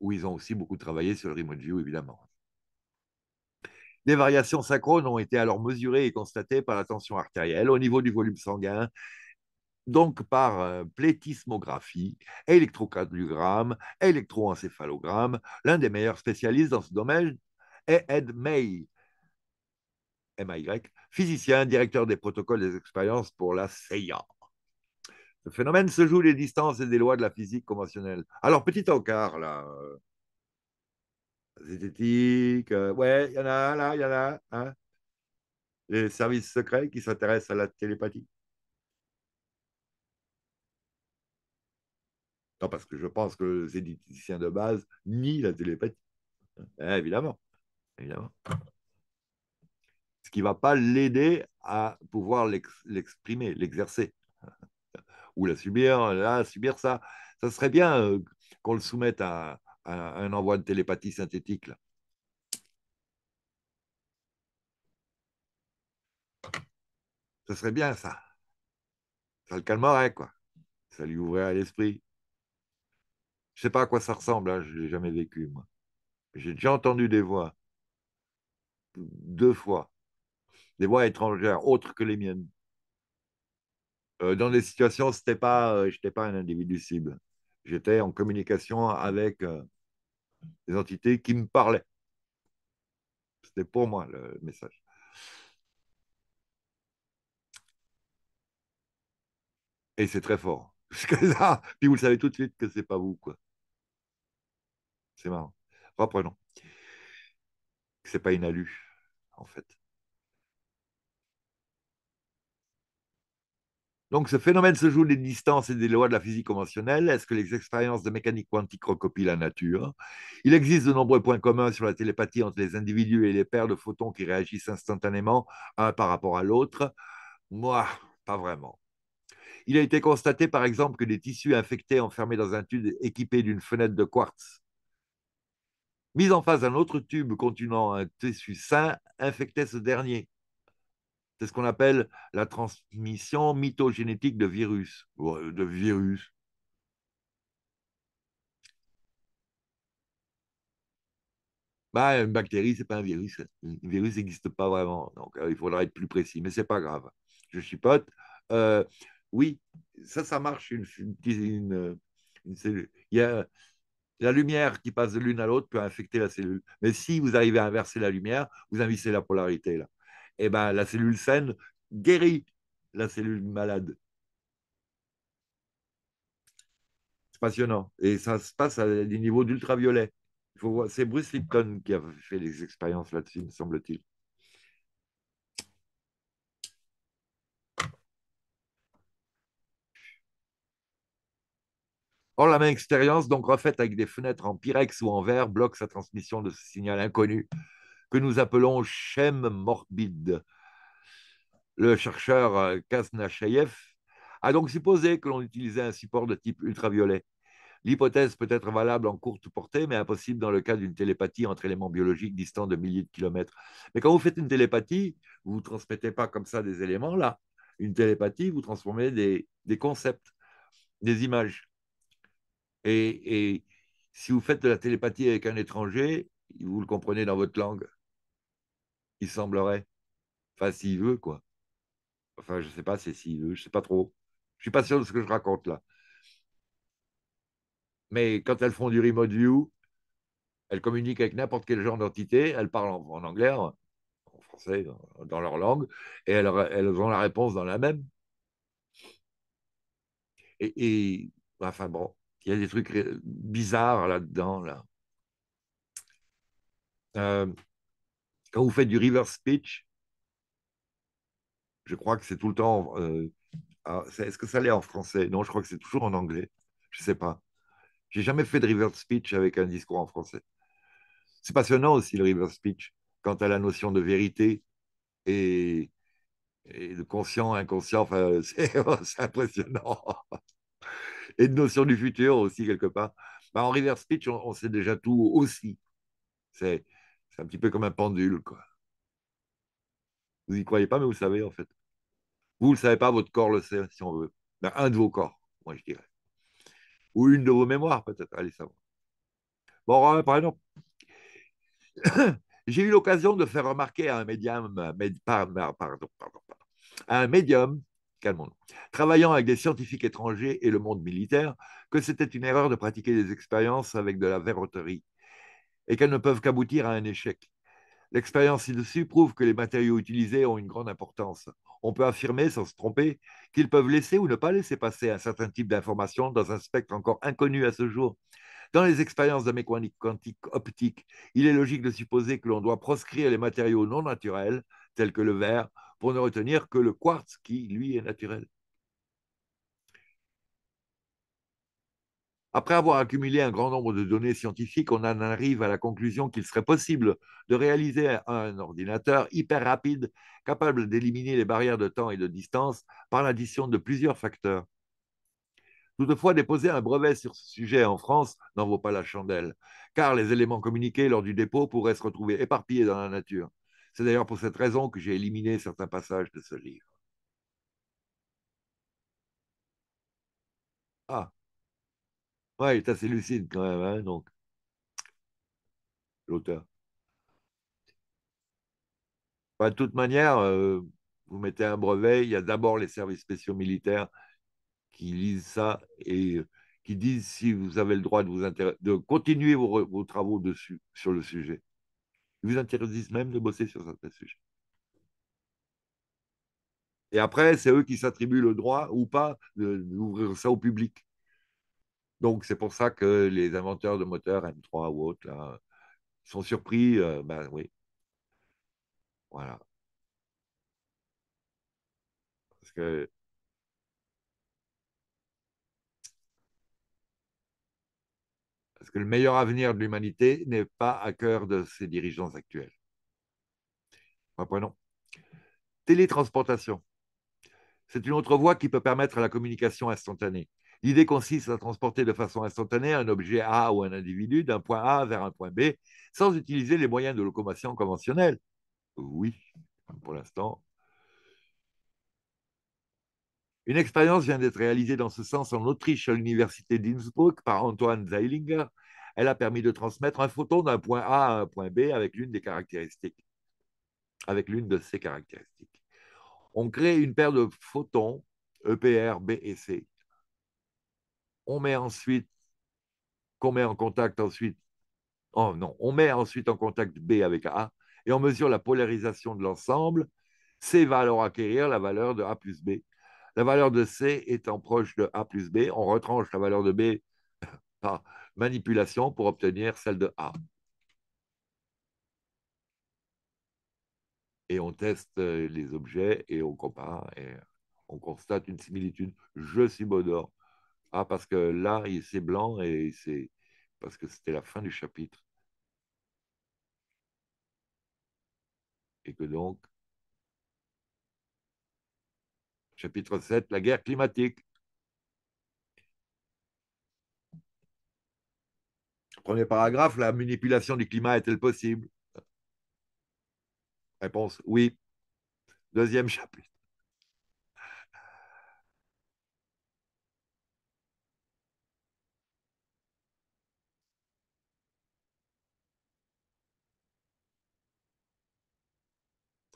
où ils ont aussi beaucoup travaillé sur le remote view, évidemment. Des variations synchrones ont été alors mesurées et constatées par la tension artérielle, au niveau du volume sanguin donc par plétismographie, électrocardiogramme, électroencéphalogramme. L'un des meilleurs spécialistes dans ce domaine est Ed May, y, physicien, directeur des protocoles des expériences pour la CIA. Ce phénomène se joue des distances et des lois de la physique conventionnelle. Alors, petit encart, là. Euh, zététique, euh, ouais, il y en a là, il y en a Hein Les services secrets qui s'intéressent à la télépathie. Non, parce que je pense que les zénithicien de base nie la télépathie. Hein, évidemment. évidemment. Ce qui ne va pas l'aider à pouvoir l'exprimer, l'exercer. Ou la subir, là, subir ça. Ça serait bien euh, qu'on le soumette à, un envoi de télépathie synthétique. Ça serait bien, ça. Ça le calmerait, quoi. Ça lui ouvrirait l'esprit. Je ne sais pas à quoi ça ressemble, hein, je ne l'ai jamais vécu, moi. J'ai déjà entendu des voix, deux fois, des voix étrangères, autres que les miennes. Euh, dans des situations, c'était pas, euh, pas un individu cible. J'étais en communication avec euh, des entités qui me parlaient. C'était pour moi le message. Et c'est très fort. (laughs) puis vous le savez tout de suite que ce n'est pas vous, quoi. C'est marrant. Reprenons. C'est pas une alu, en fait. Donc ce phénomène se joue des distances et des lois de la physique conventionnelle. Est-ce que les expériences de mécanique quantique recopient la nature Il existe de nombreux points communs sur la télépathie entre les individus et les paires de photons qui réagissent instantanément un par rapport à l'autre. Moi, pas vraiment. Il a été constaté par exemple que des tissus infectés enfermés dans un tube équipé d'une fenêtre de quartz Mise en face d'un autre tube contenant un tissu sain infectait ce dernier. C'est ce qu'on appelle la transmission mitogénétique de virus. De virus. Bah, une bactérie, ce n'est pas un virus. Un virus n'existe pas vraiment. Donc, euh, il faudra être plus précis, mais ce n'est pas grave. Je chipote. Euh, oui, ça, ça marche. Une, euh, cellule. Il y a la lumière qui passe de l'une à l'autre peut infecter la cellule. Mais si vous arrivez à inverser la lumière, vous inversez la polarité. Là. Et eh ben, la cellule saine guérit la cellule malade. C'est passionnant. Et ça se passe à des niveaux d'ultraviolet. C'est Bruce Lipton qui a fait des expériences là-dessus, me semble-t-il. Or, la même expérience, donc refaite avec des fenêtres en pyrex ou en verre, bloque sa transmission de ce signal inconnu que nous appelons chème morbide. Le chercheur euh, Kasnachayev a donc supposé que l'on utilisait un support de type ultraviolet. L'hypothèse peut être valable en courte portée, mais impossible dans le cas d'une télépathie entre éléments biologiques distants de milliers de kilomètres. Mais quand vous faites une télépathie, vous ne transmettez pas comme ça des éléments là. Une télépathie, vous transformez des concepts, des images. Et, si vous faites de la télépathie avec un étranger, vous le comprenez dans votre langue. Il semblerait. Enfin, s'il veut, quoi. Enfin, je ne sais pas, c'est s'il veut, je ne sais pas trop. Je ne suis pas sûr de ce que je raconte là. Mais quand elles font du remote view, elles communiquent avec n'importe quel genre d'entité, elles parlent en, anglais, en, français, dans, leur langue, et elles, ont la réponse dans la même. et enfin bon, il y a des trucs bizarres là-dedans. Là. Euh, quand vous faites du reverse speech, je crois que c'est tout le temps. Euh, ah, est-ce que ça l'est en français Non, je crois que c'est toujours en anglais. Je ne sais pas. Je n'ai jamais fait de reverse speech avec un discours en français. C'est passionnant aussi le reverse speech quant à la notion de vérité et, et de conscient, inconscient. (laughs) c'est impressionnant et de notion du futur aussi, quelque part. Bah, en reverse speech, on, sait déjà tout aussi. C'est un petit peu comme un pendule, quoi. Vous n'y croyez pas, mais vous savez, en fait. Vous ne le savez pas, votre corps le sait, si on veut. Bah, un de vos corps, moi, je dirais. Ou une de vos mémoires, peut-être. Allez savoir. Bon, par exemple, (coughs) j'ai eu l'occasion de faire remarquer à un médium, pardon, pardon, pardon, à un médium travaillant avec des scientifiques étrangers et le monde militaire, que c'était une erreur de pratiquer des expériences avec de la verroterie et qu'elles ne peuvent qu'aboutir à un échec. L'expérience ci-dessus prouve que les matériaux utilisés ont une grande importance. On peut affirmer, sans se tromper, qu'ils peuvent laisser ou ne pas laisser passer un certain type d'information dans un spectre encore inconnu à ce jour. Dans les expériences de mécanique quantique optique, il est logique de supposer que l'on doit proscrire les matériaux non naturels, tels que le verre, pour ne retenir que le quartz qui, lui, est naturel. Après avoir accumulé un grand nombre de données scientifiques, on en arrive à la conclusion qu'il serait possible de réaliser un ordinateur hyper rapide, capable d'éliminer les barrières de temps et de distance par l'addition de plusieurs facteurs. Toutefois, déposer un brevet sur ce sujet en France n'en vaut pas la chandelle, car les éléments communiqués lors du dépôt pourraient se retrouver éparpillés dans la nature. C'est d'ailleurs pour cette raison que j'ai éliminé certains passages de ce livre. Ah, ouais, il est assez lucide quand même, hein, donc, l'auteur. Bah, de toute manière, euh, vous mettez un brevet, il y a d'abord les services spéciaux militaires qui lisent ça et euh, qui disent si vous avez le droit de, vous de continuer vos, vos travaux dessus, sur le sujet. Ils vous interdisent même de bosser sur certains sujets. Et après, c'est eux qui s'attribuent le droit ou pas d'ouvrir ça au public. Donc, c'est pour ça que les inventeurs de moteurs M3 ou autres sont surpris. Euh, ben oui. Voilà. Parce que que le meilleur avenir de l'humanité n'est pas à cœur de ses dirigeants actuels. Télétransportation. C'est une autre voie qui peut permettre la communication instantanée. L'idée consiste à transporter de façon instantanée un objet A ou un individu d'un point A vers un point B sans utiliser les moyens de locomotion conventionnels. Oui, pour l'instant, une expérience vient d'être réalisée dans ce sens en Autriche à l'université d'Innsbruck par Antoine Zeilinger. Elle a permis de transmettre un photon d'un point A à un point B avec l'une des caractéristiques, de ses caractéristiques. On crée une paire de photons EPR, B et C. On met ensuite, en contact ensuite, oh on met ensuite en contact B avec A et on mesure la polarisation de l'ensemble. C va alors acquérir la valeur de A plus B la valeur de C étant proche de A plus B, on retranche la valeur de B (laughs) par manipulation pour obtenir celle de A. Et on teste euh, les objets et on compare et on constate une similitude. Je suis bonheur. Ah, parce que là, c'est blanc et c'est parce que c'était la fin du chapitre. Et que donc, chapitre 7, la guerre climatique. Premier paragraphe, la manipulation du climat est-elle possible Réponse, oui. Deuxième chapitre.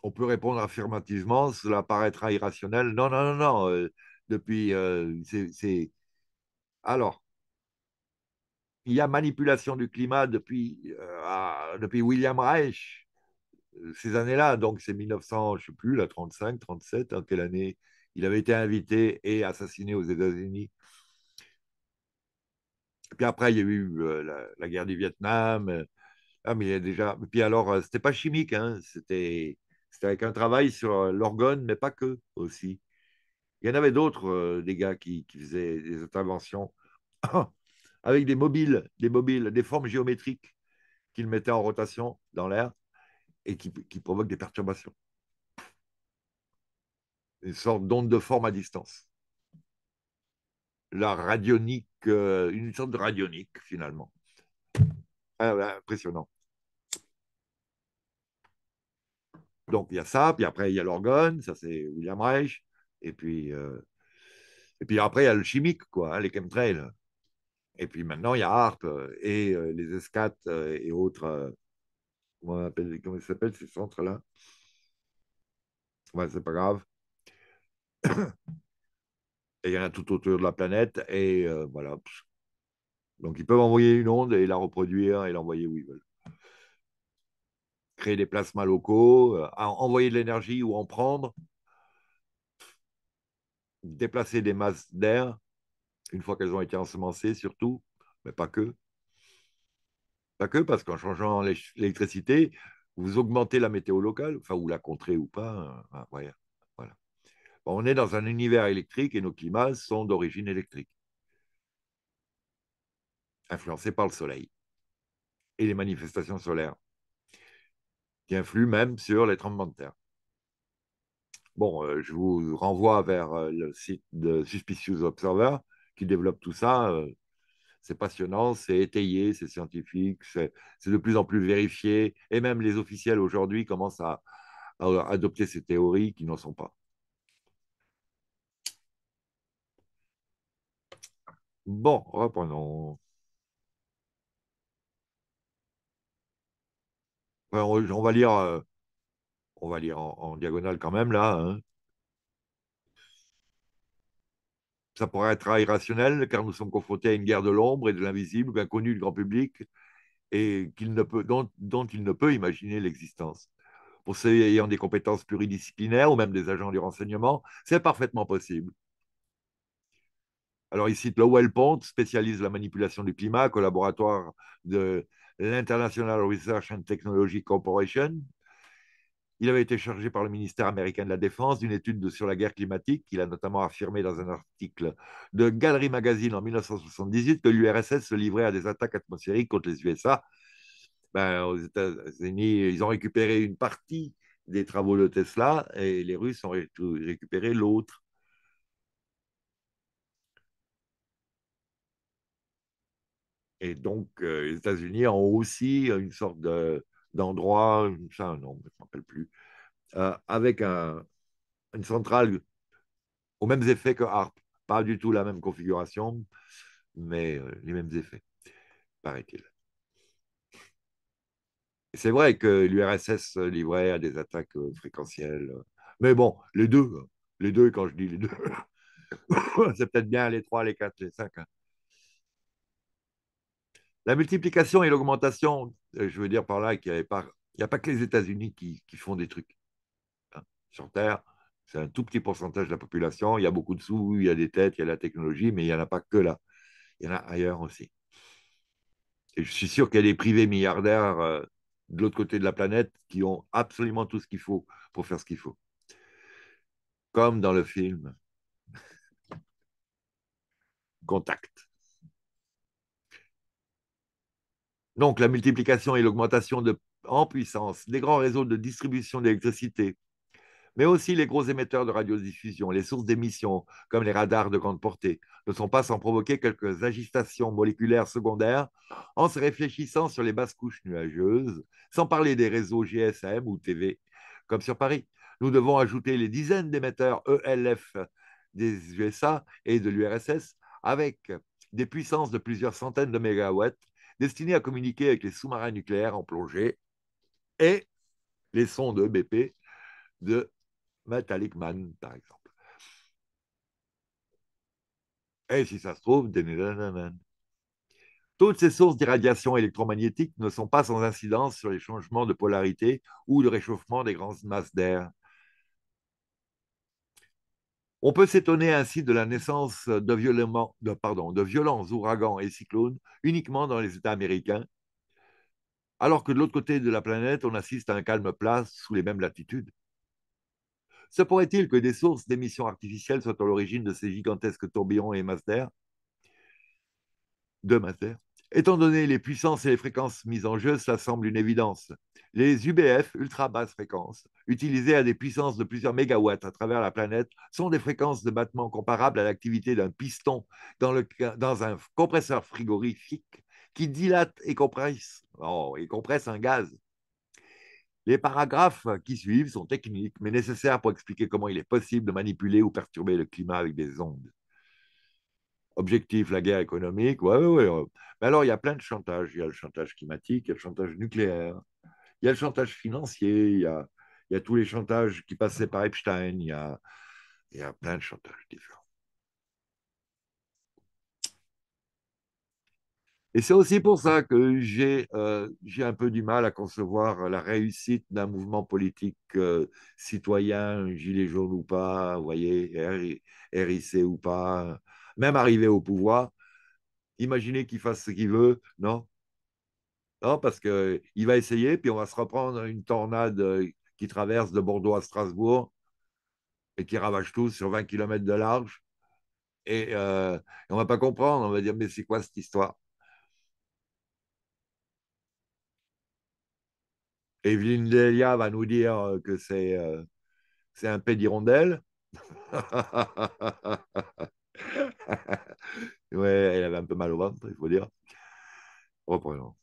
on peut répondre affirmativement, cela paraîtra irrationnel. Non, non, non, non. Euh, depuis, euh, c'est. Alors, il y a manipulation du climat depuis, euh, depuis William Reich, ces années-là, donc c'est 1900, je ne sais plus, la 35, 37, en quelle année il avait été invité et assassiné aux États-Unis. Puis après, il y a eu la, guerre du Vietnam. ah, mais il y a déjà. Puis alors, c'était pas chimique, hein, c'était c'était avec un travail sur euh, l'orgone, mais pas que aussi. Il y en avait d'autres, euh, des gars qui, faisaient des interventions (coughs) avec des mobiles, des mobiles, des formes géométriques qu'ils mettaient en rotation dans l'air et qui, provoquent des perturbations. Une sorte d'onde de forme à distance. La radionique, euh, une sorte de radionique finalement. Ah, bah, impressionnant. Donc il y a ça, puis après il y a l'organe, ça c'est William Reich, et puis, euh, et puis après il y a le chimique, quoi, hein, les chemtrails. Et puis maintenant il y a ARP euh, et euh, les escates, et autres, comment, comment s'appellent ces centres-là ouais, C'est pas grave. et il y en a tout autour de la planète, et voilà. Donc ils peuvent envoyer une onde et la reproduire et l'envoyer où ils veulent créer des plasmas locaux, euh, envoyer de l'énergie ou en prendre, déplacer des masses d'air, une fois qu'elles ont été ensemencées surtout, mais pas que. Pas que, parce qu'en changeant l'électricité, vous augmentez la météo locale, enfin, ou la contrée ou pas. Euh, ah, on est dans un univers électrique et nos climats sont d'origine électrique, influencés par le soleil et les manifestations solaires qui influent même sur les tremblements de terre. Bon, euh, je vous renvoie vers euh, le site de Suspicious Observer qui développe tout ça. Euh, c'est passionnant, c'est étayé, c'est scientifique, c'est de plus en plus vérifié. Et même les officiels aujourd'hui commencent à, à, adopter ces théories qui n'en sont pas. Bon, reprenons. on, va lire, euh, on va lire en, diagonale quand même là. Hein. Ça pourrait être irrationnel car nous sommes confrontés à une guerre de l'ombre et de l'invisible, connue du grand public et dont, il ne peut imaginer l'existence. Pour ceux ayant des compétences pluridisciplinaires ou même des agents du renseignement, c'est parfaitement possible. Alors, il cite Lowell Pont, spécialiste de la manipulation du climat, collaboratoire de l'International Research and Technology Corporation. Il avait été chargé par le ministère américain de la Défense d'une étude sur la guerre climatique. Il a notamment affirmé dans un article de Gallery Magazine en 1978 que l'URSS se livrait à des attaques atmosphériques contre les USA. Ben, aux États-Unis, ils ont récupéré une partie des travaux de Tesla et les Russes ont récupéré l'autre. Et donc, euh, les États-Unis ont aussi euh, une sorte d'endroit, ça, non, je ne me rappelle plus, euh, avec une centrale aux mêmes effets que ARP. Pas du tout la même configuration, mais les mêmes effets, paraît-il. C'est vrai que l'URSS livrait à des attaques fréquentielles. Mais bon, les deux, les deux, quand je dis les deux, (laughs) c'est peut-être bien les trois, les quatre, les cinq. Hein. La multiplication et l'augmentation, euh, je veux dire par là qu'il n'y a pas, que les États-Unis qui, font des trucs. Hein, sur Terre, c'est un tout petit pourcentage de la population. Il y a beaucoup de sous, il y a des têtes, il y a la technologie, mais il n'y en a pas que là. Il y en a ailleurs aussi. Et je suis sûr qu'il y a des privés milliardaires euh, de l'autre côté de la planète qui ont absolument tout ce qu'il faut pour faire ce qu'il faut. Comme dans le film Contact. Donc la multiplication et l'augmentation en puissance des grands réseaux de distribution d'électricité, mais aussi les gros émetteurs de radiodiffusion, les sources d'émissions, comme les radars de grande portée, ne sont pas sans provoquer quelques agitations moléculaires secondaires en se réfléchissant sur les basses couches nuageuses, sans parler des réseaux GSM ou TV, comme sur Paris. Nous devons ajouter les dizaines d'émetteurs ELF des USA et de l'URSS avec des puissances de plusieurs centaines de mégawatts destinés à communiquer avec les sous-marins nucléaires en plongée et les sondes EBP de Metallic Man, par exemple. Et si ça se trouve, toutes ces sources d'irradiation électromagnétique ne sont pas sans incidence sur les changements de polarité ou le réchauffement des grandes masses d'air. On peut s'étonner ainsi de la naissance de, de, pardon, de violents ouragans et cyclones uniquement dans les États américains, alors que de l'autre côté de la planète, on assiste à un calme place sous les mêmes latitudes. Se pourrait-il que des sources d'émissions artificielles soient à l'origine de ces gigantesques tourbillons et masters De masters Étant donné les puissances et les fréquences mises en jeu, cela semble une évidence. Les UBF, ultra basse fréquence, utilisées à des puissances de plusieurs mégawatts à travers la planète, sont des fréquences de battement comparables à l'activité d'un piston dans, un compresseur frigorifique qui dilate et compresse, oh, et compresse un gaz. Les paragraphes qui suivent sont techniques, mais nécessaires pour expliquer comment il est possible de manipuler ou perturber le climat avec des ondes. Objectif, la guerre économique. Ouais, ouais, Mais alors, il y a plein de chantages. Il y a le chantage climatique, il y a le chantage nucléaire, il y a le chantage financier, il y a, tous les chantages qui passaient par Epstein. Il y a, plein de chantages différents. Et c'est aussi pour ça que j'ai euh, un peu du mal à concevoir la réussite d'un mouvement politique euh, citoyen, gilet jaune ou pas, vous voyez, RIC ou pas, même arrivé au pouvoir, imaginez qu'il fasse ce qu'il veut, non Non, parce qu'il va essayer, puis on va se reprendre une tornade euh, qui traverse de Bordeaux à Strasbourg et qui ravage tout sur 20 km de large. Et, euh, on ne va pas comprendre, on va dire, mais c'est quoi cette histoire Evelyne Delia va nous dire euh, que c'est c'est un paix d'hirondelle. (laughs) (laughs) ouais, elle avait un peu mal au ventre, il faut dire. Reprenons.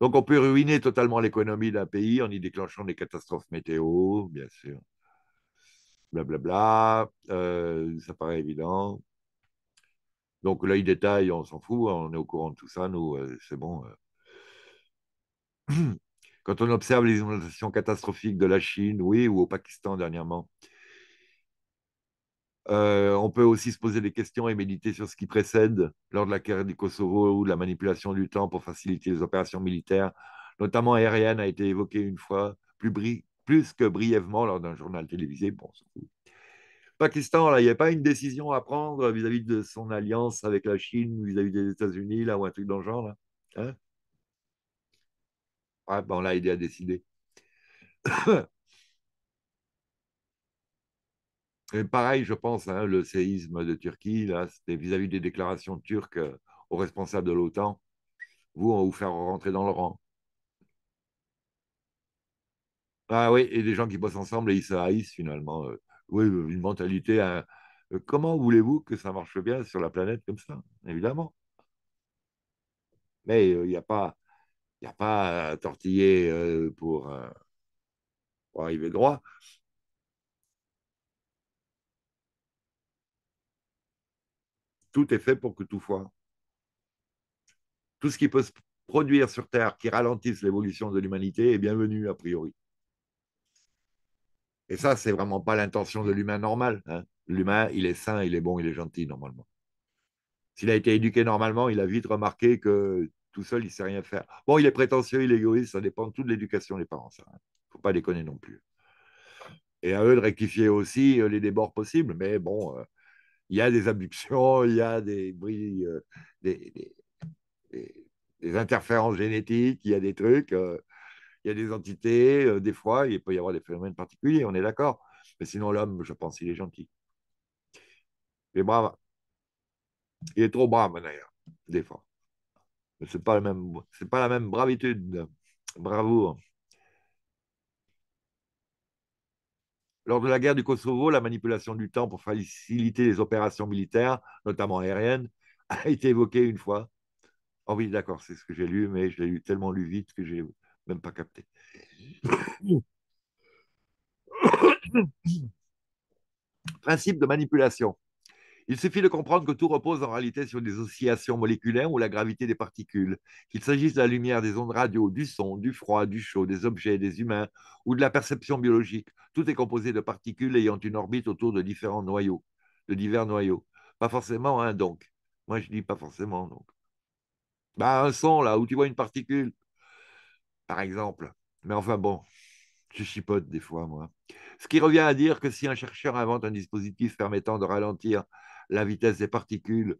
Donc on peut ruiner totalement l'économie d'un pays en y déclenchant des catastrophes météo, bien sûr. Blablabla, euh, ça paraît évident. Donc l'œil détail on s'en fout, on est au courant de tout ça, nous, euh, c'est bon. Euh. (clears throat) Quand on observe les inondations catastrophiques de la Chine, oui, ou au Pakistan dernièrement, euh, on peut aussi se poser des questions et méditer sur ce qui précède lors de la guerre du Kosovo ou de la manipulation du temps pour faciliter les opérations militaires, notamment aériennes, a été évoquée une fois plus, bri plus que brièvement lors d'un journal télévisé. Pakistan, là, il n'y a pas une décision à prendre vis-à-vis de son alliance avec la Chine, vis-à-vis des États-Unis, là, ou un truc dans le genre, là. Hein on l'a aidé à décider. Et pareil, je pense, hein, le séisme de Turquie, là, c'était vis-à-vis des déclarations turques euh, aux responsables de l'OTAN. Vous, on vous faire rentrer dans le rang. Ah oui, et des gens qui bossent ensemble et ils se haïssent finalement. Euh. Oui, une mentalité. Hein. Euh, comment voulez-vous que ça marche bien sur la planète comme ça Évidemment. Mais il n'y a pas pas à tortiller euh, euh, pour, arriver droit. Tout est fait pour que tout soit Tout ce qui peut se produire sur Terre qui ralentisse l'évolution de l'humanité est bienvenu, a priori. Et ça, c'est vraiment pas l'intention de l'humain normal. Hein. L'humain, il est sain, il est bon, il est gentil, normalement. S'il a été éduqué normalement, il a vite remarqué que tout seul, il ne sait rien faire. Bon, il est prétentieux, il est égoïste, ça dépend de toute l'éducation des parents. Il hein. ne faut pas déconner non plus. Et à eux de rectifier aussi euh, les débords possibles. Mais bon, euh, il y a des abductions, (laughs) il y a des, bris, euh, des, interférences génétiques, il y a des trucs, il y a des entités. des fois, il peut y avoir des phénomènes particuliers, on est d'accord. Mais sinon, l'homme, je pense, il est gentil. Il est brave. Il est trop brave, d'ailleurs, des fois. C'est ce n'est pas, la même, pas la même bravitude, bravoure. Lors de la guerre du Kosovo, la manipulation du temps pour faciliter les opérations militaires, notamment aériennes, (laughs) a été évoquée une fois. Oh oui, d'accord, c'est ce que j'ai lu, mais je l'ai tellement lu vite que j'ai même pas capté. (coughs) Principe de manipulation. Il suffit de comprendre que tout repose en réalité sur des oscillations moléculaires ou la gravité des particules, qu'il s'agisse de la lumière, des ondes radio, du son, du froid, du chaud, des objets, des humains ou de la perception biologique. Tout est composé de particules ayant une orbite autour de différents noyaux, de divers noyaux. Pas forcément un hein, donc. Moi, je dis pas forcément donc. Bah, un son là où tu vois une particule, par exemple. Mais enfin bon, je chipote des fois, moi. Ce qui revient à dire que si un chercheur invente un dispositif permettant de ralentir la vitesse des particules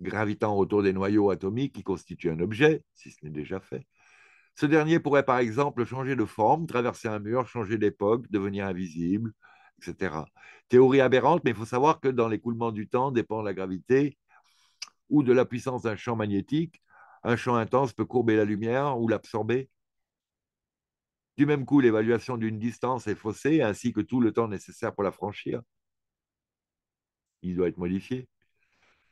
gravitant autour des noyaux atomiques qui constituent un objet, si ce n'est déjà fait. Ce dernier pourrait par exemple changer de forme, traverser un mur, changer d'époque, devenir invisible, etc. Théorie aberrante, mais il faut savoir que dans l'écoulement du temps dépend de la gravité ou de la puissance d'un champ magnétique. Un champ intense peut courber la lumière ou l'absorber. Du même coup, l'évaluation d'une distance est faussée, ainsi que tout le temps nécessaire pour la franchir il doit être modifié.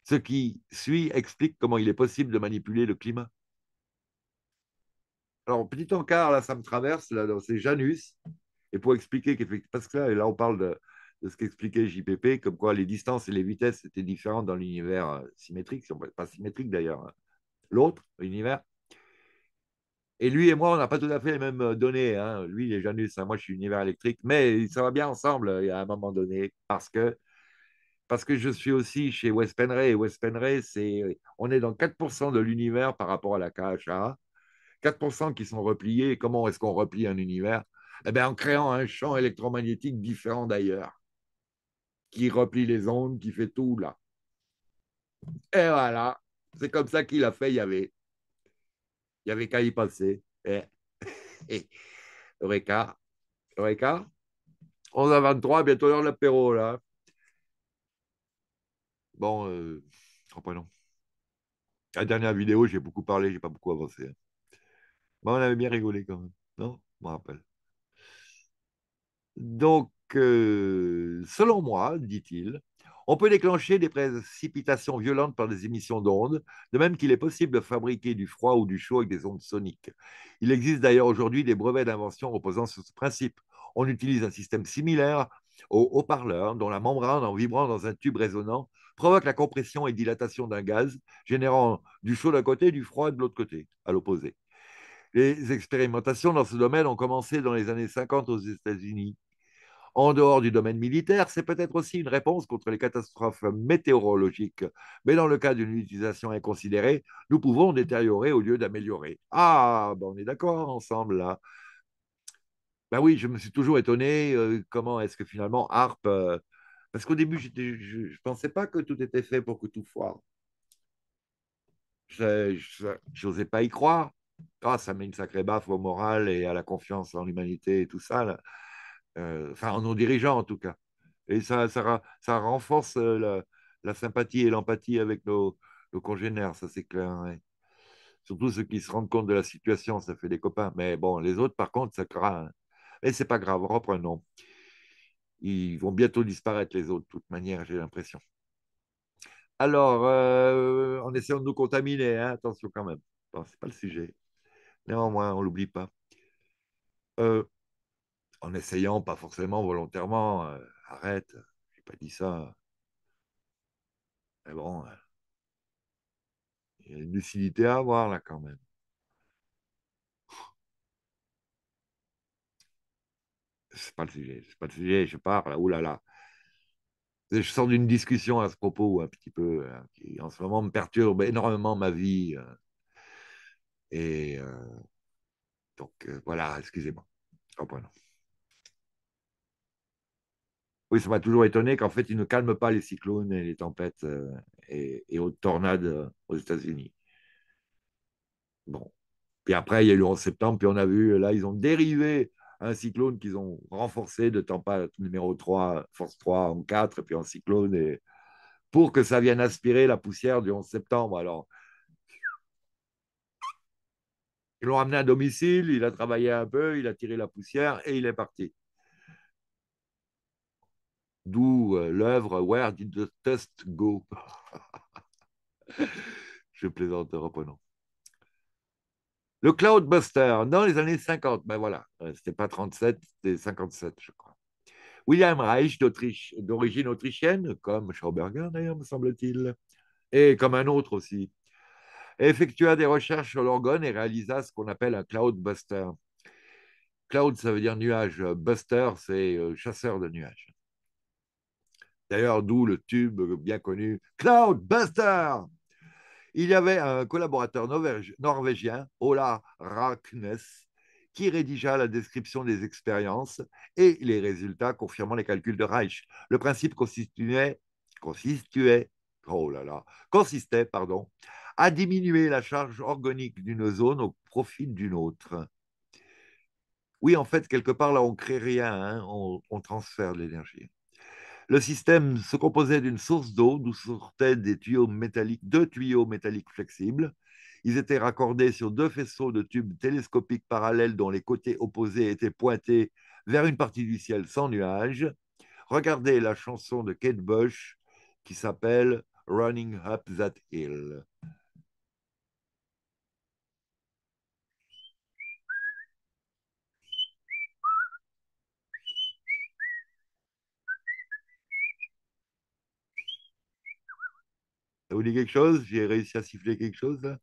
Ce qui suit explique comment il est possible de manipuler le climat. Alors, petit encart, là, ça me traverse, là, c'est Janus. Et pour expliquer, parce que là, on parle de, ce qu'expliquait JPP, comme quoi les distances et les vitesses étaient différentes dans l'univers euh, symétrique, pas symétrique d'ailleurs, hein, l'autre univers. Et lui et moi, on n'a pas tout à fait les mêmes euh, données. Hein. Lui, il est Janus, hein, moi, je suis univers électrique, mais ça va bien ensemble euh, à un moment donné, parce que parce que je suis aussi chez West Penray. Et West Penray, c'est, on est dans 4% de l'univers par rapport à la KHA. 4% qui sont repliés. comment est-ce qu'on replie un univers eh bien, En créant un champ électromagnétique différent d'ailleurs, qui replie les ondes, qui fait tout là. Et voilà, c'est comme ça qu'il a fait, il y avait. avait qu'à y passer. (laughs) Eureka. Eureka. 11 à 23, bientôt l'heure l'apéro là. Bon, euh, non. Oh, la dernière vidéo, j'ai beaucoup parlé, j'ai pas beaucoup avancé. Hein. on avait bien rigolé quand même, non Je me rappelle. Donc, euh, selon moi, dit-il, on peut déclencher des précipitations violentes par des émissions d'ondes, de même qu'il est possible de fabriquer du froid ou du chaud avec des ondes soniques. Il existe d'ailleurs aujourd'hui des brevets d'invention reposant sur ce principe. On utilise un système similaire au haut-parleur, dont la membrane, en vibrant dans un tube résonnant, provoque la compression et dilatation d'un gaz, générant du chaud d'un côté et du froid de l'autre côté, à l'opposé. Les expérimentations dans ce domaine ont commencé dans les années 50 aux États-Unis. En dehors du domaine militaire, c'est peut-être aussi une réponse contre les catastrophes météorologiques. Mais dans le cas d'une utilisation inconsidérée, nous pouvons détériorer au lieu d'améliorer. Ah, ben, on est d'accord ensemble là. Ben oui, je me suis toujours étonné euh, comment est-ce que finalement ARP... Euh, parce qu'au début, je ne pensais pas que tout était fait pour que tout foire. Je n'osais pas y croire. Ah, ça met une sacrée baffe au moral et à la confiance en l'humanité et tout ça. Euh, enfin, en nos dirigeants, en tout cas. Et ça, ça, renforce euh, la, sympathie et l'empathie avec nos, congénères, ça c'est clair. Surtout ceux qui se rendent compte de la situation, ça fait des copains. Mais bon, les autres, par contre, ça craint. Mais c'est pas grave, reprenons. nom ils vont bientôt disparaître les autres, de toute manière, j'ai l'impression. Alors, euh, en essayant de nous contaminer, hein, attention quand même, ce n'est pas le sujet. Néanmoins, on ne l'oublie pas. Euh, en essayant, pas forcément volontairement, euh, arrête, je n'ai pas dit ça. Mais bon, il y a une lucidité à avoir là quand même. c'est pas sujet, pas le sujet, je parle, oulala oh là là. Je sors d'une discussion à ce propos un petit peu, euh, qui en ce moment me perturbe énormément ma vie. Euh, et euh, donc voilà, excusez-moi. Oh, oui, ça m'a toujours étonné qu'en fait, ils ne calment pas les cyclones et les tempêtes et, et, tornades aux États-Unis. Bon. Puis après, il y a eu le 11 septembre, puis on a vu, là, ils ont dérivé un cyclone qu'ils ont renforcé de tempête numéro 3, force 3 en 4, et puis en cyclone, et pour que ça vienne aspirer la poussière du 11 septembre. Alors, ils l'ont amené à domicile, il a travaillé un peu, il a tiré la poussière et il est parti. D'où euh, l'œuvre Where did the dust go (laughs) Je plaisante reprenons. reprenant. Le Cloudbuster, dans les années 50, ben voilà, euh, c'était pas 37, c'était 57, je crois. William Reich, d'origine autrichienne, comme Schauberger d'ailleurs, me semble-t-il, et comme un autre aussi, effectua des recherches sur l'orgone et réalisa ce qu'on appelle un Cloudbuster. Cloud, ça veut dire nuage. Buster, c'est euh, chasseur de nuages. D'ailleurs, d'où le tube bien connu Cloudbuster il y avait un collaborateur norvégien, Ola Raknes, qui rédigea la description des expériences et les résultats confirmant les calculs de Reich. Le principe oh consistait pardon, à diminuer la charge organique d'une zone au profit d'une autre. Oui, en fait, quelque part, là, on crée rien, hein, on, on transfère de l'énergie. Le système se composait d'une source d'eau d'où sortaient des tuyaux métalliques, deux tuyaux métalliques flexibles. Ils étaient raccordés sur deux faisceaux de tubes télescopiques parallèles dont les côtés opposés étaient pointés vers une partie du ciel sans nuages. Regardez la chanson de Kate Bush qui s'appelle Running Up That Hill. vous dit quelque chose J'ai réussi à siffler quelque chose là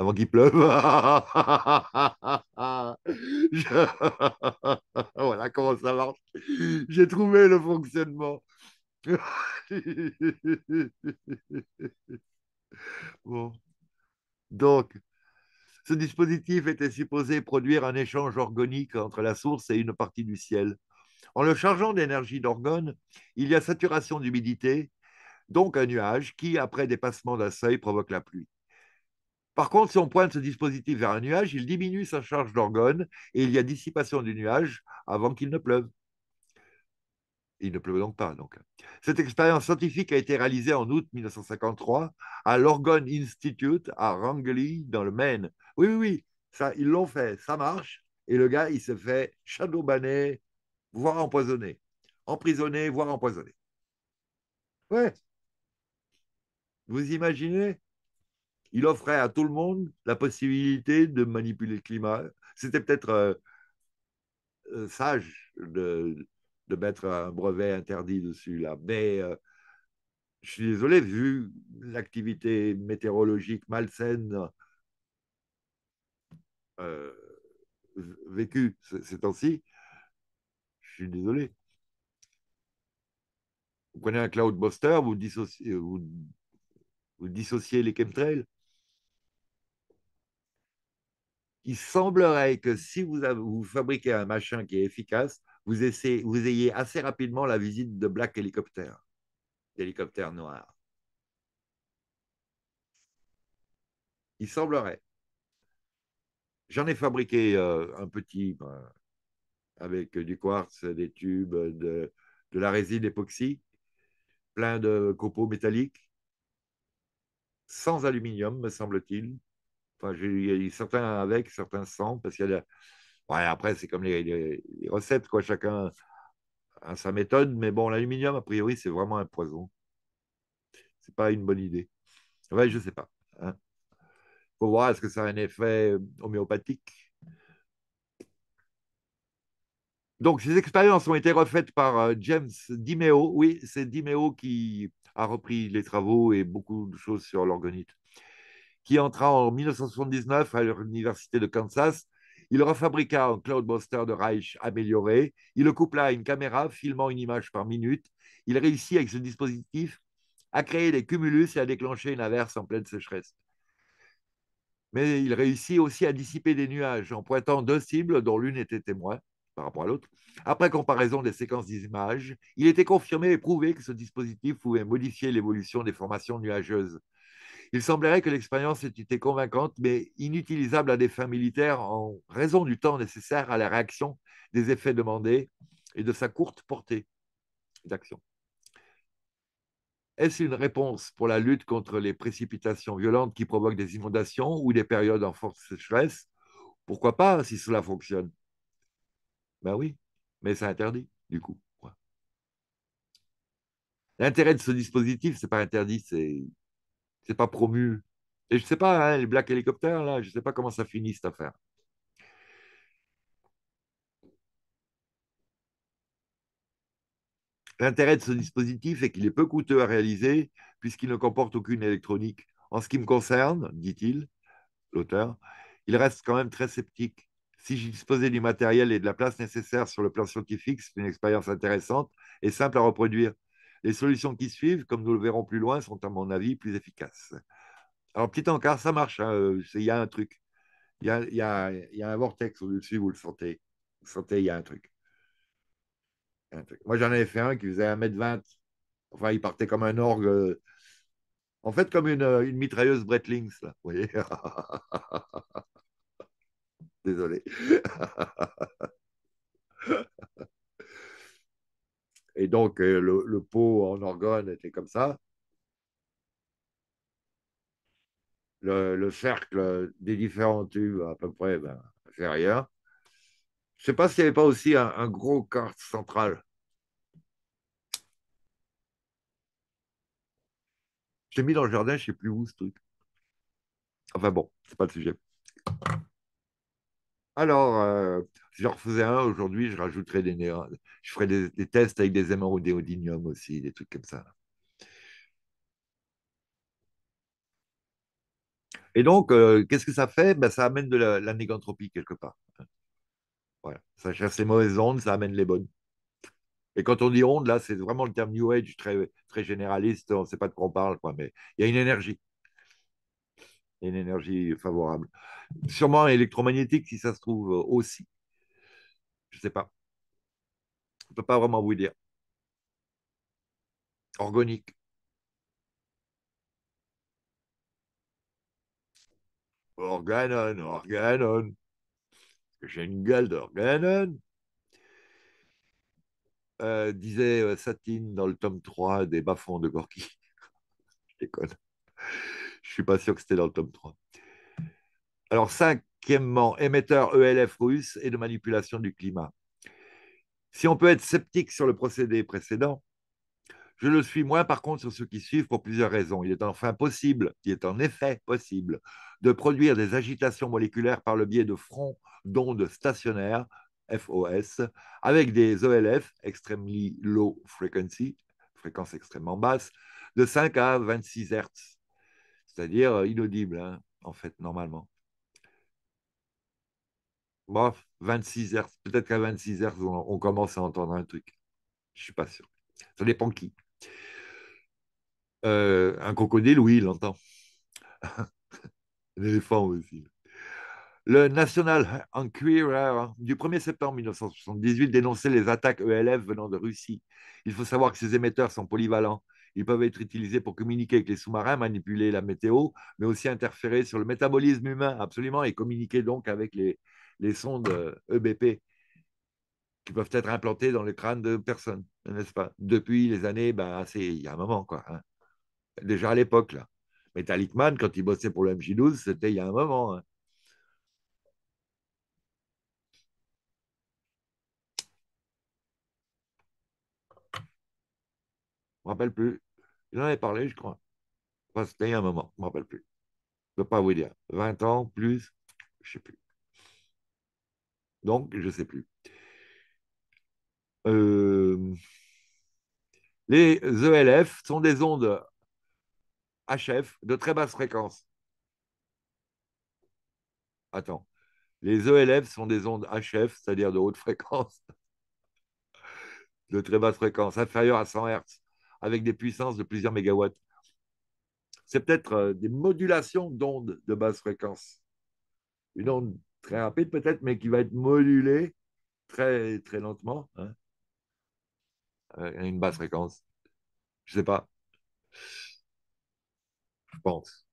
Avant qu'il pleuve. Voilà comment ça marche. J'ai trouvé le fonctionnement. bon. Donc, ce dispositif était supposé produire un échange organique entre la source et une partie du ciel. En le chargeant d'énergie d'orgone, il y a saturation d'humidité, donc un nuage qui, après dépassement d'un seuil, provoque la pluie. Par contre, si on pointe ce dispositif vers un nuage, il diminue sa charge d'orgone et il y a dissipation du nuage avant qu'il ne pleuve. Il ne pleut donc pas. Donc. Cette expérience scientifique a été réalisée en août 1953 à l'Orgon Institute à Rangely dans le Maine. Oui, oui, oui, ça, ils l'ont fait, ça marche. Et le gars, il se fait shadowbanner, voire empoisonné. Emprisonné, voire empoisonné. Ouais. Vous imaginez Il offrait à tout le monde la possibilité de manipuler le climat. C'était peut-être euh, euh, sage de, de mettre un brevet interdit dessus là. Mais euh, je suis désolé, vu l'activité météorologique malsaine euh, vécue ces temps-ci, je suis désolé. Vous prenez un cloud booster, euh, vous dissociez, les chemtrails. Il semblerait que si vous fabriquez un machin qui est efficace, vous, ayez assez rapidement la visite de Black Helicopter, d'hélicoptère noir. Il semblerait. J'en ai fabriqué euh, un petit euh, avec du quartz, des tubes, de, la résine époxy, plein de copeaux métalliques, sans aluminium, me semble-t-il. Enfin, j'ai certains avec, certains sans, parce qu'il y a après, c'est comme les, recettes, quoi. Chacun a sa méthode, mais bon, l'aluminium, a priori, c'est vraiment un poison. C'est pas une bonne idée. Ouais, je sais pas. Il hein. Faut voir est-ce que ça a un effet euh, homéopathique. Donc, ces expériences ont été refaites par euh, James Dimeo. Oui, c'est Dimeo qui a repris les travaux et beaucoup de choses sur l'organite, qui entra en 1979 à l'université de Kansas il refabriqua un Cloudbuster de Reich amélioré. Il le coupla à une caméra filmant une image par minute. Il réussit avec ce dispositif à créer des cumulus et à déclencher une averse en pleine sécheresse. Mais il réussit aussi à dissiper des nuages en pointant deux cibles dont l'une était témoin par rapport à l'autre. Après comparaison des séquences d'images, il était confirmé et prouvé que ce dispositif pouvait modifier l'évolution des formations nuageuses il semblerait que l'expérience ait été convaincante, mais inutilisable à des fins militaires en raison du temps nécessaire à la réaction des effets demandés et de sa courte portée d'action. Est-ce une réponse pour la lutte contre les précipitations violentes qui provoquent des inondations ou des périodes en forte sécheresse Pourquoi pas si cela fonctionne Ben oui, mais c'est interdit du coup. L'intérêt de ce dispositif, ce n'est pas interdit, c'est c'est pas promu. Et je sais pas, hein, les Black Helicopters, là, je sais pas comment ça finit cette affaire. L'intérêt de ce dispositif est qu'il est peu coûteux à réaliser puisqu'il ne comporte aucune électronique. En ce qui me concerne, dit-il, l'auteur, il reste quand même très sceptique. Si j'y disposais du matériel et de la place nécessaire sur le plan scientifique, c'est une expérience intéressante et simple à reproduire. Les solutions qui suivent, comme nous le verrons plus loin, sont à mon avis plus efficaces. Alors, petit encart, ça marche. Hein, euh, il y a un truc. Il y a, un vortex au-dessus, vous le sentez. Vous sentez, il y a un truc. Moi, j'en avais fait un qui faisait 1m20. Enfin, il partait comme un orgue. Euh, en fait, comme une, euh, mitrailleuse Bretlings, là. Vous voyez (laughs) Désolé. (laughs) Et donc, euh, le, pot en orgone était comme ça. Le, cercle des différents tubes à peu près ben, inférieur. Je ne sais pas s'il n'y avait pas aussi un, gros quart central. J'ai mis dans le jardin, je ne sais plus où ce truc. Enfin bon, ce n'est pas le sujet. Alors, euh, si je refaisais un aujourd'hui, je rajouterais des Je ferais des, tests avec des aimants des aussi, des trucs comme ça. Et donc, euh, qu'est-ce que ça fait ben, Ça amène de la, négantropie quelque part. Voilà. Ça cherche les mauvaises ondes, ça amène les bonnes. Et quand on dit ondes, là, c'est vraiment le terme New Age très, très généraliste, on ne sait pas de quoi on parle, quoi, mais il y a une énergie. Il une énergie favorable. Sûrement électromagnétique, si ça se trouve aussi. Je ne sais pas. Je ne peux pas vraiment vous dire. Organique. Organon, organon. J'ai une gueule d'organon. Euh, disait euh, Satine dans le tome 3 des bas de Gorky. (laughs) Je déconne. Je ne suis pas sûr que c'était dans le tome 3. Alors 5, émetteur ELF russe et de manipulation du climat. Si on peut être sceptique sur le procédé précédent, je le suis moins par contre sur ceux qui suivent pour plusieurs raisons. Il est enfin possible, il est en effet possible, de produire des agitations moléculaires par le biais de fronts d'ondes stationnaires, FOS, avec des ELF, Extremely Low Frequency, fréquence extrêmement basse, de 5 à 26 Hz, c'est-à-dire inaudible, hein, en fait, normalement bon, 26 Hz. Peut-être qu'à 26 Hz, on, commence à entendre un truc. Je ne suis pas sûr. Ça dépend qui. Euh, un crocodile, oui, il l'entend. L'éléphant (laughs) aussi. Le National Enquirer hein, du 1er septembre 1978 dénonçait les attaques ELF venant de Russie. Il faut savoir que ces émetteurs sont polyvalents. Ils peuvent être utilisés pour communiquer avec les sous-marins, manipuler la météo, mais aussi interférer sur le métabolisme humain, absolument, et communiquer donc avec les, les sondes EBP qui peuvent être implantées dans le crâne de personnes, n'est-ce pas Depuis les années, c'est ben, il y a un moment, quoi. Hein. Déjà à l'époque, là. Metallicman, quand il bossait pour le MJ12, c'était il y a un moment. ne hein. me rappelle plus. Il en avait parlé, je crois. c'était il y a un moment, je ne me rappelle plus. Je ne peux pas vous dire. 20 ans, plus, je ne sais plus. Donc, je ne sais plus. Euh, les ELF sont des ondes HF de très basse fréquence. Attends. Les ELF sont des ondes HF, c'est-à-dire de haute fréquence, (laughs) de très basse fréquence, inférieure à 100 Hz, avec des puissances de plusieurs mégawatts. C'est peut-être euh, des modulations d'ondes de basse fréquence. Une onde très rapide peut-être, mais qui va être modulé très, très lentement, hein. euh, une basse fréquence. Je sais pas. Je pense.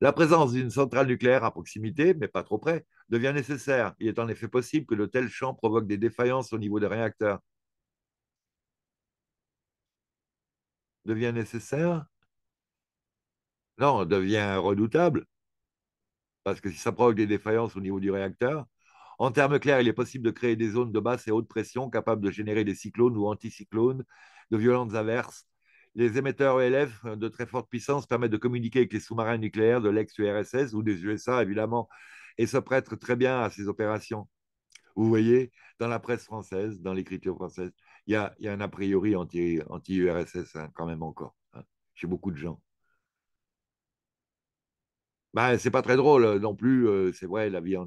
La présence d'une centrale nucléaire à proximité, mais pas trop près, devient nécessaire. Il est en effet possible que de tels champs provoquent des défaillances au niveau des réacteurs. Devient nécessaire Non, devient redoutable parce que si ça provoque des défaillances au niveau du réacteur. En termes clairs, il est possible de créer des zones de basse et haute pression capables de générer des cyclones ou anticyclones, de violentes averses. Les émetteurs ELF de très forte puissance permettent de communiquer avec les sous-marins nucléaires de l'ex-URSS ou des USA, évidemment, et se prêtent très bien à ces opérations. Vous voyez, dans la presse française, dans l'écriture française, il y, a, un a priori anti-URSS hein, quand même encore, hein, chez beaucoup de gens. Ben, c'est pas très drôle euh, non plus, euh, c'est vrai, la vie en,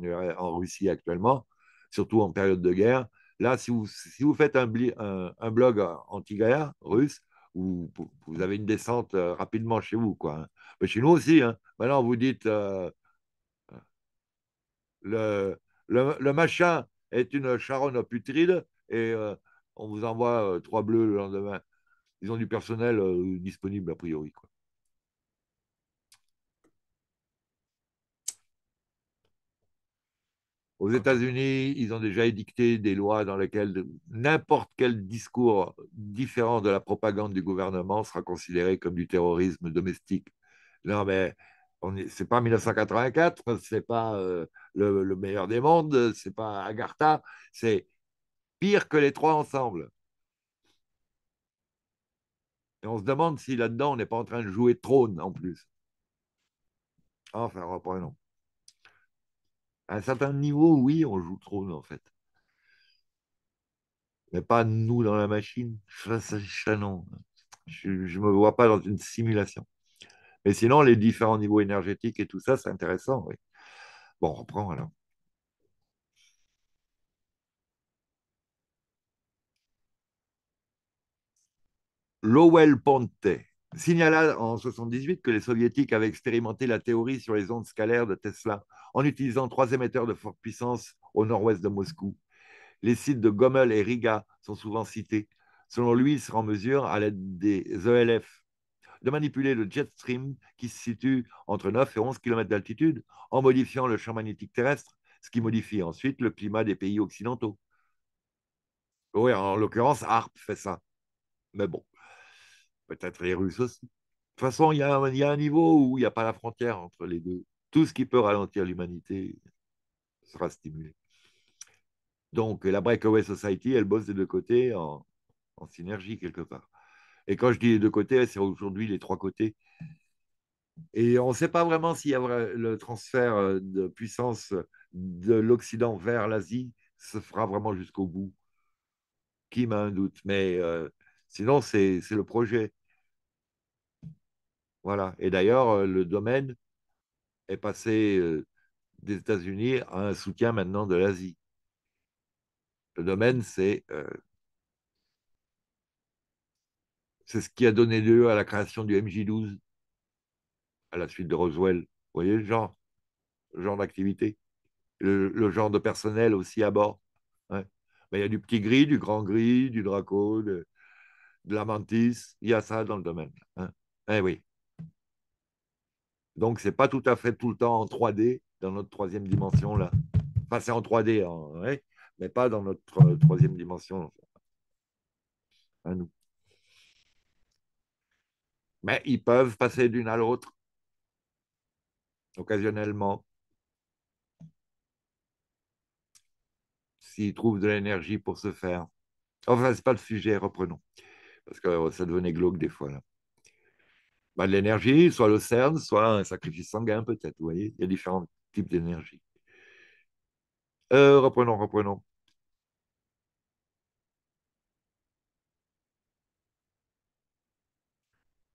Russie actuellement, surtout en période de guerre. Là, si vous, si vous faites un, blog anti-guerre russe, vous, vous, avez une descente euh, rapidement chez vous. Quoi, hein. Mais chez nous aussi, hein. maintenant vous dites le, le, machin est une charonne putride et on vous envoie trois bleus le lendemain. Ils ont du personnel disponible a priori. Quoi. Aux États-Unis, ils ont déjà édicté des lois dans lesquelles n'importe quel discours différent de la propagande du gouvernement sera considéré comme du terrorisme domestique. Non, mais c'est pas 1984, c'est pas euh, le, meilleur des mondes, c'est pas Agartha, c'est pire que les trois ensemble. Et on se demande si là-dedans, on n'est pas en train de jouer trône en plus. Enfin, reprenons. À un certain niveau, oui, on joue trop, en fait. Mais pas nous dans la machine. Ça, Je ne me vois pas dans une simulation. Mais sinon, les différents niveaux énergétiques et tout ça, c'est intéressant. Oui. Bon, on reprend alors. Lowell Ponte signala en 1978 que les soviétiques avaient expérimenté la théorie sur les ondes scalaires de Tesla en utilisant trois émetteurs de forte puissance au nord-ouest de Moscou. Les sites de Gomel et Riga sont souvent cités. Selon lui, il sera en mesure, à l'aide des ELF, de manipuler le jet stream qui se situe entre 9 et 11 km d'altitude en modifiant le champ magnétique terrestre, ce qui modifie ensuite le climat des pays occidentaux. Oui, en l'occurrence, ARP fait ça. Mais bon peut-être les Russes aussi. De toute façon, il y, a, un niveau où il n'y a pas la frontière entre les deux. Tout ce qui peut ralentir l'humanité sera stimulé. Donc, la Breakaway Society, elle bosse des deux côtés en, synergie quelque part. Et quand je dis les deux côtés, c'est aujourd'hui les trois côtés. Et on ne sait pas vraiment s'il y a le transfert euh, de puissance de l'Occident vers l'Asie se fera vraiment jusqu'au bout. Qui m'a un doute, mais euh, sinon, c'est le projet. Voilà. Et d'ailleurs, euh, le domaine est passé euh, des États-Unis à un soutien maintenant de l'Asie. Le domaine, c'est euh, c'est ce qui a donné lieu à la création du MJ12 à la suite de Roswell. Vous voyez le genre, genre d'activité, le, genre de personnel aussi à bord. Mais hein. ben, il y a du petit gris, du grand gris, du draco, de, la mantis. Il y a ça dans le domaine. Hein. Eh oui. Donc, ce n'est pas tout à fait tout le temps en 3D dans notre troisième dimension là. Enfin, c'est en 3D, hein, mais pas dans notre euh, troisième dimension. À nous. Mais ils peuvent passer d'une à l'autre, occasionnellement. S'ils trouvent de l'énergie pour se faire. Enfin, ce n'est pas le sujet, reprenons. Parce que ça devenait glauque des fois. Là. Bah, de l'énergie, soit le CERN, soit un sacrifice sanguin peut-être. Vous voyez, il y a différents types d'énergie. Euh, reprenons, reprenons.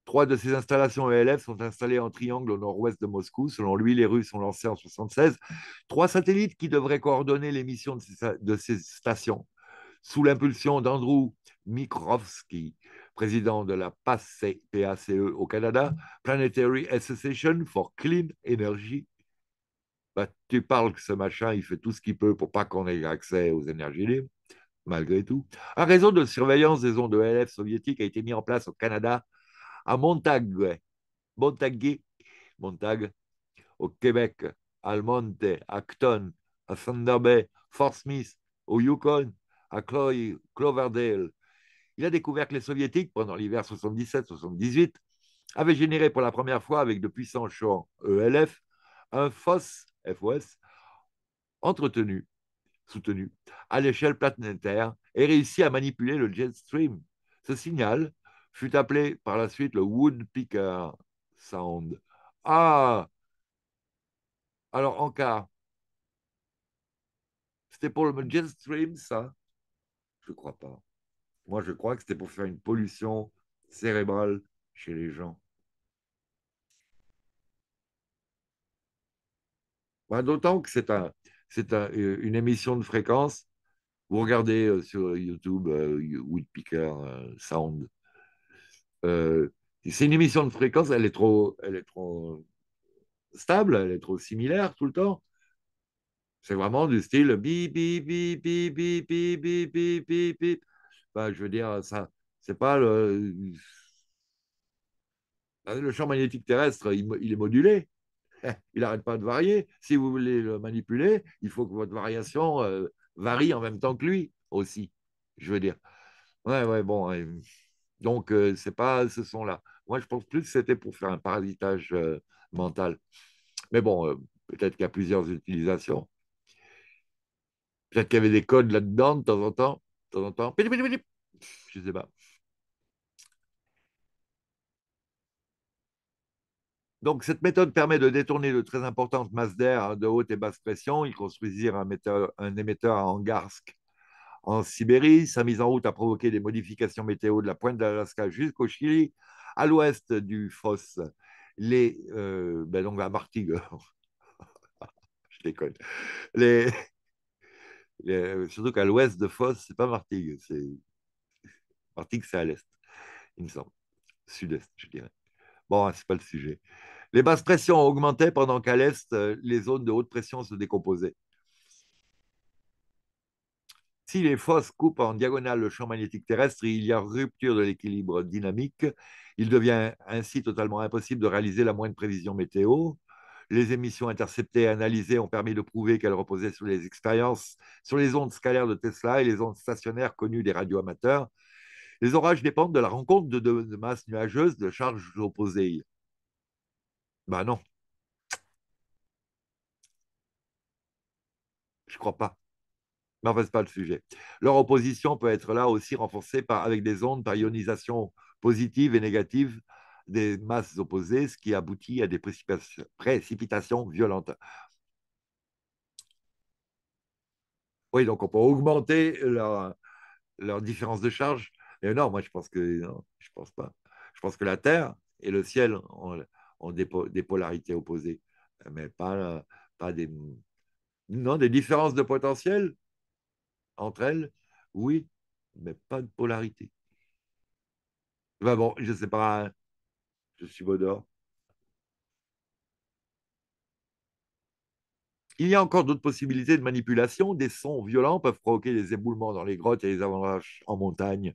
Trois de ces installations ELF sont installées en triangle au nord-ouest de Moscou. Selon lui, les Russes ont lancé en 1976 trois satellites qui devraient coordonner les missions de ces, stations. Sous l'impulsion d'Andrew Mikrovsky, président de la PACE au Canada, Planetary Association for Clean Energy. Bah, tu parles que ce machin, il fait tout ce qu'il peut pour pas qu'on ait accès aux énergies libres, malgré tout. Un raison de surveillance des ondes ELF soviétiques a été mis en place au Canada, à Montague, Montague, Montague, au Québec, à Almonte, Acton, à Thunder Bay, Fort Smith, au Yukon, à Cloverdale, il a découvert que les Soviétiques, pendant l'hiver 77-78, avaient généré pour la première fois, avec de puissants champs ELF, un FOSS, FOS, entretenu, soutenu, à l'échelle planétaire et réussi à manipuler le jet stream. Ce signal fut appelé par la suite le Woodpecker Sound. Ah Alors, en cas, c'était pour le jet stream, ça Je crois pas. Moi, je crois que c'était pour faire une pollution cérébrale chez les gens. Bah, d'autant que c'est un, euh, une émission de fréquence. Vous regardez euh, sur YouTube euh, Woodpecker euh, Sound. c'est une émission de fréquence, elle est trop, elle est trop stable, elle est trop similaire tout le temps. C'est vraiment du style bip, bip, bip, bip, bip, bip, bip, bip, bip je veux dire, ça, c'est pas le. Euh, le champ magnétique terrestre, il, il est modulé. (laughs) Il n'arrête pas de varier. Si vous voulez le manipuler, il faut que votre variation euh, varie en même temps que lui aussi. Je veux dire. Ouais, ouais, bon. donc, euh, c'est pas ce son-là. Moi, je pense plus que c'était pour faire un parasitage mental. Mais bon, peut-être qu'il y a plusieurs utilisations. Peut-être qu'il y avait des codes là-dedans de temps en temps. Je Donc, cette méthode permet de détourner de très importantes masses d'air hein, de haute et basse pression. Ils construisirent un, émetteur à Angarsk en Sibérie. Sa mise en route a provoqué des modifications météo de la pointe d'Alaska jusqu'au Chili. À l'ouest du Foss, les, euh, ben donc la Martigues. (laughs) je déconne, les, euh, surtout qu'à l'ouest de Foss, c'est pas Martigues. C'est... c'est à l'est, il me semble. Sud-est, je dirais. Bon, ah, c'est pas le sujet. Les basses pressions augmentaient pendant qu'à l'est, euh, les zones de haute pression se décomposaient. Si les fosses coupent en diagonale le champ magnétique terrestre, il y a rupture de l'équilibre dynamique. Il devient ainsi totalement impossible de réaliser la moindre prévision météo. Les émissions interceptées et analysées ont permis de prouver qu'elles reposaient sur les expériences, sur les ondes scalaires de Tesla et les ondes stationnaires connues des radioamateurs. Les orages dépendent de la rencontre de, deux masses nuageuses de charges opposées. Ben non. Je crois pas. Mais enfin, pas le sujet. Leur opposition peut être là aussi renforcée par, avec des ondes par ionisation positive et négative des masses opposées, ce qui aboutit à des précipitations, violentes. Oui, donc on peut augmenter leur, différence de charge. Et non, moi je pense que je pense pas. Je pense que la Terre et le ciel ont, des, polarités opposées, mais pas, pas des non des différences de potentiel entre elles. Oui, mais pas de polarité. Ben bon, je sais pas. Je Il y a encore d'autres possibilités de manipulation. Des sons violents peuvent provoquer des éboulements dans les grottes et les avantages en montagne.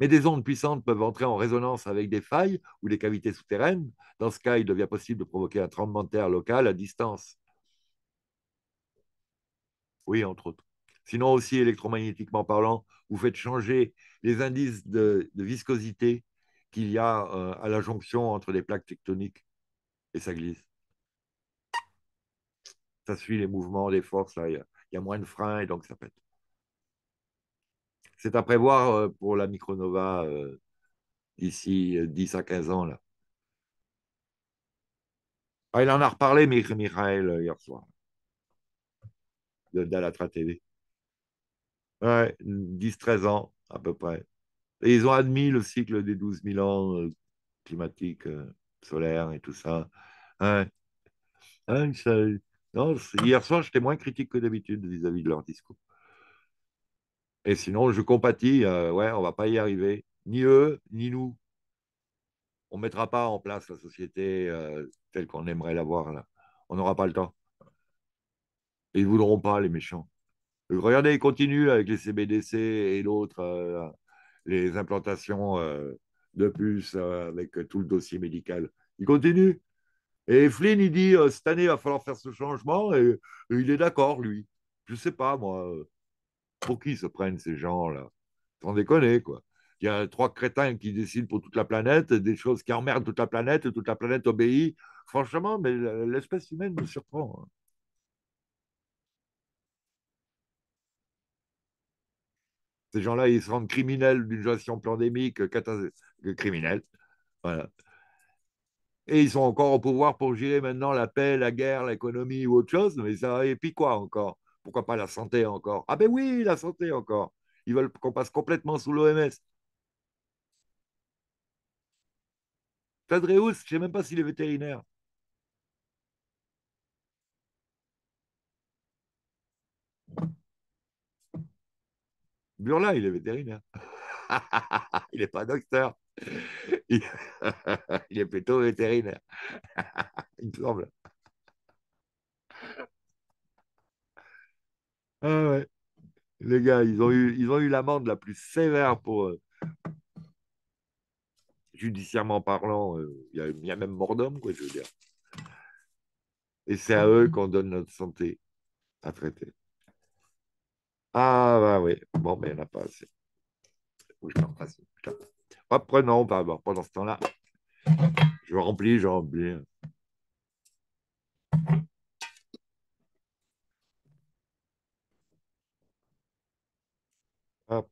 Mais des ondes puissantes peuvent entrer en résonance avec des failles ou des cavités souterraines. Dans ce cas, il devient possible de provoquer un tremblement de terre local à distance. Oui, entre autres. Sinon aussi, électromagnétiquement parlant, vous faites changer les indices de viscosité qu'il y a euh, à la jonction entre les plaques tectoniques et ça glisse. Ça suit les mouvements, les forces, il y, a moins de freins et donc ça pète. C'est à prévoir euh, pour la micronova euh, d'ici 10 à 15 ans. Là. Ah, il en a reparlé, Michael, hier soir, de Dalatra TV. Ouais, 10-13 ans à peu près ils ont admis le cycle des 12 000 ans euh, climatique, climatiques, euh, et tout ça. hier soir, j'étais moins critique que d'habitude vis-à-vis de leur discours. Et sinon, je compatis, euh, ouais, on va pas y arriver. Ni eux, ni nous. On ne mettra pas en place la société telle qu'on aimerait l'avoir. Là. On n'aura pas le temps. Ils ne voudront pas, les méchants. Regardez, ils continuent avec les CBDC et l'autre les implantations euh, de puces euh, avec tout le dossier médical. Il continue. Et Flynn, il dit, euh, cette année, il va falloir faire ce changement, et, il est d'accord, lui. Je ne sais pas, moi, pour qui se prennent ces gens-là Sans déconner, quoi. Il y a trois crétins qui décident pour toute la planète, des choses qui emmerdent toute la planète, et toute la planète obéit. Franchement, mais l'espèce humaine me surprend. Hein. Ces gens-là, ils se rendent criminels d'une gestion pandémique euh, euh, criminelle. Voilà. Et ils sont encore au pouvoir pour gérer maintenant la paix, la guerre, l'économie ou autre chose. Mais ça, et puis quoi encore Pourquoi pas la santé encore Ah ben oui, la santé encore. Ils veulent qu'on passe complètement sous l'OMS. Tadreus, je ne sais même pas s'il est vétérinaire. Burla, il est vétérinaire. (laughs) il n'est pas docteur. (laughs) Il... est plutôt vétérinaire. (laughs) il me semble. Ah ouais. Les gars, ils ont eu, ils ont eu l'amende la plus sévère pour euh, judiciairement parlant. Euh, il y, a même mort d'homme, quoi, je veux dire. Et c'est à eux ah qu'on donne notre santé à traiter. Ah, bah oui. Bon, mais il n'y en a pas assez. Oui, je Reprenons, par pendant ce temps-là. Je remplis, je remplis. Hop.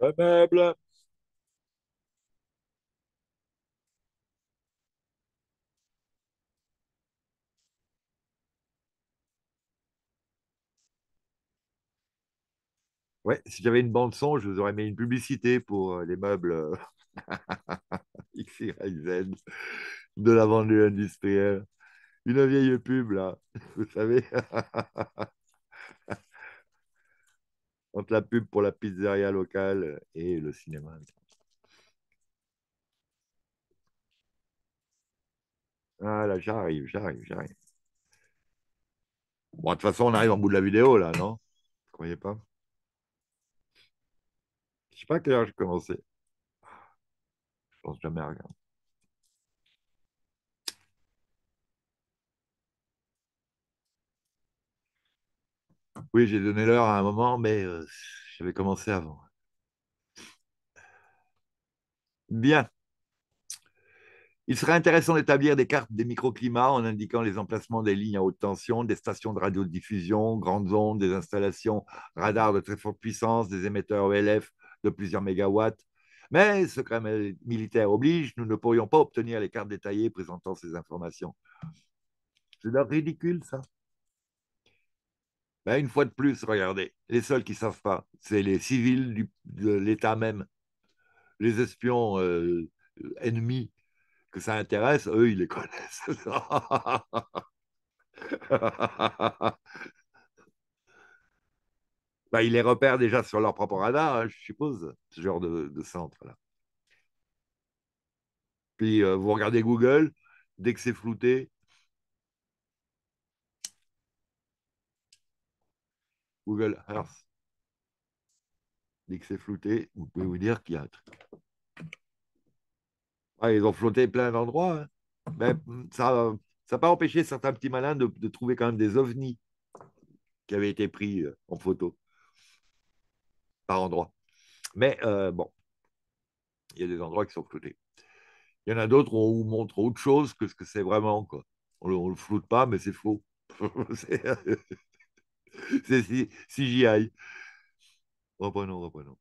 Meuble. Ouais, si j'avais une bande son, je vous aurais mis une publicité pour euh, les meubles euh, (laughs) XYZ de la vendue industrielle. Une vieille pub, là, (laughs) vous savez. (laughs) Entre la pub pour la pizzeria locale et le cinéma. Ah là, j'arrive, j'arrive, j'arrive. Bon, de toute façon, on arrive en bout de la vidéo, là, non Vous croyez pas je sais pas à quelle heure j'ai commencé. Je pense jamais à regarder. Oui, j'ai donné l'heure à un moment, mais euh, j'avais commencé avant. Bien. Il serait intéressant d'établir des cartes des microclimats en indiquant les emplacements des lignes à haute tension, des stations de radiodiffusion, grandes ondes, des installations radars de très forte puissance, des émetteurs ELF, de plusieurs mégawatts. Mais, secret militaire oblige, nous ne pourrions pas obtenir les cartes détaillées présentant ces informations. C'est ridicule, ça. Ben, une fois de plus, regardez, les seuls qui ne savent pas, c'est les civils de l'État même. Les espions euh, ennemis que ça intéresse, eux, ils les connaissent. (laughs) Bah, ils les repèrent déjà sur leur propre radar, hein, je suppose, ce genre de, centre-là. Puis euh, vous regardez Google, dès que c'est flouté, Google Earth, dès que c'est flouté, vous pouvez vous dire qu'il y a un truc. ils ont flotté plein d'endroits. Hein. Mais hum, ça n'a pas empêché certains petits malins de, trouver quand même des ovnis qui avaient été pris euh, en photo par Mais euh, bon, il y a des endroits qui sont floutés. Il y en a d'autres où on montre autre chose que ce que c'est vraiment. Quoi. On ne le, floute pas, mais c'est faux. (laughs) c'est (laughs) CGI. Reprenons, reprenons.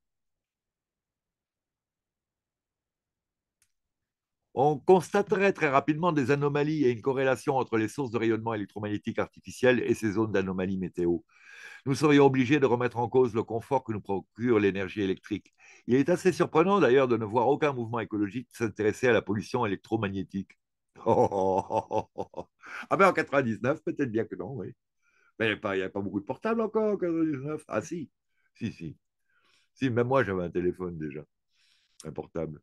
on constaterait très rapidement des anomalies et une corrélation entre les sources de rayonnement électromagnétique artificiel et ces zones d'anomalies météo. Nous serions obligés de remettre en cause le confort que nous procure l'énergie électrique. Il est assez surprenant d'ailleurs de ne voir aucun mouvement écologique s'intéresser à la pollution électromagnétique. (laughs) Oh, oh, oh, ah ben en 99, peut-être bien que non, oui. Mais il n'y avait, pas beaucoup de portables encore en 99. Ah si, si, si. Si, même moi j'avais un téléphone déjà, un portable.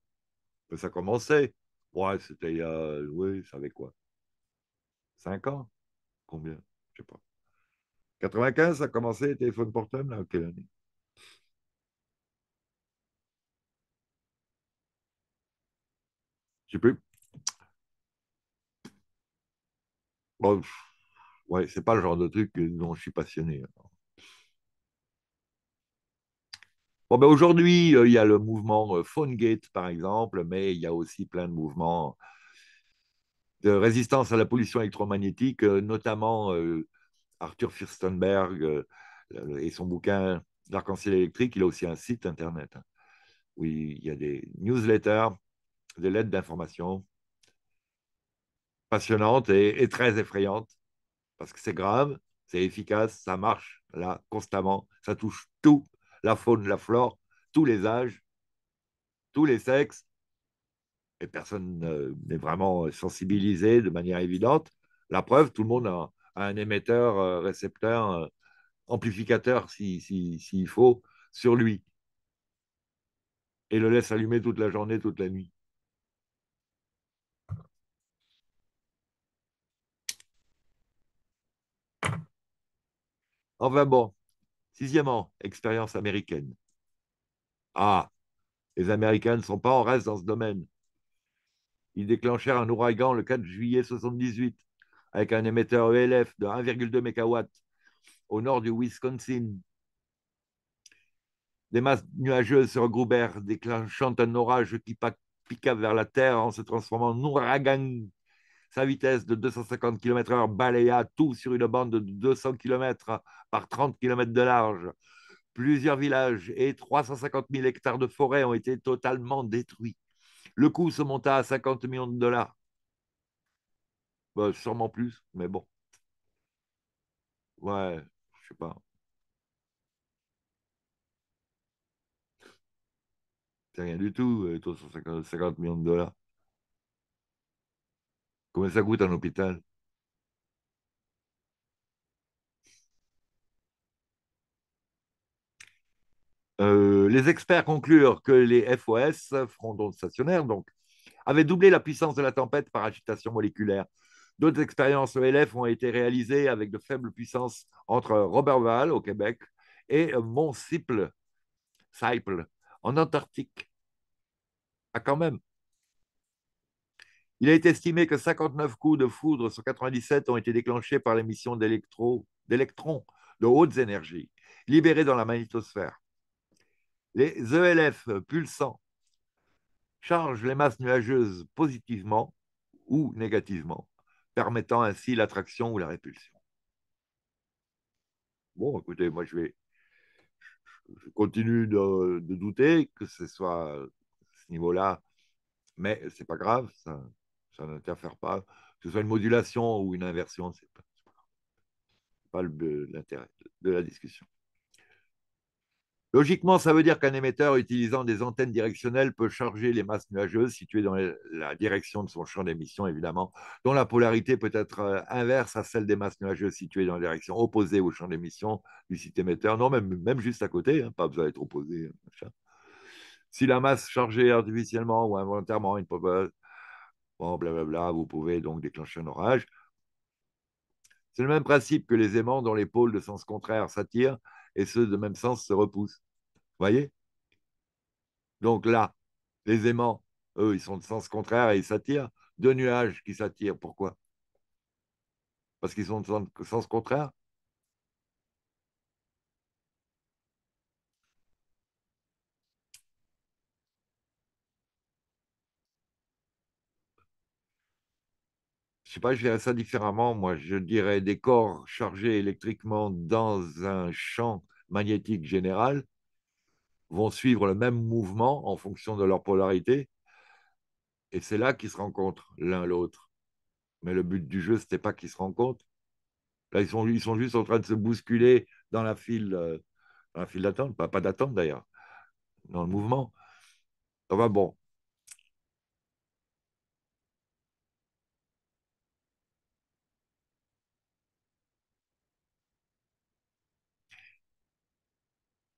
Ça commençait. Ouais, c'était il y a, oui, ça avait quoi? Cinq ans? Combien? Je sais pas. 95, ça a commencé les téléphones portables, là, quelle année? Je sais plus. ouais, c'est pas le genre de truc dont je suis passionné. Hein. Ben, aujourd'hui, euh, il y a le mouvement euh, PhoneGate, par exemple, mais il y a aussi plein de mouvements de résistance à la pollution électromagnétique, euh, notamment Arthur fürstenberg et son bouquin L'arc-en-ciel électrique. Il a aussi un site internet hein, où il y a des newsletters, des lettres d'information passionnantes et, et très effrayantes parce que c'est grave, c'est efficace, ça marche là constamment, ça touche tout la faune, la flore, tous les âges, tous les sexes, et personne n'est vraiment sensibilisé de manière évidente. La preuve, tout le monde a, un émetteur, euh, récepteur, euh, amplificateur, s'il si, faut, sur lui, et le laisse allumer toute la journée, toute la nuit. Enfin bon, Sixièmement, expérience américaine. Ah, les Américains ne sont pas en reste dans ce domaine. Ils déclenchèrent un ouragan le 4 juillet 1978 avec un émetteur ELF de 1,2 MW au nord du Wisconsin. Des masses nuageuses se regroupèrent, déclenchant un orage qui piqua vers la terre en se transformant en ouragan sa vitesse de 250 km/h balaya tout sur une bande de 200 km par 30 km de large. Plusieurs villages et 350 000 hectares de forêt ont été totalement détruits. Le coût se monta à 50 millions de dollars. Bah, sûrement plus, mais bon. Ouais, je sais pas. C'est rien du tout, 50 euh, millions de dollars. Comment ça coûte un hôpital euh, les experts conclurent que les FOS, fronton stationnaires, donc, avaient doublé la puissance de la tempête par agitation moléculaire. D'autres expériences ELF ont été réalisées avec de faibles puissances entre Robertval, au Québec et Mont Siple, en Antarctique. Ah, quand même! Il a été estimé que 59 coups de foudre sur 97 ont été déclenchés par l'émission d'électrons de hautes énergies libérés dans la magnétosphère. Les ELF pulsants chargent les masses nuageuses positivement ou négativement, permettant ainsi l'attraction ou la répulsion. Bon, écoutez, moi je vais continue de, douter que ce soit à ce niveau-là, mais n'est pas grave, ça n'interfère pas. Que ce soit une modulation ou une inversion, ce n'est pas, l'intérêt de la discussion. Logiquement, ça veut dire qu'un émetteur utilisant des antennes directionnelles peut charger les masses nuageuses situées dans la direction de son champ d'émission, évidemment, dont la polarité peut être euh, inverse à celle des masses nuageuses situées dans la direction opposée au champ d'émission du site émetteur, non, même, juste à côté, hein, pas besoin d'être opposé. Si la masse chargée artificiellement ou involontairement, une, Bon, blablabla, vous pouvez donc déclencher un orage. C'est le même principe que les aimants dont les pôles de sens contraire s'attirent et ceux de même sens se repoussent. Vous voyez Donc là, les aimants, eux, ils sont de sens contraire et ils s'attirent. Deux nuages qui s'attirent, pourquoi Parce qu'ils sont de sens contraire sais pas, je verrais ça différemment. Moi, je dirais des corps chargés électriquement dans un champ magnétique général vont suivre le même mouvement en fonction de leur polarité. Et c'est là qu'ils se rencontrent l'un l'autre. Mais le but du jeu, ce n'était pas qu'ils se rencontrent. Là, ils sont, ils sont juste en train de se bousculer dans la file, euh, file d'attente. Pas, pas d'attente d'ailleurs, dans le mouvement. Enfin bon,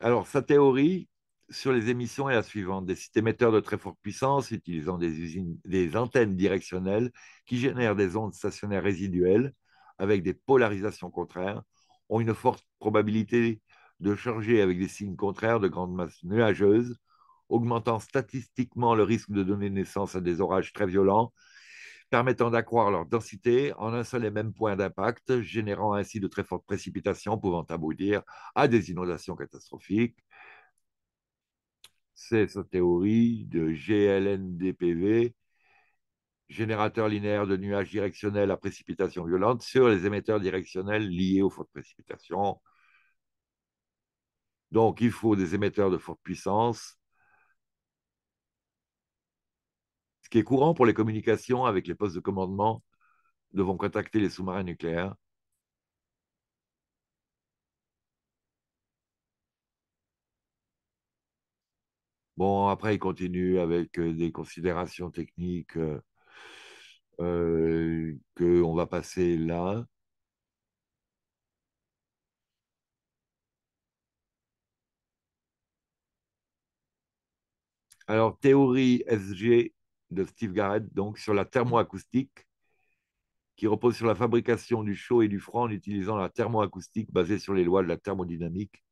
Alors, sa théorie sur les émissions est la suivante. Des émetteurs de très forte puissance utilisant des, des antennes directionnelles qui génèrent des ondes stationnaires résiduelles avec des polarisations contraires ont une forte probabilité de charger avec des signes contraires de grandes masses nuageuses, augmentant statistiquement le risque de donner naissance à des orages très violents permettant d'accroître leur densité en un seul et même point d'impact, générant ainsi de très fortes précipitations pouvant aboutir à des inondations catastrophiques. C'est sa théorie de GLNDPV, générateur linéaire de nuages directionnels à précipitations violentes sur les émetteurs directionnels liés aux fortes précipitations. Donc, il faut des émetteurs de forte puissance ce qui est courant pour les communications avec les postes de commandement, devant contacter les sous-marins nucléaires. Bon, après, il continue avec euh, des considérations techniques euh, euh, qu'on va passer là. Alors, théorie SG de Steve Garrett, donc sur la thermoacoustique, qui repose sur la fabrication du chaud et du froid en utilisant la thermoacoustique basée sur les lois de la thermodynamique.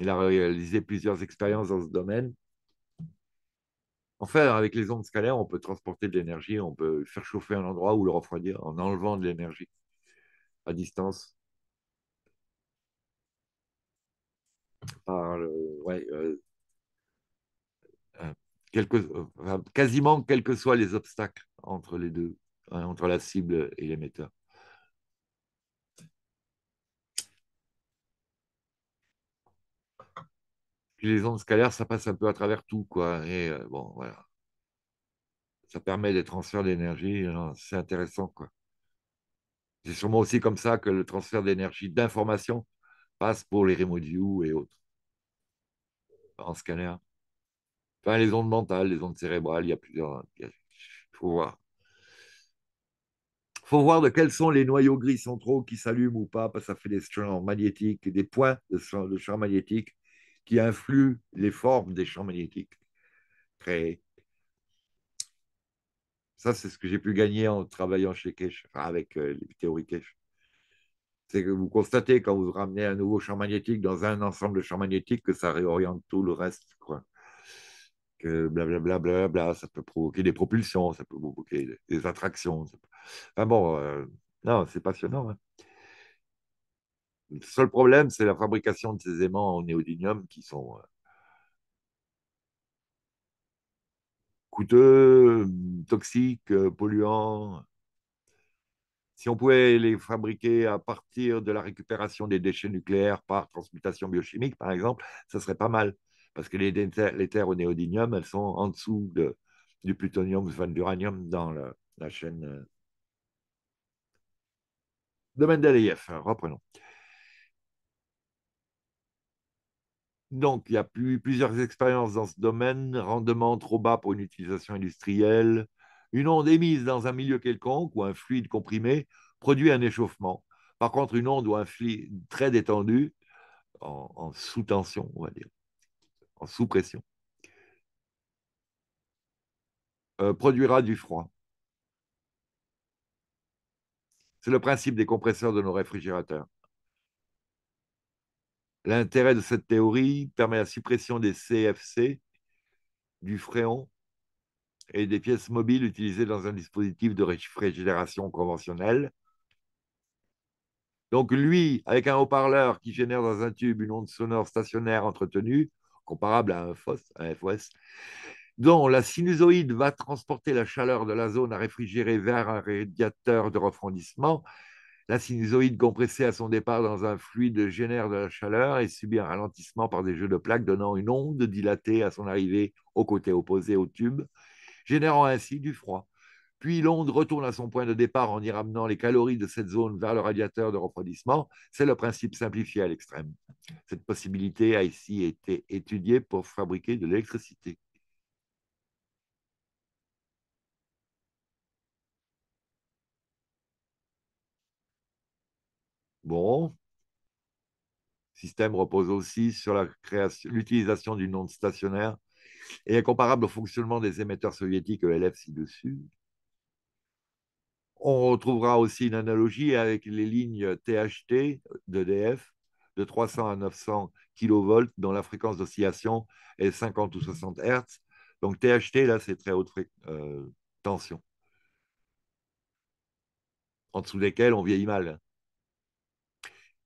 Il a réalisé plusieurs expériences dans ce domaine. Enfin, avec les ondes scalaires, on peut transporter de l'énergie, on peut faire chauffer un endroit ou le refroidir en enlevant de l'énergie à distance. Par euh, quasiment quels que soient les obstacles entre les deux, hein, entre la cible et l'émetteur. les ondes scalaires, ça passe un peu à travers tout, quoi. Et euh, bon, voilà. Ça permet des transferts d'énergie, hein, c'est intéressant, quoi. C'est sûrement aussi comme ça que le transfert d'énergie d'information passe pour les views et autres en scalaire. Enfin, les ondes mentales, les ondes cérébrales, il y a plusieurs. Hein, il faut voir. Il faut voir de quels sont les noyaux gris centraux qui s'allument ou pas, parce que ça fait des champs magnétiques, des points de champs, magnétiques qui influent les formes des champs magnétiques créés. Ça, c'est ce que j'ai pu gagner en travaillant chez Kesh, avec euh, les théories Kesh. C'est que vous constatez quand vous ramenez un nouveau champ magnétique dans un ensemble de champs magnétiques que ça réoriente tout le reste. Quoi que blablabla, bla, bla, bla, ça peut provoquer des propulsions, ça peut provoquer des attractions. bon, euh, non, c'est passionnant. Hein. Le seul problème, c'est la fabrication de ces aimants en néodymium qui sont euh, coûteux, toxiques, euh, polluants. Si on pouvait les fabriquer à partir de la récupération des déchets nucléaires par transmutation biochimique, par exemple, ça serait pas mal parce que les, terres au néodymium, elles sont en dessous du plutonium, du de d'uranium dans la chaîne euh. de Mendeleïev. Reprenons. Donc, il y a plusieurs expériences dans ce domaine, rendement trop bas pour une utilisation industrielle, une onde émise dans un milieu quelconque ou un fluide comprimé produit un échauffement. Par contre, une onde ou un fluide très détendu, en sous-tension, on va dire, sous pression. Euh, produira du froid. C'est le principe des compresseurs de nos réfrigérateurs. L'intérêt de cette théorie permet la suppression des CFC, du fréon et des pièces mobiles utilisées dans un dispositif de réfrigération conventionnelle. Donc lui, avec un haut-parleur qui génère dans un tube une onde sonore stationnaire entretenue, comparable à un, FOS, dont la sinusoïde va transporter la chaleur de la zone à réfrigérer vers un radiateur de refroidissement. La sinusoïde compressée à son départ dans un fluide génère de la chaleur et subit un ralentissement par des jeux de plaques donnant une onde dilatée à son arrivée au côté opposé au tube, générant ainsi du froid puis l'onde retourne à son point de départ en y ramenant les calories de cette zone vers le radiateur de refroidissement. C'est le principe simplifié à l'extrême. Cette possibilité a ici été étudiée pour fabriquer de l'électricité. Bon. le Système repose aussi sur l'utilisation d'une onde stationnaire et est comparable au fonctionnement des émetteurs soviétiques l'élève ci-dessus. On retrouvera aussi une analogie avec les lignes THT d'EDF de 300 à 900 kV dont la fréquence d'oscillation est 50 ou 60 Hz. Donc THT, là, c'est très haute euh, tension, en dessous desquelles on vieillit mal.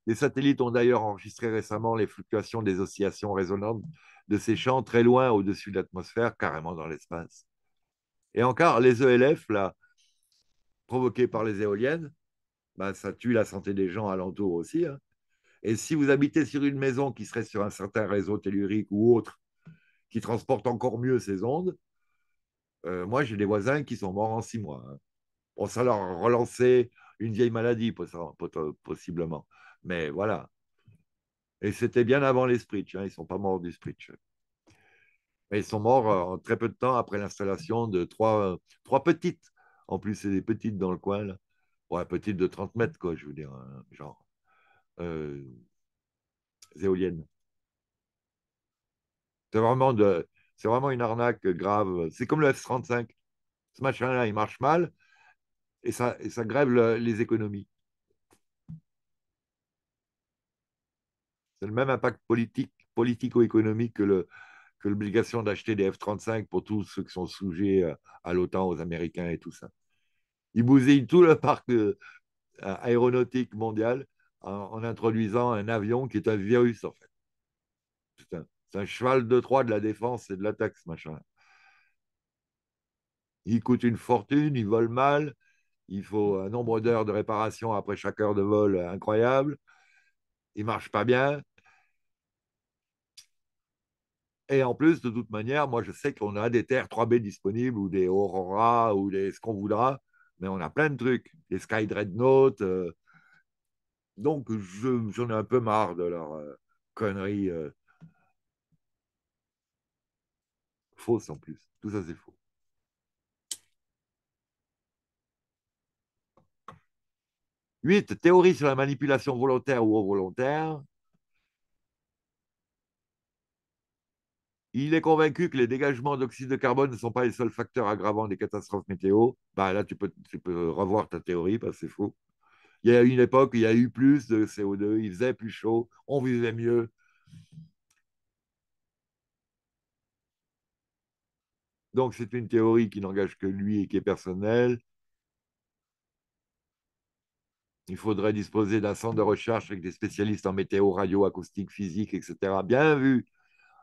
Les satellites ont d'ailleurs enregistré récemment les fluctuations des oscillations résonantes de ces champs très loin au-dessus de l'atmosphère, carrément dans l'espace. Et encore, les ELF, là, provoquée par les éoliennes, ben, ça tue la santé des gens alentour aussi. Hein. Et si vous habitez sur une maison qui serait sur un certain réseau tellurique ou autre, qui transporte encore mieux ces ondes, euh, moi j'ai des voisins qui sont morts en six mois. Hein. Bon, ça leur relançait une vieille maladie, possiblement. Mais voilà. Et c'était bien avant les Spritch. Hein, ils ne sont pas morts du Spritch. Mais ils sont morts euh, en très peu de temps après l'installation de trois euh, petites en plus, c'est des petites dans le coin, là. Ouais, petites de 30 mètres, quoi, je veux dire, hein, genre. Euh, éoliennes. C'est vraiment, une arnaque grave. C'est comme le F-35. Ce machin-là, il marche mal et ça, grève les économies. C'est le même impact politique, politico-économique que le, l'obligation d'acheter des F-35 pour tous ceux qui sont sujets euh, à l'OTAN, aux Américains et tout ça. Ils bousillent tout le parc euh, aéronautique mondial en, introduisant un avion qui est un virus, en fait. C'est un, cheval de Troie de la défense et de l'attaque, machin. Il coûte une fortune, il vole mal, il faut un nombre d'heures de réparation après chaque heure de vol euh, incroyable, il marche pas bien, et en plus, de toute manière, moi, je sais qu'on a des terres 3B disponibles ou des Aurora ou des ce qu'on voudra, mais on a plein de trucs, des Sky Dreadnought. Euh. donc, j'en ai un peu marre de leur euh, conneries connerie. Euh. fausse en plus. Tout ça, c'est faux. Huit, Théorie sur la manipulation volontaire ou involontaire. il est convaincu que les dégagements d'oxyde de carbone ne sont pas les seuls facteurs aggravants des catastrophes météo. Bah là, tu peux, tu peux revoir ta théorie parce bah, que c'est faux. Il y a eu une époque où il y a eu plus de CO2, il faisait plus chaud, on vivait mieux. Donc c'est une théorie qui n'engage que lui et qui est personnelle. Il faudrait disposer d'un centre de recherche avec des spécialistes en météo, radio, acoustique, physique, etc. Bien vu,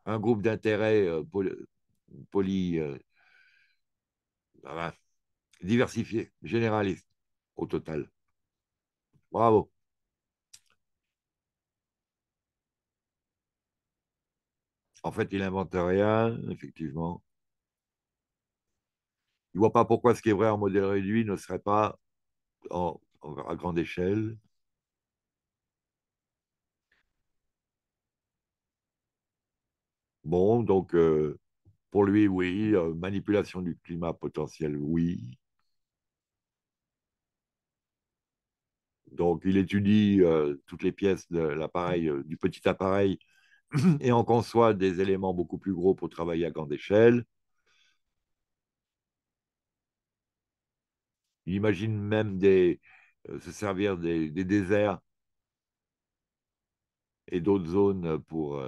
un groupe d'intérêts euh, poly, euh, diversifié, généraliste au total. Bravo. En fait, il n'invente rien, effectivement. Il ne voit pas pourquoi ce qui est vrai en modèle réduit ne serait pas à grande échelle. Bon, donc euh, pour lui, oui. Euh, manipulation du climat potentiel, oui. Donc il étudie euh, toutes les pièces de l'appareil, du petit appareil (clears throat) et en conçoit des éléments beaucoup plus gros pour travailler à grande échelle. Il imagine même des, se servir des, des déserts et d'autres zones pour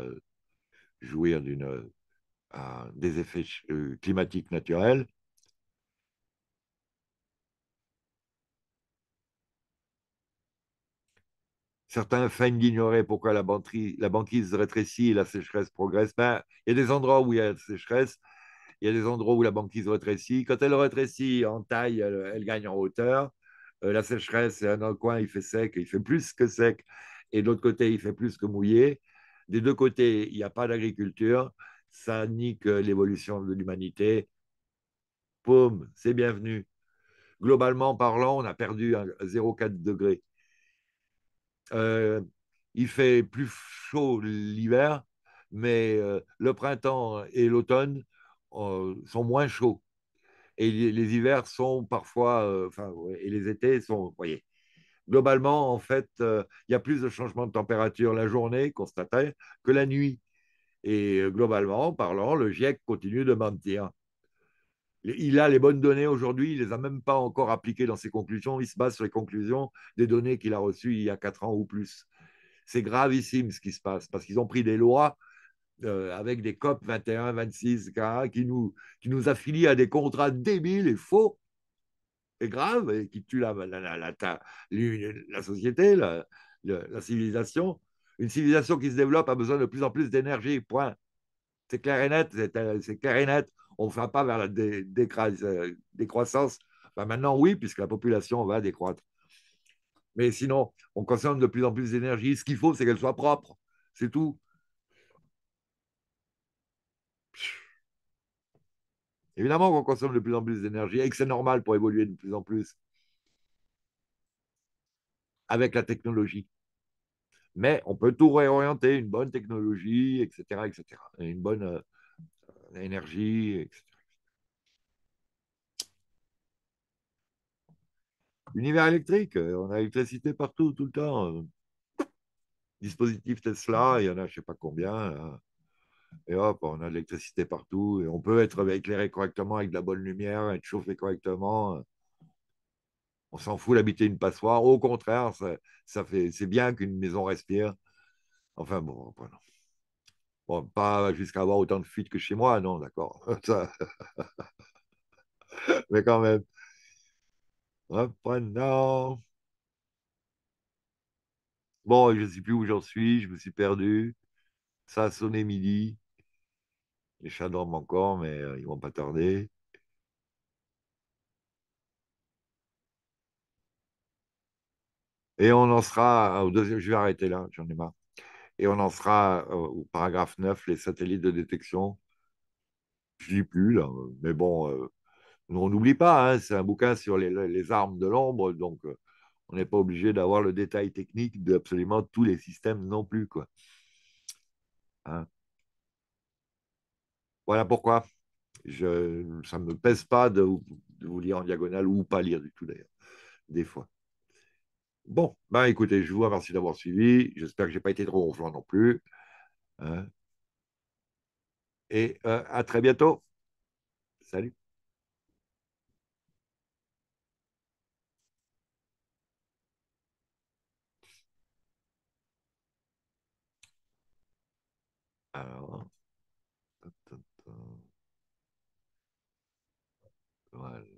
jouir d'une, euh, des effets euh, climatiques naturels. Certains feignent d'ignorer pourquoi la, banquise, rétrécit et la sécheresse progresse. Ben, il y a des endroits où il y a la sécheresse, il y a des endroits où la banquise rétrécit. Quand elle rétrécit en taille, elle, gagne en hauteur. Euh, la sécheresse, c'est un coin, il fait sec, il fait plus que sec. Et de l'autre côté, il fait plus que mouillé des deux côtés, il n'y a pas d'agriculture, ça nique euh, l'évolution de l'humanité. Poum, c'est bienvenu. Globalement parlant, on a perdu 0,4 degré. Euh, il fait plus chaud l'hiver, mais euh, le printemps et l'automne sont moins chauds. Et les, hivers sont parfois, et les étés sont, vous voyez globalement, en fait, euh, il y a plus de changements de température la journée, constaté, que la nuit. Et euh, globalement parlant, le GIEC continue de mentir. Il a les bonnes données aujourd'hui, il ne les a même pas encore appliquées dans ses conclusions, il se base sur les conclusions des données qu'il a reçues il y a quatre ans ou plus. C'est gravissime ce qui se passe, parce qu'ils ont pris des lois euh, avec des COP 21, 26, qui nous, qui nous affilient à des contrats débiles et faux, grave et qui tue la, la, société, la, civilisation. Une civilisation qui se développe a besoin de plus en plus d'énergie, point. C'est clair et net, euh, On ne va pas vers la euh, décroissance. Enfin, maintenant, oui, puisque la population va décroître. Mais sinon, on consomme de plus en plus d'énergie. Ce qu'il faut, c'est qu'elle soit propre. C'est tout. Évidemment qu'on consomme de plus en plus d'énergie et que c'est normal pour évoluer de plus en plus avec la technologie. Mais on peut tout réorienter, une bonne technologie, etc., etc., une bonne euh, énergie, etc. L'univers électrique, on a l'électricité partout, tout le temps. Dispositif Tesla, il y en a je ne sais pas combien. Hein et hop, on a de l'électricité partout, et on peut être éclairé correctement avec de la bonne lumière, être chauffé correctement. On s'en fout d'habiter une passoire. Au contraire, ça, fait, c'est bien qu'une maison respire. Enfin bon, pas jusqu'à avoir autant de fuites que chez moi, non, d'accord. (laughs) (laughs) Mais quand même. Bon, je ne sais plus où j'en suis, je me suis perdu. Ça a sonné midi. Les chats dorment encore, mais euh, ils vont pas tarder. Et on en sera au deuxième, je vais arrêter là, j'en ai marre. Et on en sera euh, au paragraphe 9, les satellites de détection. Je dis plus, mais bon, euh, on n'oublie pas, hein, c'est un bouquin sur les, armes de l'ombre, donc on n'est pas obligé d'avoir le détail technique d'absolument tous les systèmes non plus. Quoi. Hein. Voilà pourquoi ça ne me pèse pas de, vous lire en diagonale ou pas lire du tout d'ailleurs, des fois. Bon, ben, écoutez, je vous remercie d'avoir suivi. J'espère que je n'ai pas été trop ronflant non plus. Hein. Et euh, à très bientôt. Salut. Alors. One